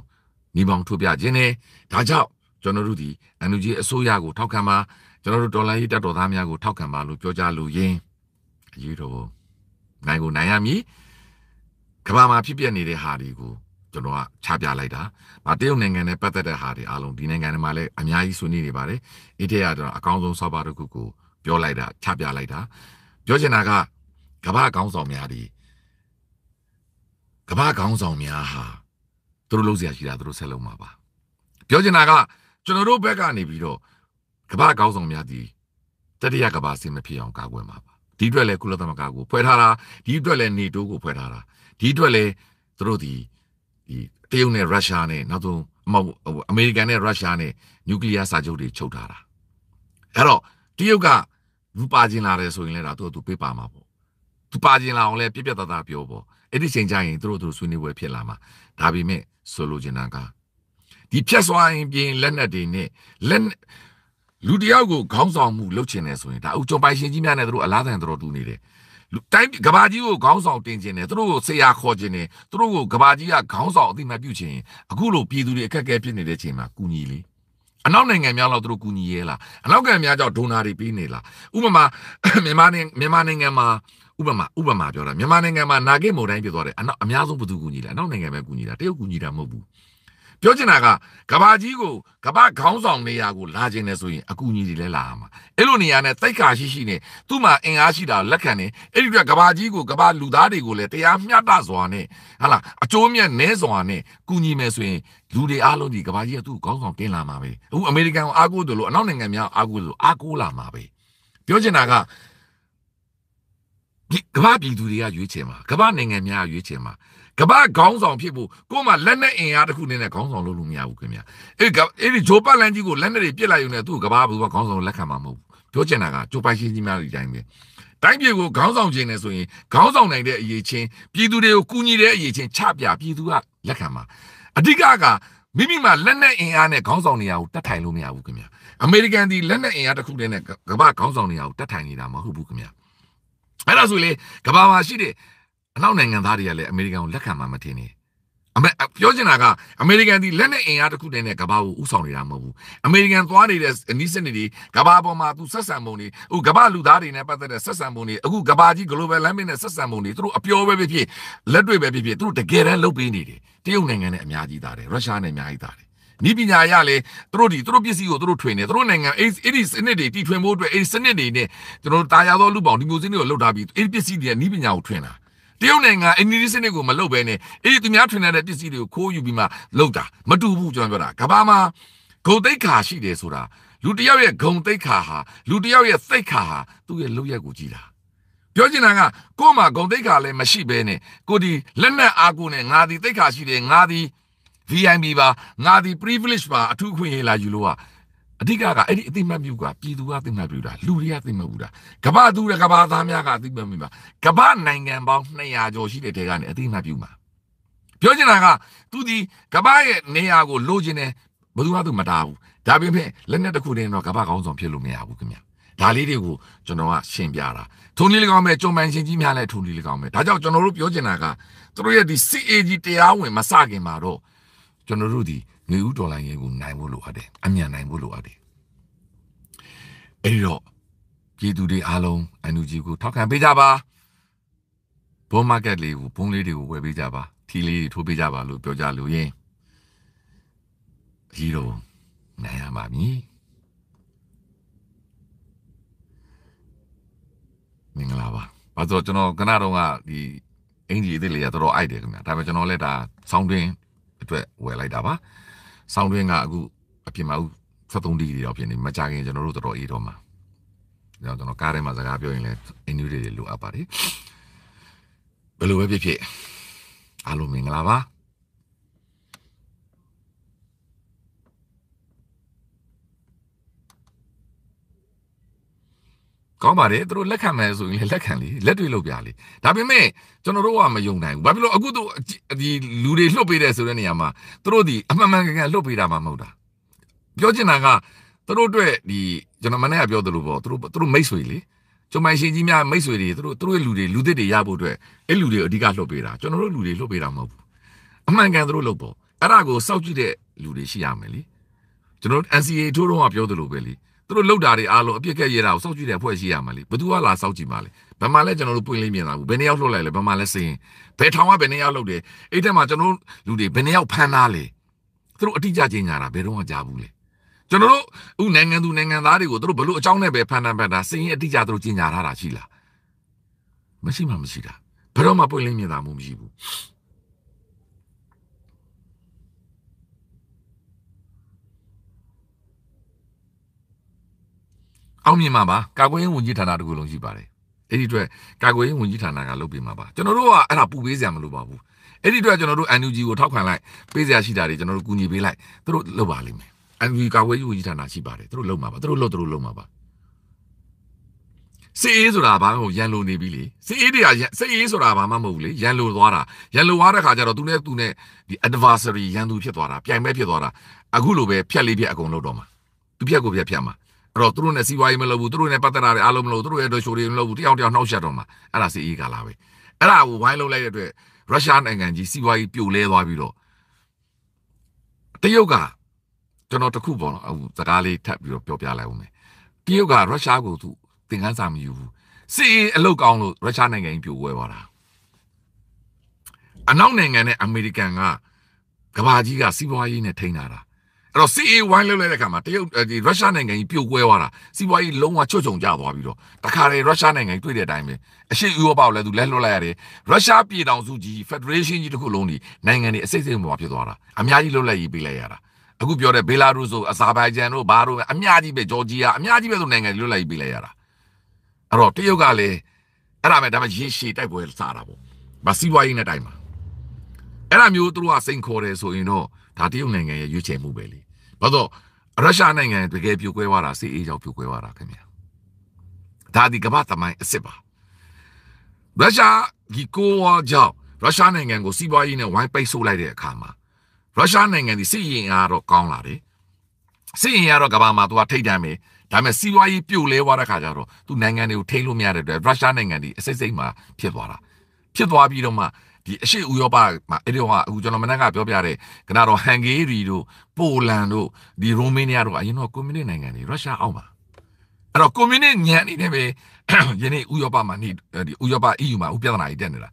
ညီပေါင်းထုတ်ပြခြင်းနဲ့ဒါကြောင့်ကျွန်တော်တို့ဒီအန်ယူဂျီအစိုးရကိုထောက်ခံပါကျွန်တော်တို့ဒေါ်လာရေးတက်တော်သားများကိုထောက်ခံပါလို့ပြောကြားလိုရင်းအရေးတော်နိုင်ကို နိုင်ရမည်ကမ္ဘာမှာဖြစ်ပျက်နေတဲ့ဟာတွေကိုကျွန်တော်ကခြားပြလိုက်တာ။ဒါတရုတ်နိုင်ငံနဲ့ပတ်သက်တဲ့ဟာတွေအားလုံးဒီနိုင်ငံတွေမှာလည်းအများကြီးဆွေးနွေးနေပါတယ်။အိတရကျွန်တော်အကောင်းဆုံးဆော့ပါတစ်ခုကိုပြောလိုက်တာခြားပြလိုက်တာ။ပြောချင်တာကကမ္ဘာကောင်းဆောင်များဒီကမ္ဘာကောင်းဆောင်များဟာသူတို့လုံးစရာရှိတာသူတို့ဆက်လုံးမှာပါ။ပြောချင်တာကကျွန်တော်တို့ဘက်ကနေပြီးတော့ကမ္ဘာကောင်းဆောင်များသည်တတိယကမ္ဘာစစ်မဖြစ်အောင်ကာကွယ်မှာပါဒီအတွက်လည်းကုလသမဂ္ဂကိုဖွဲ့ထားတာဒီအတွက်လည်း NATO ကိုဖွဲ့ထားတာဒီအတွက်လည်းသူတို့ဒီဒီတရုတ်နဲ့ရုရှားနဲ့နောက်ဆုံးအမေအမေရိကန်နဲ့ရုရှားနဲ့နျူကလ িয়ার စာချုပ်တွေချုပ်ထားတာအဲ့တော့တရုတ်ကဘူးပါကျင်လာတယ်ဆိုရင်လည်းဒါသူ့သူပေးပါမှာပေါ့သူပါကျင်လာအောင်လည်းပြပြတသားပြောပေါ့အဲ့ဒီချိန်ကျရင်သူတို့သူဆွေးနွေးပွဲဖြစ်လာမှာဒါပေမဲ့ဆိုလိုချင်တာကဒီဖြတ်စွာရင်ပြင်လက်နက်တွေနဲ့လက်လူတယောက်ကိုခေါင်းဆောင်မှုလုပ်ချင်တယ်ဆိုရင်ဒါအုပ်ချုပ်ပိုင်ရှင်ကြီးများနဲ့တို့အလားတန်တော်တူနေတယ်တိုင်းကဘာကြီးကိုခေါင်းဆောင်တင်ခြင်းနဲ့သူတို့ကိုဆရာခေါ်ခြင်းနဲ့သူတို့ကိုကဘာကြီးကခေါင်းဆောင်အတိမတ်ပြုခြင်းအခုလိုပြည်သူတွေအခက်အခဲဖြစ်နေတဲ့အချိန်မှာကူညီလေအနောက်နိုင်ငံများလောက်သူတို့ကူညီရဲလားအနောက်နိုင်ငံများကြောင့်ဒေါနာတွေပေးနေလားဥပမာမြန်မာနိုင်ငံမြန်မာနိုင်ငံမှာဥပမာဥပမာပြောတာမြန်မာနိုင်ငံမှာနာဂိတ်မုန်တိုင်းဖြစ်သွားတယ်အနောက်အများဆုံးဘယ်သူကူညီလဲအနောက်နိုင်ငံပဲကူညီတာတရုတ်ကူညီတာမဟုတ်ဘူးပြောချင်တာကကဘာကြီးကိုကဘာခေါင်းဆောင်နေရာကိုလာခြင်းလဲဆိုရင်အကူအညီတွေလည်းလာမှာအဲ့လိုနေရာနဲ့တိတ်ခါရှိရှိနဲ့သူ့မှာအင်အားရှိတာလက်ခံနေအဲ့ဒီကကဘာကြီးကိုကဘာလူသားတွေကိုလည်းတရားမျှတစွာနဲ့ဟာလာအကျိုးမြတ်နည်းစွာနဲ့ကူညီမယ်ဆိုရင်လူတွေအားလုံးဒီကဘာကြီးကသူ့ခေါင်းဆောင်တင်လာမှာပဲအခုအမေရိကန်ကိုအားကိုးတယ်လို့အနောက်နိုင်ငံများအားကိုးတယ်လို့အားကိုးလာမှာပဲပြောချင်တာကဒီကမ္ဘာပြည်သူတွေကရွေးချယ်မှာကမ္ဘာနိုင်ငံများရွေးချယ်မှာကမ္ဘာခေါင်းဆောင်ဖြစ်ဖို့ကို့မှာလက်နဲ့အင်အားတစ်ခုနည်းနဲ့ခေါင်းဆောင်လုပ်လို့မရဘူးခင်ဗျအဲ့အဲ့ဒီဂျိုပတ်လန်ကြီးကိုလက်နဲ့တွေပြစ်လိုက်ရုံနဲ့သူ့ကမ္ဘာဘူးကခေါင်းဆောင်လက်ခံမှာမဟုတ်ဘူးပြောချင်တာကဂျိုပိုင်ရှင်ကြီးများဒီတိုင်းပဲတိုင်းပြည်ကိုခေါင်းဆောင်ခြင်းနဲ့ဆိုရင်ခေါင်းဆောင်နိုင်တဲ့အရေးချင်းပြည်သူတွေကိုကူညီတဲ့အရေးချင်းချပြပြည်သူကလက်ခံမှာအဓိကကမိမိမှာလက်နက်အင်အားနဲ့ခေါင်းဆောင်နေရာကိုတတ်ထိုင်လို့မရဘူးခင်ဗျာအမေရိကန်ဒီလက်နက်အင်အားတစ်ခုတည်းနဲ့ကမ္ဘာခေါင်းဆောင်နေရာကိုတတ်ထိုင်နေတာမဟုတ်ဘူးခင်ဗျာအဲ့ဒါဆိုလေကမ္ဘာမှာရှိတဲ့အနောက်နိုင်ငံသားတွေကလည်းအမေရိကန်ကိုလက်ခံမှာမထင်နဲ့အမေပြောချင်တာကအမေရိကန်ဒီလက်နဲ့အင်အားတစ်ခုတည်းနဲ့ကဘာကိုဥဆောင်နေတာမဟုတ်ဘူးအမေရိကန်သွားနေတဲ့အနည်းစနစ်တွေကဘာပေါ်မှာသူဆက်ဆံပုံတွေအခုကဘာလူသားတွေနဲ့ပတ်သက်တဲ့ဆက်ဆံပုံတွေအခုကဘာကြီး global landing နဲ့ဆက်ဆံပုံတွေသူတို့အပြောပဲဖြစ်ဖြစ်လက်တွေ့ပဲဖြစ်ဖြစ်သူတို့တကယ်တမ်းလုပ်ပေးနေတယ်တရုတ်နိုင်ငံနဲ့အများကြီးသားတယ်ရုရှားနဲ့အများကြီးသားတယ်နီးပညာရလေသူတို့ဒီသူတို့ပစ္စည်းကိုသူတို့ထွင်နေသူတို့နိုင်ငံအဲ့အဲ့ဒီစနစ်တွေတီထွင်ဖို့အတွက်အဲ့ဒီစနစ်တွေနဲ့ကျွန်တော်တာယာသောလူပေါင်းဒီမျိုးစနစ်ကိုလှုပ်ထားပြီးအဲ့ဒီပစ္စည်းတွေကနီးပညာကိုထွင်တာတရုတ်နိုင်ငံအင်ဒီစနစ်ကိုမလုပ်ဘဲနဲ့အေးသူများထွင်တဲ့ပစ္စည်းတွေကိုခိုးယူပြီးမှလုပ်တာမတူဘူးကျွန်တော်ပြောတာကဘာမှာဂုံတိတ်ခါရှိတယ်ဆိုတာလူတယောက်ရဲ့ဂုံတိတ်ခါဟာလူတယောက်ရဲ့စိတ်ခါဟာသူ့ရဲ့လုပ်ရက်ကိုကြည်တာပြောချင်တာကကို့မှာဂုံတိတ်ခါလည်းမရှိဘဲနဲ့ကိုဒီလက်နက်အားကိုနဲ့ငါဒီတိတ်ခါရှိတယ်ငါဒီ VIP ပါငါဒီ privilege ပါအထူးခွင့်ရလာယူလို့อ่ะအဓိကကအဲ့ဒီအတိမတ်ပြုကပြည်သူကအတိမတ်ပြုတာလူတွေကသိမတ်ဘူးတာကမ္ဘာသူတွေကမ္ဘာသားများကအတိမတ်ပြုမှာကမ္ဘာနိုင်ငံပေါင်း200ကျော်ရှိတဲ့တဲကနေအတိမတ်ပြုမှာပြောချင်တာကသူဒီကမ္ဘာရဲ့နေရာကိုလိုချင်တယ်ဘယ်သူမှသူမတားဘူးဒါပေမဲ့လက်နဲ့တစ်ခုတည်းတော့ကမ္ဘာကောင်းဆောင်ဖြစ်လို့မရဘူးခင်ဗျာဒါလေးတွေကိုကျွန်တော်ကရှင်းပြတာထုံလေးလေးကောင်းပဲကြုံမှန်ရှင်ကြီးများလည်းထုံလေးလေးကောင်းပဲဒါကြောင့်ကျွန်တော်တို့ပြောချင်တာကသူတို့ရဲ့ဒီ CAG တရားဝင်မစခင်မှာတော့ကျွန်တော်တို့ဒီငွေဥဒေါ်လာရေးကိုနိုင်ဖို့လိုအပ်တယ်အမြန်နိုင်ဖို့လိုအပ်တယ်အဲဒီတော့ပြည်သူတွေအားလုံးအန်ယူဂျီကိုထောက်ခံပေးကြပါဘုံ market လေးကိုဘုံလေးတွေကိုဝယ်ပေးကြပါထီလေးတွေထိုးပေးကြပါလို့ပြောကြလို့ရင်ဒီတော့နိုင်ရပါမည်မင်္ဂလာပါဘာလို့ကျွန်တော်ကနတော့ကဒီအင်ဂျီအစ်စ်လေးကတော်တော်အိုက်တယ်ခင်ဗျာဒါပေမဲ့ကျွန်တော်လည်းဒါဆောင်းတွင်းအတွက်ဝယ်လိုက်တာပါဆောင်းတွင်းကအခုအပြင်မှာ73ဒီဂရီတော့ဖြစ်နေမကြခင်ကျွန်တော်တို့တော်တော်အေးတော့မှာကျွန်တော်ကားထဲမှာစကားပြောရင်လည်းအင်နူးတွေလိုအပ်ပါတယ်ဘယ်လိုပဲဖြစ်ဖြစ်အားလုံးမင်္ဂလာပါကောင်းပါတယ်သူတို့လက်ခံမယ်ဆိုရင်လည်းလက်ခံလေလက်တွေ့လုပ်ပြလေဒါပေမဲ့ကျွန်တော်တို့ကမယုံနိုင်ဘူးဘာဖြစ်လို့အခုတို့ဒီလူတွေလွတ်ပေးတယ်ဆိုတဲ့နေရာမှာသူတို့ဒီအမှန်မှန်ကန်ကန်လွတ်ပေးတာမှမဟုတ်တာပြောချင်တာကသူတို့အတွက်ဒီကျွန်တော်မနေ့ကပြောသလိုပေါ့သူတို့သူတို့မိတ်ဆွေလေကျွန်မရှင်ကြီးများမိတ်ဆွေတွေသူတို့သူတို့လူတွေလူသစ်တွေရဖို့အတွက်အဲ့လူတွေအဓိကလွတ်ပေးတာကျွန်တော်တို့လူတွေလွတ်ပေးတာမဟုတ်ဘူးအမှန်ကန်သူတို့လုပ်ပေါ့အဲ့ဒါကိုစောင့်ကြည့်တဲ့လူတွေရှိရမယ်လေကျွန်တော် NCA ထိုးတော့ကပြောသလိုပဲလေသူတို့လောက်တာတွေအားလုံးအပြစ်ကက်ရတာကိုစောက်ကြည့်တဲ့အဖွဲ့ရှိရမှာလေဘသူကလာစောက်ကြည့်မှာလေဘယ်မှာလဲကျွန်တော်တို့ပွင့်လေးမြင်တာဘူးဘယ်နှစ်ယောက်လှုပ်လိုက်လဲဘယ်မှာလဲစင်းဘယ်ထောင်ကဘယ်နှစ်ယောက်လှုပ်တယ်အဲ့တက်မှာကျွန်တော်လူတွေဘယ်နှစ်ယောက်ဖမ်းသားလဲသူတို့အတိအကျကျင်ညာတာဘယ်တော့မှကြားဘူးလေကျွန်တော်တို့ဥနိုင်ငံသူနိုင်ငံသားတွေကိုသူတို့ဘလို့အကြောင်းနဲ့ပဲဖန်တန်ဖန်တာစင်းရင်အတိအကျသူတို့ကျင်ညာထားတာရှိလားမရှိမှမရှိတာဘယ်တော့မှပွင့်လင်းမြင်တာမှမရှိဘူးအောင်မြင်မှာပါကာကွယ်ရေးဝန်ကြီးဌာနတခုလုံးရှိပါတယ်အဲ့ဒီအတွက်ကာကွယ်ရေးဝန်ကြီးဌာနကလုပ်ပေးမှာပါကျွန်တော်တို့ကအဲ့ဒါပူပေးစရာမလိုပါဘူးအဲ့ဒီအတွက်ကျွန်တော်တို့ NUG ကိုထောက်ခံလိုက်ပေးစရာရှိတာတွေကျွန်တော်တို့ကူညီပေးလိုက်သူတို့လုပ်ပါလိမ့်မယ် NUG ကာကွယ်ရေးဝန်ကြီးဌာနရှိပါတယ်သူတို့လုပ်မှာပါသူတို့လုပ်သူတို့လုပ်မှာပါစေးအေးဆိုတာဘာမှမဟုတ်ရန်လိုနေပြီလေစေးအေးတွေကစေးအေးဆိုတာဘာမှမဟုတ်ဘူးလေရန်လိုသွားတာရန်လိုသွားတဲ့ခါကျတော့သူနဲ့သူနဲ့ဒီ adversary ရန်သူဖြစ်သွားတာပြိုင်မဲ့ဖြစ်သွားတာအခုလိုပဲဖြက်လေးဖြက်အကုန်လုပ်တော့မှာသူဖြက်ကိုဖြက်ဖြက်မှာတော့သူတို့နဲ့စီးပွားရေးမလုပ်ဘူးသူတို့နဲ့ပတ်သက်တာတွေအားလုံးမလုပ်သူတို့ရဲ့ဒိုရှိုတွေမလုပ်ဘူးတယောက်တယောက်နှောက်ရှက်တော့မှာအဲ့ဒါစီအေးကာလာပဲအဲ့ဒါကိုဝိုင်းလုပ်လိုက်တဲ့အတွက်ရုရှားနိုင်ငံကြီးစီးပွားရေးပြိုလဲသွားပြီးတော့တရုတ်ကကျွန်တော်တခုပေါ့နော်အခုစကားလေးထပ်ပြီးတော့ပြောပြလိုက်ဦးမယ်တရုတ်ကရုရှားကိုသူသင်ခန်းစာမယူဘူးစီအေးအလုတ်ကောင်းလို့ရုရှားနိုင်ငံကြီးပြိုပွဲသွားတာအနောက်နိုင်ငံနဲ့အမေရိကန်ကကဘာကြီးကစီးပွားရေးနဲ့ထိန်းတာတာအဲ့တော့ CA 1လောက်လိုက်တဲ့အခါမှာတရုတ်ဒီရုရှားနိုင်ငံကြီးပြိုကွဲသွားတာစီးပွားရေးလုံးဝချွတ်ချုံကျသွားပြီးတော့တခါလေရုရှားနိုင်ငံကြီးတွေ့တဲ့အတိုင်းပဲအရှိဥရောပကိုလည်းသူလက်လွတ်လိုက်ရတယ်ရုရှားပြည်ထောင်စုကြီး Federation ကြီးတစ်ခုလုံးကြီးနိုင်ငံတွေအစိတ်စိတ်မှာဖြစ်သွားတာအများကြီးလှုပ်လိုက်ရေးပေးလိုက်ရတာအခုပြောတဲ့ဘေလာရုဆိုအဇာဘိုင်ဂျန်တို့ဘာတို့အများကြီးပဲဂျော်ဂျီယာအများကြီးပဲဆိုနိုင်ငံတွေလွတ်လိုက်ပေးလိုက်ရတာအဲ့တော့တရုတ်ကလည်းအဲ့ဒါမဲ့ဒါမှရေရှည်တိုက်ပွဲစတာပေါ့မစီးပွားရေးနဲ့တိုက်မှာအဲ့ဒါမျိုးသူတို့ကစိန်ခေါ်တယ်ဆိုရင်တော့ဒါတရုတ်နိုင်ငံရဲ့ရွေးချယ်မှုပဲလေဘာလို့ရုရှားနိုင်ငံတကယ်ပြိုကွဲသွားတာစစ်အေးကြောင့်ပြိုကွဲသွားတာခင်ဗျာဒါဒီကမ္ဘာသမိုင်းအစ်စ်ပါရုရှားဒီကိုဝါကြောင့်ရုရှားနိုင်ငံကိုစီးပွားရေးနဲ့ဝိုင်းပိတ်ဆို့လိုက်တဲ့အခါမှာရုရှားနိုင်ငံဒီစစ်ရင်အားတော့ကောင်းလာတယ်စစ်ရင်အားတော့ကမ္ဘာမှာသူကထိတ်တန့်မယ်ဒါပေမဲ့စီးပွားရေးပြိုလဲသွားတဲ့ခါကျတော့သူနိုင်ငံတွေကိုထိန်းလို့မရတဲ့အတွက်ရုရှားနိုင်ငံဒီအစိတ်စိတ်မှာဖြစ်သွားတာဖြစ်သွားပြီးတော့မှဒီအရှေ့ဥရောပမှာအဲ့ဒီတော့အခုကျွန်တော်မနက်ကပြောပြတဲ့ကနာတော့ဟန်ဂေရီတို့ပိုလန်တို့ဒီရိုမေးနီးယားတို့အရင်တော့ကွန်မြူနစ်နိုင်ငံတွေရုရှားအောက်မှာအဲ့တော့ကွန်မြူနစ်ညံနေတယ်ပဲယနေ့ဥရောပမှာနေဒီဥရောပ EU မှာဥပြဿနာကြီးတက်နေတာ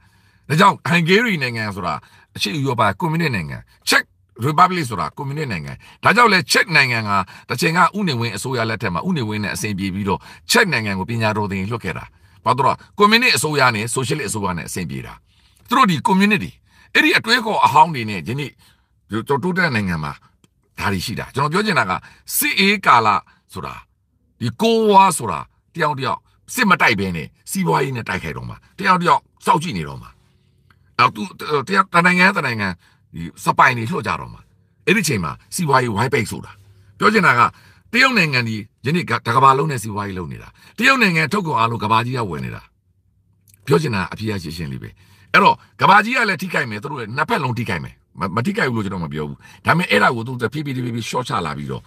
ဒါကြောင့်ဟန်ဂေရီနိုင်ငံဆိုတာအရှေ့ဥရောပကွန်မြူနစ်နိုင်ငံချက် republic ဆိုတာကွန်မြူနစ်နိုင်ငံဒါကြောင့်လဲချက်နိုင်ငံကတချင်ကဥနေဝင်အစိုးရလက်ထက်မှာဥနေဝင်နဲ့အဆင်ပြေပြီးတော့ချက်နိုင်ငံကိုပညာတော်သင်လွှတ်ခဲ့တာဘာလို့လဲကွန်မြူနစ်အစိုးရနဲ့ဆိုရှယ်လစ်အစိုးရနဲ့အဆင်ပြေတာသူတို့ဒီ community အဲ့ဒီအတွဲခေါ်အဟောင်းတွေနဲ့ဒီနေ့ကျွန်တော်တိုးတက်နိုင်ငံမှာဒါတွေရှိတာကျွန်တော်ပြောချင်တာကစစ်အေးကာလဆိုတာဒီကိုဝါဆိုတာတယောက်တယောက်စစ်မတိုက်ဘဲနဲ့စီးပွားရေးနဲ့တိုက်ခိုက်တော့မှာတယောက်တယောက်စောက်ကြည့်နေတော့မှာအော်သူတယောက်တနိုင်ငံတနိုင်ငံဒီစပိုင်တွေလှုပ်ကြတော့မှာအဲ့ဒီချိန်မှာစီးပွားရေးဝိုင်းပိတ်ဆိုတာပြောချင်တာကတရုတ်နိုင်ငံဒီယနေ့တကဘာလုံးနဲ့စီးပွားရေးလုပ်နေတာတရုတ်နိုင်ငံထုတ်ကုန်အားလုံးကဘာကြီးကဝင်နေတာပြောချင်တာအပြည့်အရှင်းရှင်းလေးပဲအဲ့တော့ကဘာကြီးကလည်းထိခိုက်မယ်သူတို့လည်းနှစ်ဖက်လုံးထိခိုက်မယ်မထိခိုက်ဘူးလို့ကျွန်တော်မပြောဘူးဒါပေမဲ့အဲ့ဒါကိုသူဖြည်းဖြည်းဖြည်းဖြည်းရှော့ချလာပြီးတော့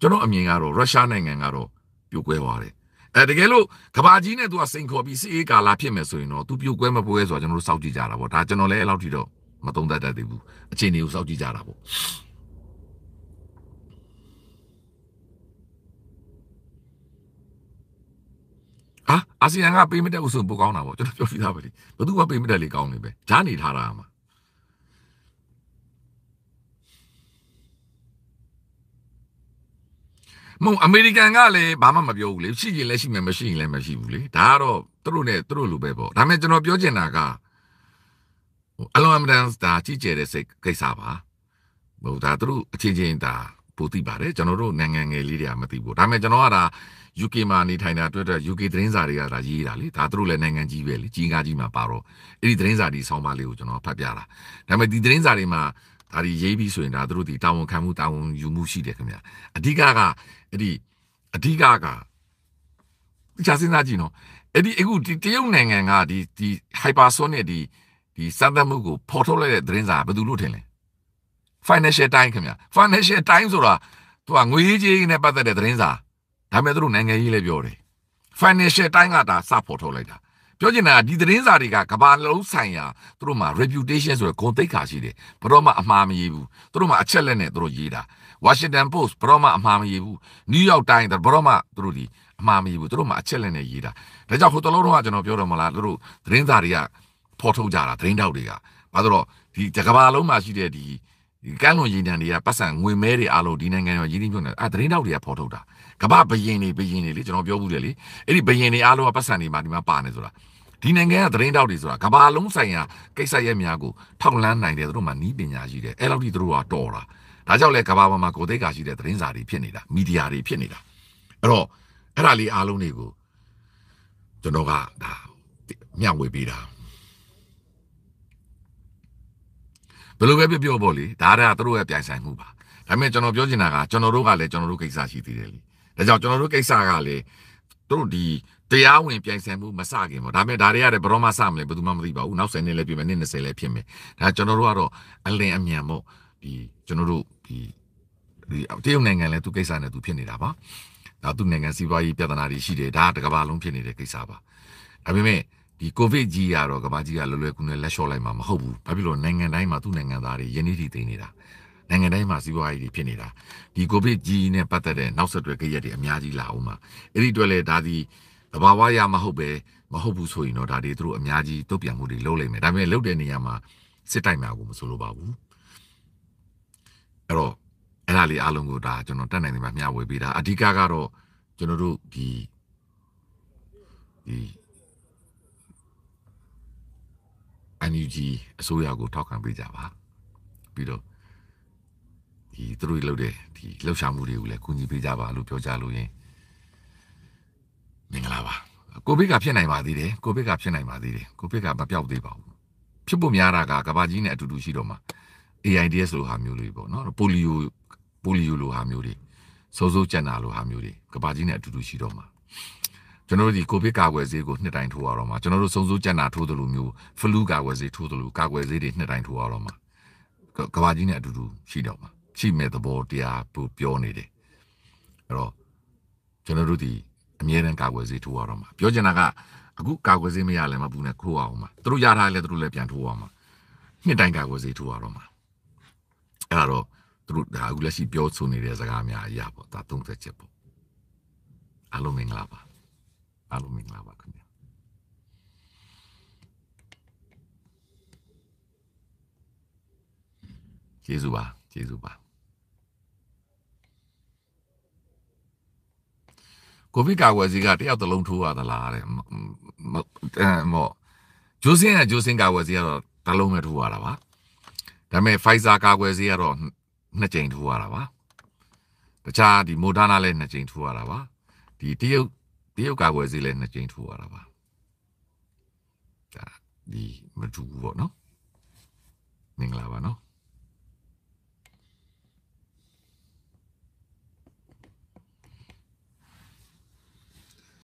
ကျွန်တော်အမြင်ကတော့ရုရှားနိုင်ငံကတော့ပြိုကွဲသွားတယ်အဲတကယ်လို့ကဘာကြီးနဲ့သူကစိန်ခေါ်ပြီးစစ်အေးကာလာဖြစ်မယ်ဆိုရင်တော့သူပြိုကွဲမပွဲဆိုတာကျွန်တော်တို့စောင့်ကြည့်ကြတာပေါ့ဒါကျွန်တော်လည်းအဲ့လောက်ထိတော့မသုံးသပ်တတ်သေးဘူးအခြေအနေကိုစောင့်ကြည့်ကြတာပေါ့ဟာအာဆီယံကပေးမတက်ဘူးဆိုရင်ပိုကောင်းတာပေါ့ကျွန်တော်ပြောပြသားပါလိဘယ်သူမှပေးမတက်လေကောင်းနေပဲဈာနေထားတာမှာမဟုတ်အမေရိကန်ကလည်းဘာမှမပြောဘူးလေရှိရင်လည်းရှိမယ်မရှိရင်လည်းမရှိဘူးလေဒါကတော့သူတို့နဲ့သူတို့လိုပဲပေါ့ဒါပေမဲ့ကျွန်တော်ပြောချင်တာကဟိုအလွန်အမတန်ဒါကြည်ကျယ်တဲ့စိတ်ကိစ္စပါဟိုဒါသူတို့အချင်းချင်းဒါပိုသိပါတယ်ကျွန်တော်တို့နိုင်ငံငယ်လေးတွေကမသိဘူးဒါပေမဲ့ကျွန်တော်ကဒါ UK မှာနေထိုင်တာအတွက် UK သတင်းစာတွေကဒါရေးတာလေဒါသူတို့လည်းနိုင်ငံကြီးပဲလေကြီးကားကြီးမှာပါတော့အဲ့ဒီသတင်းစာဒီဆောင်းပါးလေးကိုကျွန်တော်ဖတ်ပြတာဒါပေမဲ့ဒီသတင်းစာတွေမှာဒါဒီရေးပြီးဆိုရင်ဒါသူတို့ဒီတာဝန်ခံမှုတာဝန်ယူမှုရှိတယ်ခင်ဗျာအဓိကကအဲ့ဒီအဓိကကကြာစင်းသားကြည့်နော်အဲ့ဒီအခုဒီတရုတ်နိုင်ငံကဒီဒီ hypersonic ဒီဒီစမ်းသပ်မှုကိုဖော်ထုတ်လိုက်တဲ့သတင်းစာဘယ်သူလို့ထင်လဲ financial time ခင်ဗျာ financial time ဆိုတာသူကငွေရေးကြေးနဲ့ပတ်သက်တဲ့သတင်းစာဒါပေမဲ့သူတို့နိုင်ငံရေးလည်းပြောတယ် financial တိုင်းကဒါစဖော်ထုတ်လိုက်တာပြောချင်တာဒီသတင်းစာတွေကကဘာလုံးဆိုင်ရာသူတို့မှာ reputation ဆိုတဲ့ဂုဏ်သိက္ခာရှိတယ်ဘယ်တော့မှအမှားမရေးဘူးသူတို့မှာအချက်လက်နဲ့သူတို့ရေးတာ Washington Post ဘယ်တော့မှအမှားမရေးဘူး New York Times ဘယ်တော့မှသူတို့ဒီအမှားမရေးဘူးသူတို့မှာအချက်လက်နဲ့ရေးတာဒါကြောင့်ဟိုတလုံးတော့ကျွန်တော်ပြောတော့မလားသူတို့သတင်းစာတွေကဖော်ထုတ်ကြတာသတင်းတောက်တွေကဘာလို့တော့ဒီကဘာလုံးမှာရှိတဲ့ဒီဒီကမ်းလွန်ရေနံတွေကပတ်စံငွေမဲတွေအားလုံးဒီနိုင်ငံရောရင်းနှီးမြှုပ်နှံအဲသတင်းတောက်တွေကဖော်ထုတ်တာကမ္ဘာဘယင်တွေဘယင်တွေလေကျွန်တော်ပြောဘူးတယ်လေအဲ့ဒီဘယင်တွေအားလုံးကပတ်စံတွေမှာဒီမှာပါနေဆိုတာဒီနိုင်ငံကသတင်းတောက်တွေဆိုတာကမ္ဘာလုံးဆိုင်ရာကိစ္စရပ်များကိုထောက်လန်းနိုင်တယ်သူတို့မှနီးပညာရှိတယ်အဲ့လောက်ထိသူတို့ကတော်တာဒါကြောင့်လဲကမ္ဘာပေါ်မှာကိုယ်သိက္ခာရှိတဲ့သတင်းစာတွေဖြစ်နေတာမီဒီယာတွေဖြစ်နေတာအဲ့တော့အဲ့ဒါလေးအားလုံးတွေကိုကျွန်တော်ကဒါမျှဝေပေးတာဘယ်လိုပဲပြောပြောပေါ့လေဒါကတို့ရဲ့ပြိုင်ဆိုင်မှုပါဒါပေမဲ့ကျွန်တော်ပြောချင်တာကကျွန်တော်တို့ကလည်းကျွန်တော်တို့ကိစ္စရှိသေးတယ်လေဒါကြောင့်ကျွန်တော်တို့ကိစ္စကလေတို့ဒီတရားဝင်ပြိုင်ဆိုင်မှုမစခင်ပေါ့ဒါပေမဲ့ဒါတွေကလည်းဘရောမစမလဲဘယ်သူမှမသိပါဘူးနောက်10နှစ်လည်းပြင်မယ်နှစ်20လည်းပြင်မယ်ဒါကျွန်တော်တို့ကတော့အလင်အမြန်ပေါ့ဒီကျွန်တော်တို့ဒီဒီတရုတ်နိုင်ငံလည်းသူကိစ္စနဲ့သူဖြစ်နေတာပါဒါသူနိုင်ငံစီးပွားရေးပြဿနာတွေရှိတယ်ဒါတကဘာလုံးဖြစ်နေတဲ့ကိစ္စပါဒါပေမဲ့ဒီကိုဗစ်ကြီးကတော့ကမ္ဘာကြီးကလွယ်လွယ်ကူကူနဲ့လက်လျှော့လိုက်မှာမဟုတ်ဘူး။ဘာဖြစ်လို့နိုင်ငံတိုင်းမှာသူ့နိုင်ငံသားတွေယနေ့ထိသိနေတာ။နိုင်ငံတိုင်းမှာစီးပွားရေးတွေဖြစ်နေတာဒီကိုဗစ်ကြီးနဲ့ပတ်သက်တဲ့နောက်ဆက်တွဲကိရက်တွေအများကြီးလာအောင်မှာအဲ့ဒီအတွက်လည်းဒါဒီတဘာဝရမဟုတ်ပဲမဟုတ်ဘူးဆိုရင်တော့ဒါတွေသူတို့အများကြီးတုတ်ပြန်မှုတွေလုပ်လိမ့်မယ်ဒါပေမဲ့လုပ်တဲ့နေရာမှာစစ်တိုက်မှာကိုမဆိုလိုပါဘူးအဲ့တော့အဲ့ဒါလေးအားလုံးကိုဒါကျွန်တော်တက်နိုင်တယ်မှာမျှဝေပေးတာအဓိကကတော့ကျွန်တော်တို့ဒီဒီ NUG အစိုးရကိုထောက်ခံပေးကြပါပြီးတော့ဒီသူတို့လုပ်တဲ့ဒီလှုပ်ရှားမှုတွေကိုလည်းကူညီပေးကြပါလို့ပြောကြလို့ရင်မင်္ဂလာပါကိုဗစ်ကဖြစ်နိုင်ပါသေးတယ်ကိုဗစ်ကဖြစ်နိုင်ပါသေးတယ်ကိုဗစ်ကမပြောက်သေးပါဘူးဖြစ်ဖို့များတာကကဘာကြီးနဲ့အတူတူရှိတော့မှာ AIDS လိုဟာမျိုးတွေပေါ့နော်ပိုလီယိုပိုလီယိုလိုဟာမျိုးတွေစိုးစိုးကြံ့တာလိုဟာမျိုးတွေကဘာကြီးနဲ့အတူတူရှိတော့မှာကျွန်တော်တို့ဒီကိုဗစ်ကာကွယ်ဆေးကိုနှစ်တိုင်းထိုးရတော့မှာကျွန်တော်တို့စိုးစိုးကြံ့တာထိုးသလိုမျိုးဖလူကာကွယ်ဆေးထိုးသလိုကာကွယ်ဆေးတွေနှစ်တိုင်းထိုးရတော့မှာကဘာကြီးနဲ့အတူတူရှိတော့မှာကြည့်မဲ့သဘောတရားပို့ပြောနေတယ်အဲ့တော့ကျွန်တော်တို့ဒီအမြဲတမ်းကာကွယ်ဆေးထိုးရတော့မှာပြောချင်တာကအခုကာကွယ်ဆေးမရလည်းမဘူးနဲ့ခိုးအောင်မှာသူတို့ရထားလည်းသူတို့လည်းပြန်ထိုးအောင်မှာနှစ်တိုင်းကာကွယ်ဆေးထိုးရတော့မှာအဲ့ဒါတော့သူတို့ဒါအခုလက်ရှိပြောဆိုနေတဲ့စကားများအရာပေါ့ဒါသုံးသက်ချက်ပေါ့အားလုံးမင်္ဂလာပါအားလုံးမင်္ဂလာပါခင်ဗျာကျေးဇူးပါကျေးဇူးပါကိုဗစ်ကာကွယ်ဆေးကတယောက်တစ်လုံးထိုးရသလားတဲ့ဟောဂျိုးစင်းကဂျိုးစင်းကာကွယ်ဆေးကတော့တစ်လုံးပဲထိုးရတာပါဒါပေမဲ့ Pfizer ကာကွယ်ဆေးကတော့နှစ်ကြိမ်ထိုးရတာပါတခြားဒီ Moderna လည်းနှစ်ကြိမ်ထိုးရတာပါဒီတရုတ်တရုတ်ကာကွယ်ဆေးလည်းနှစ်ကြိမ်ထိုးရတာပါဒါဒီမတူဘူးပေါ့နော်မင်္ဂလာပါနော်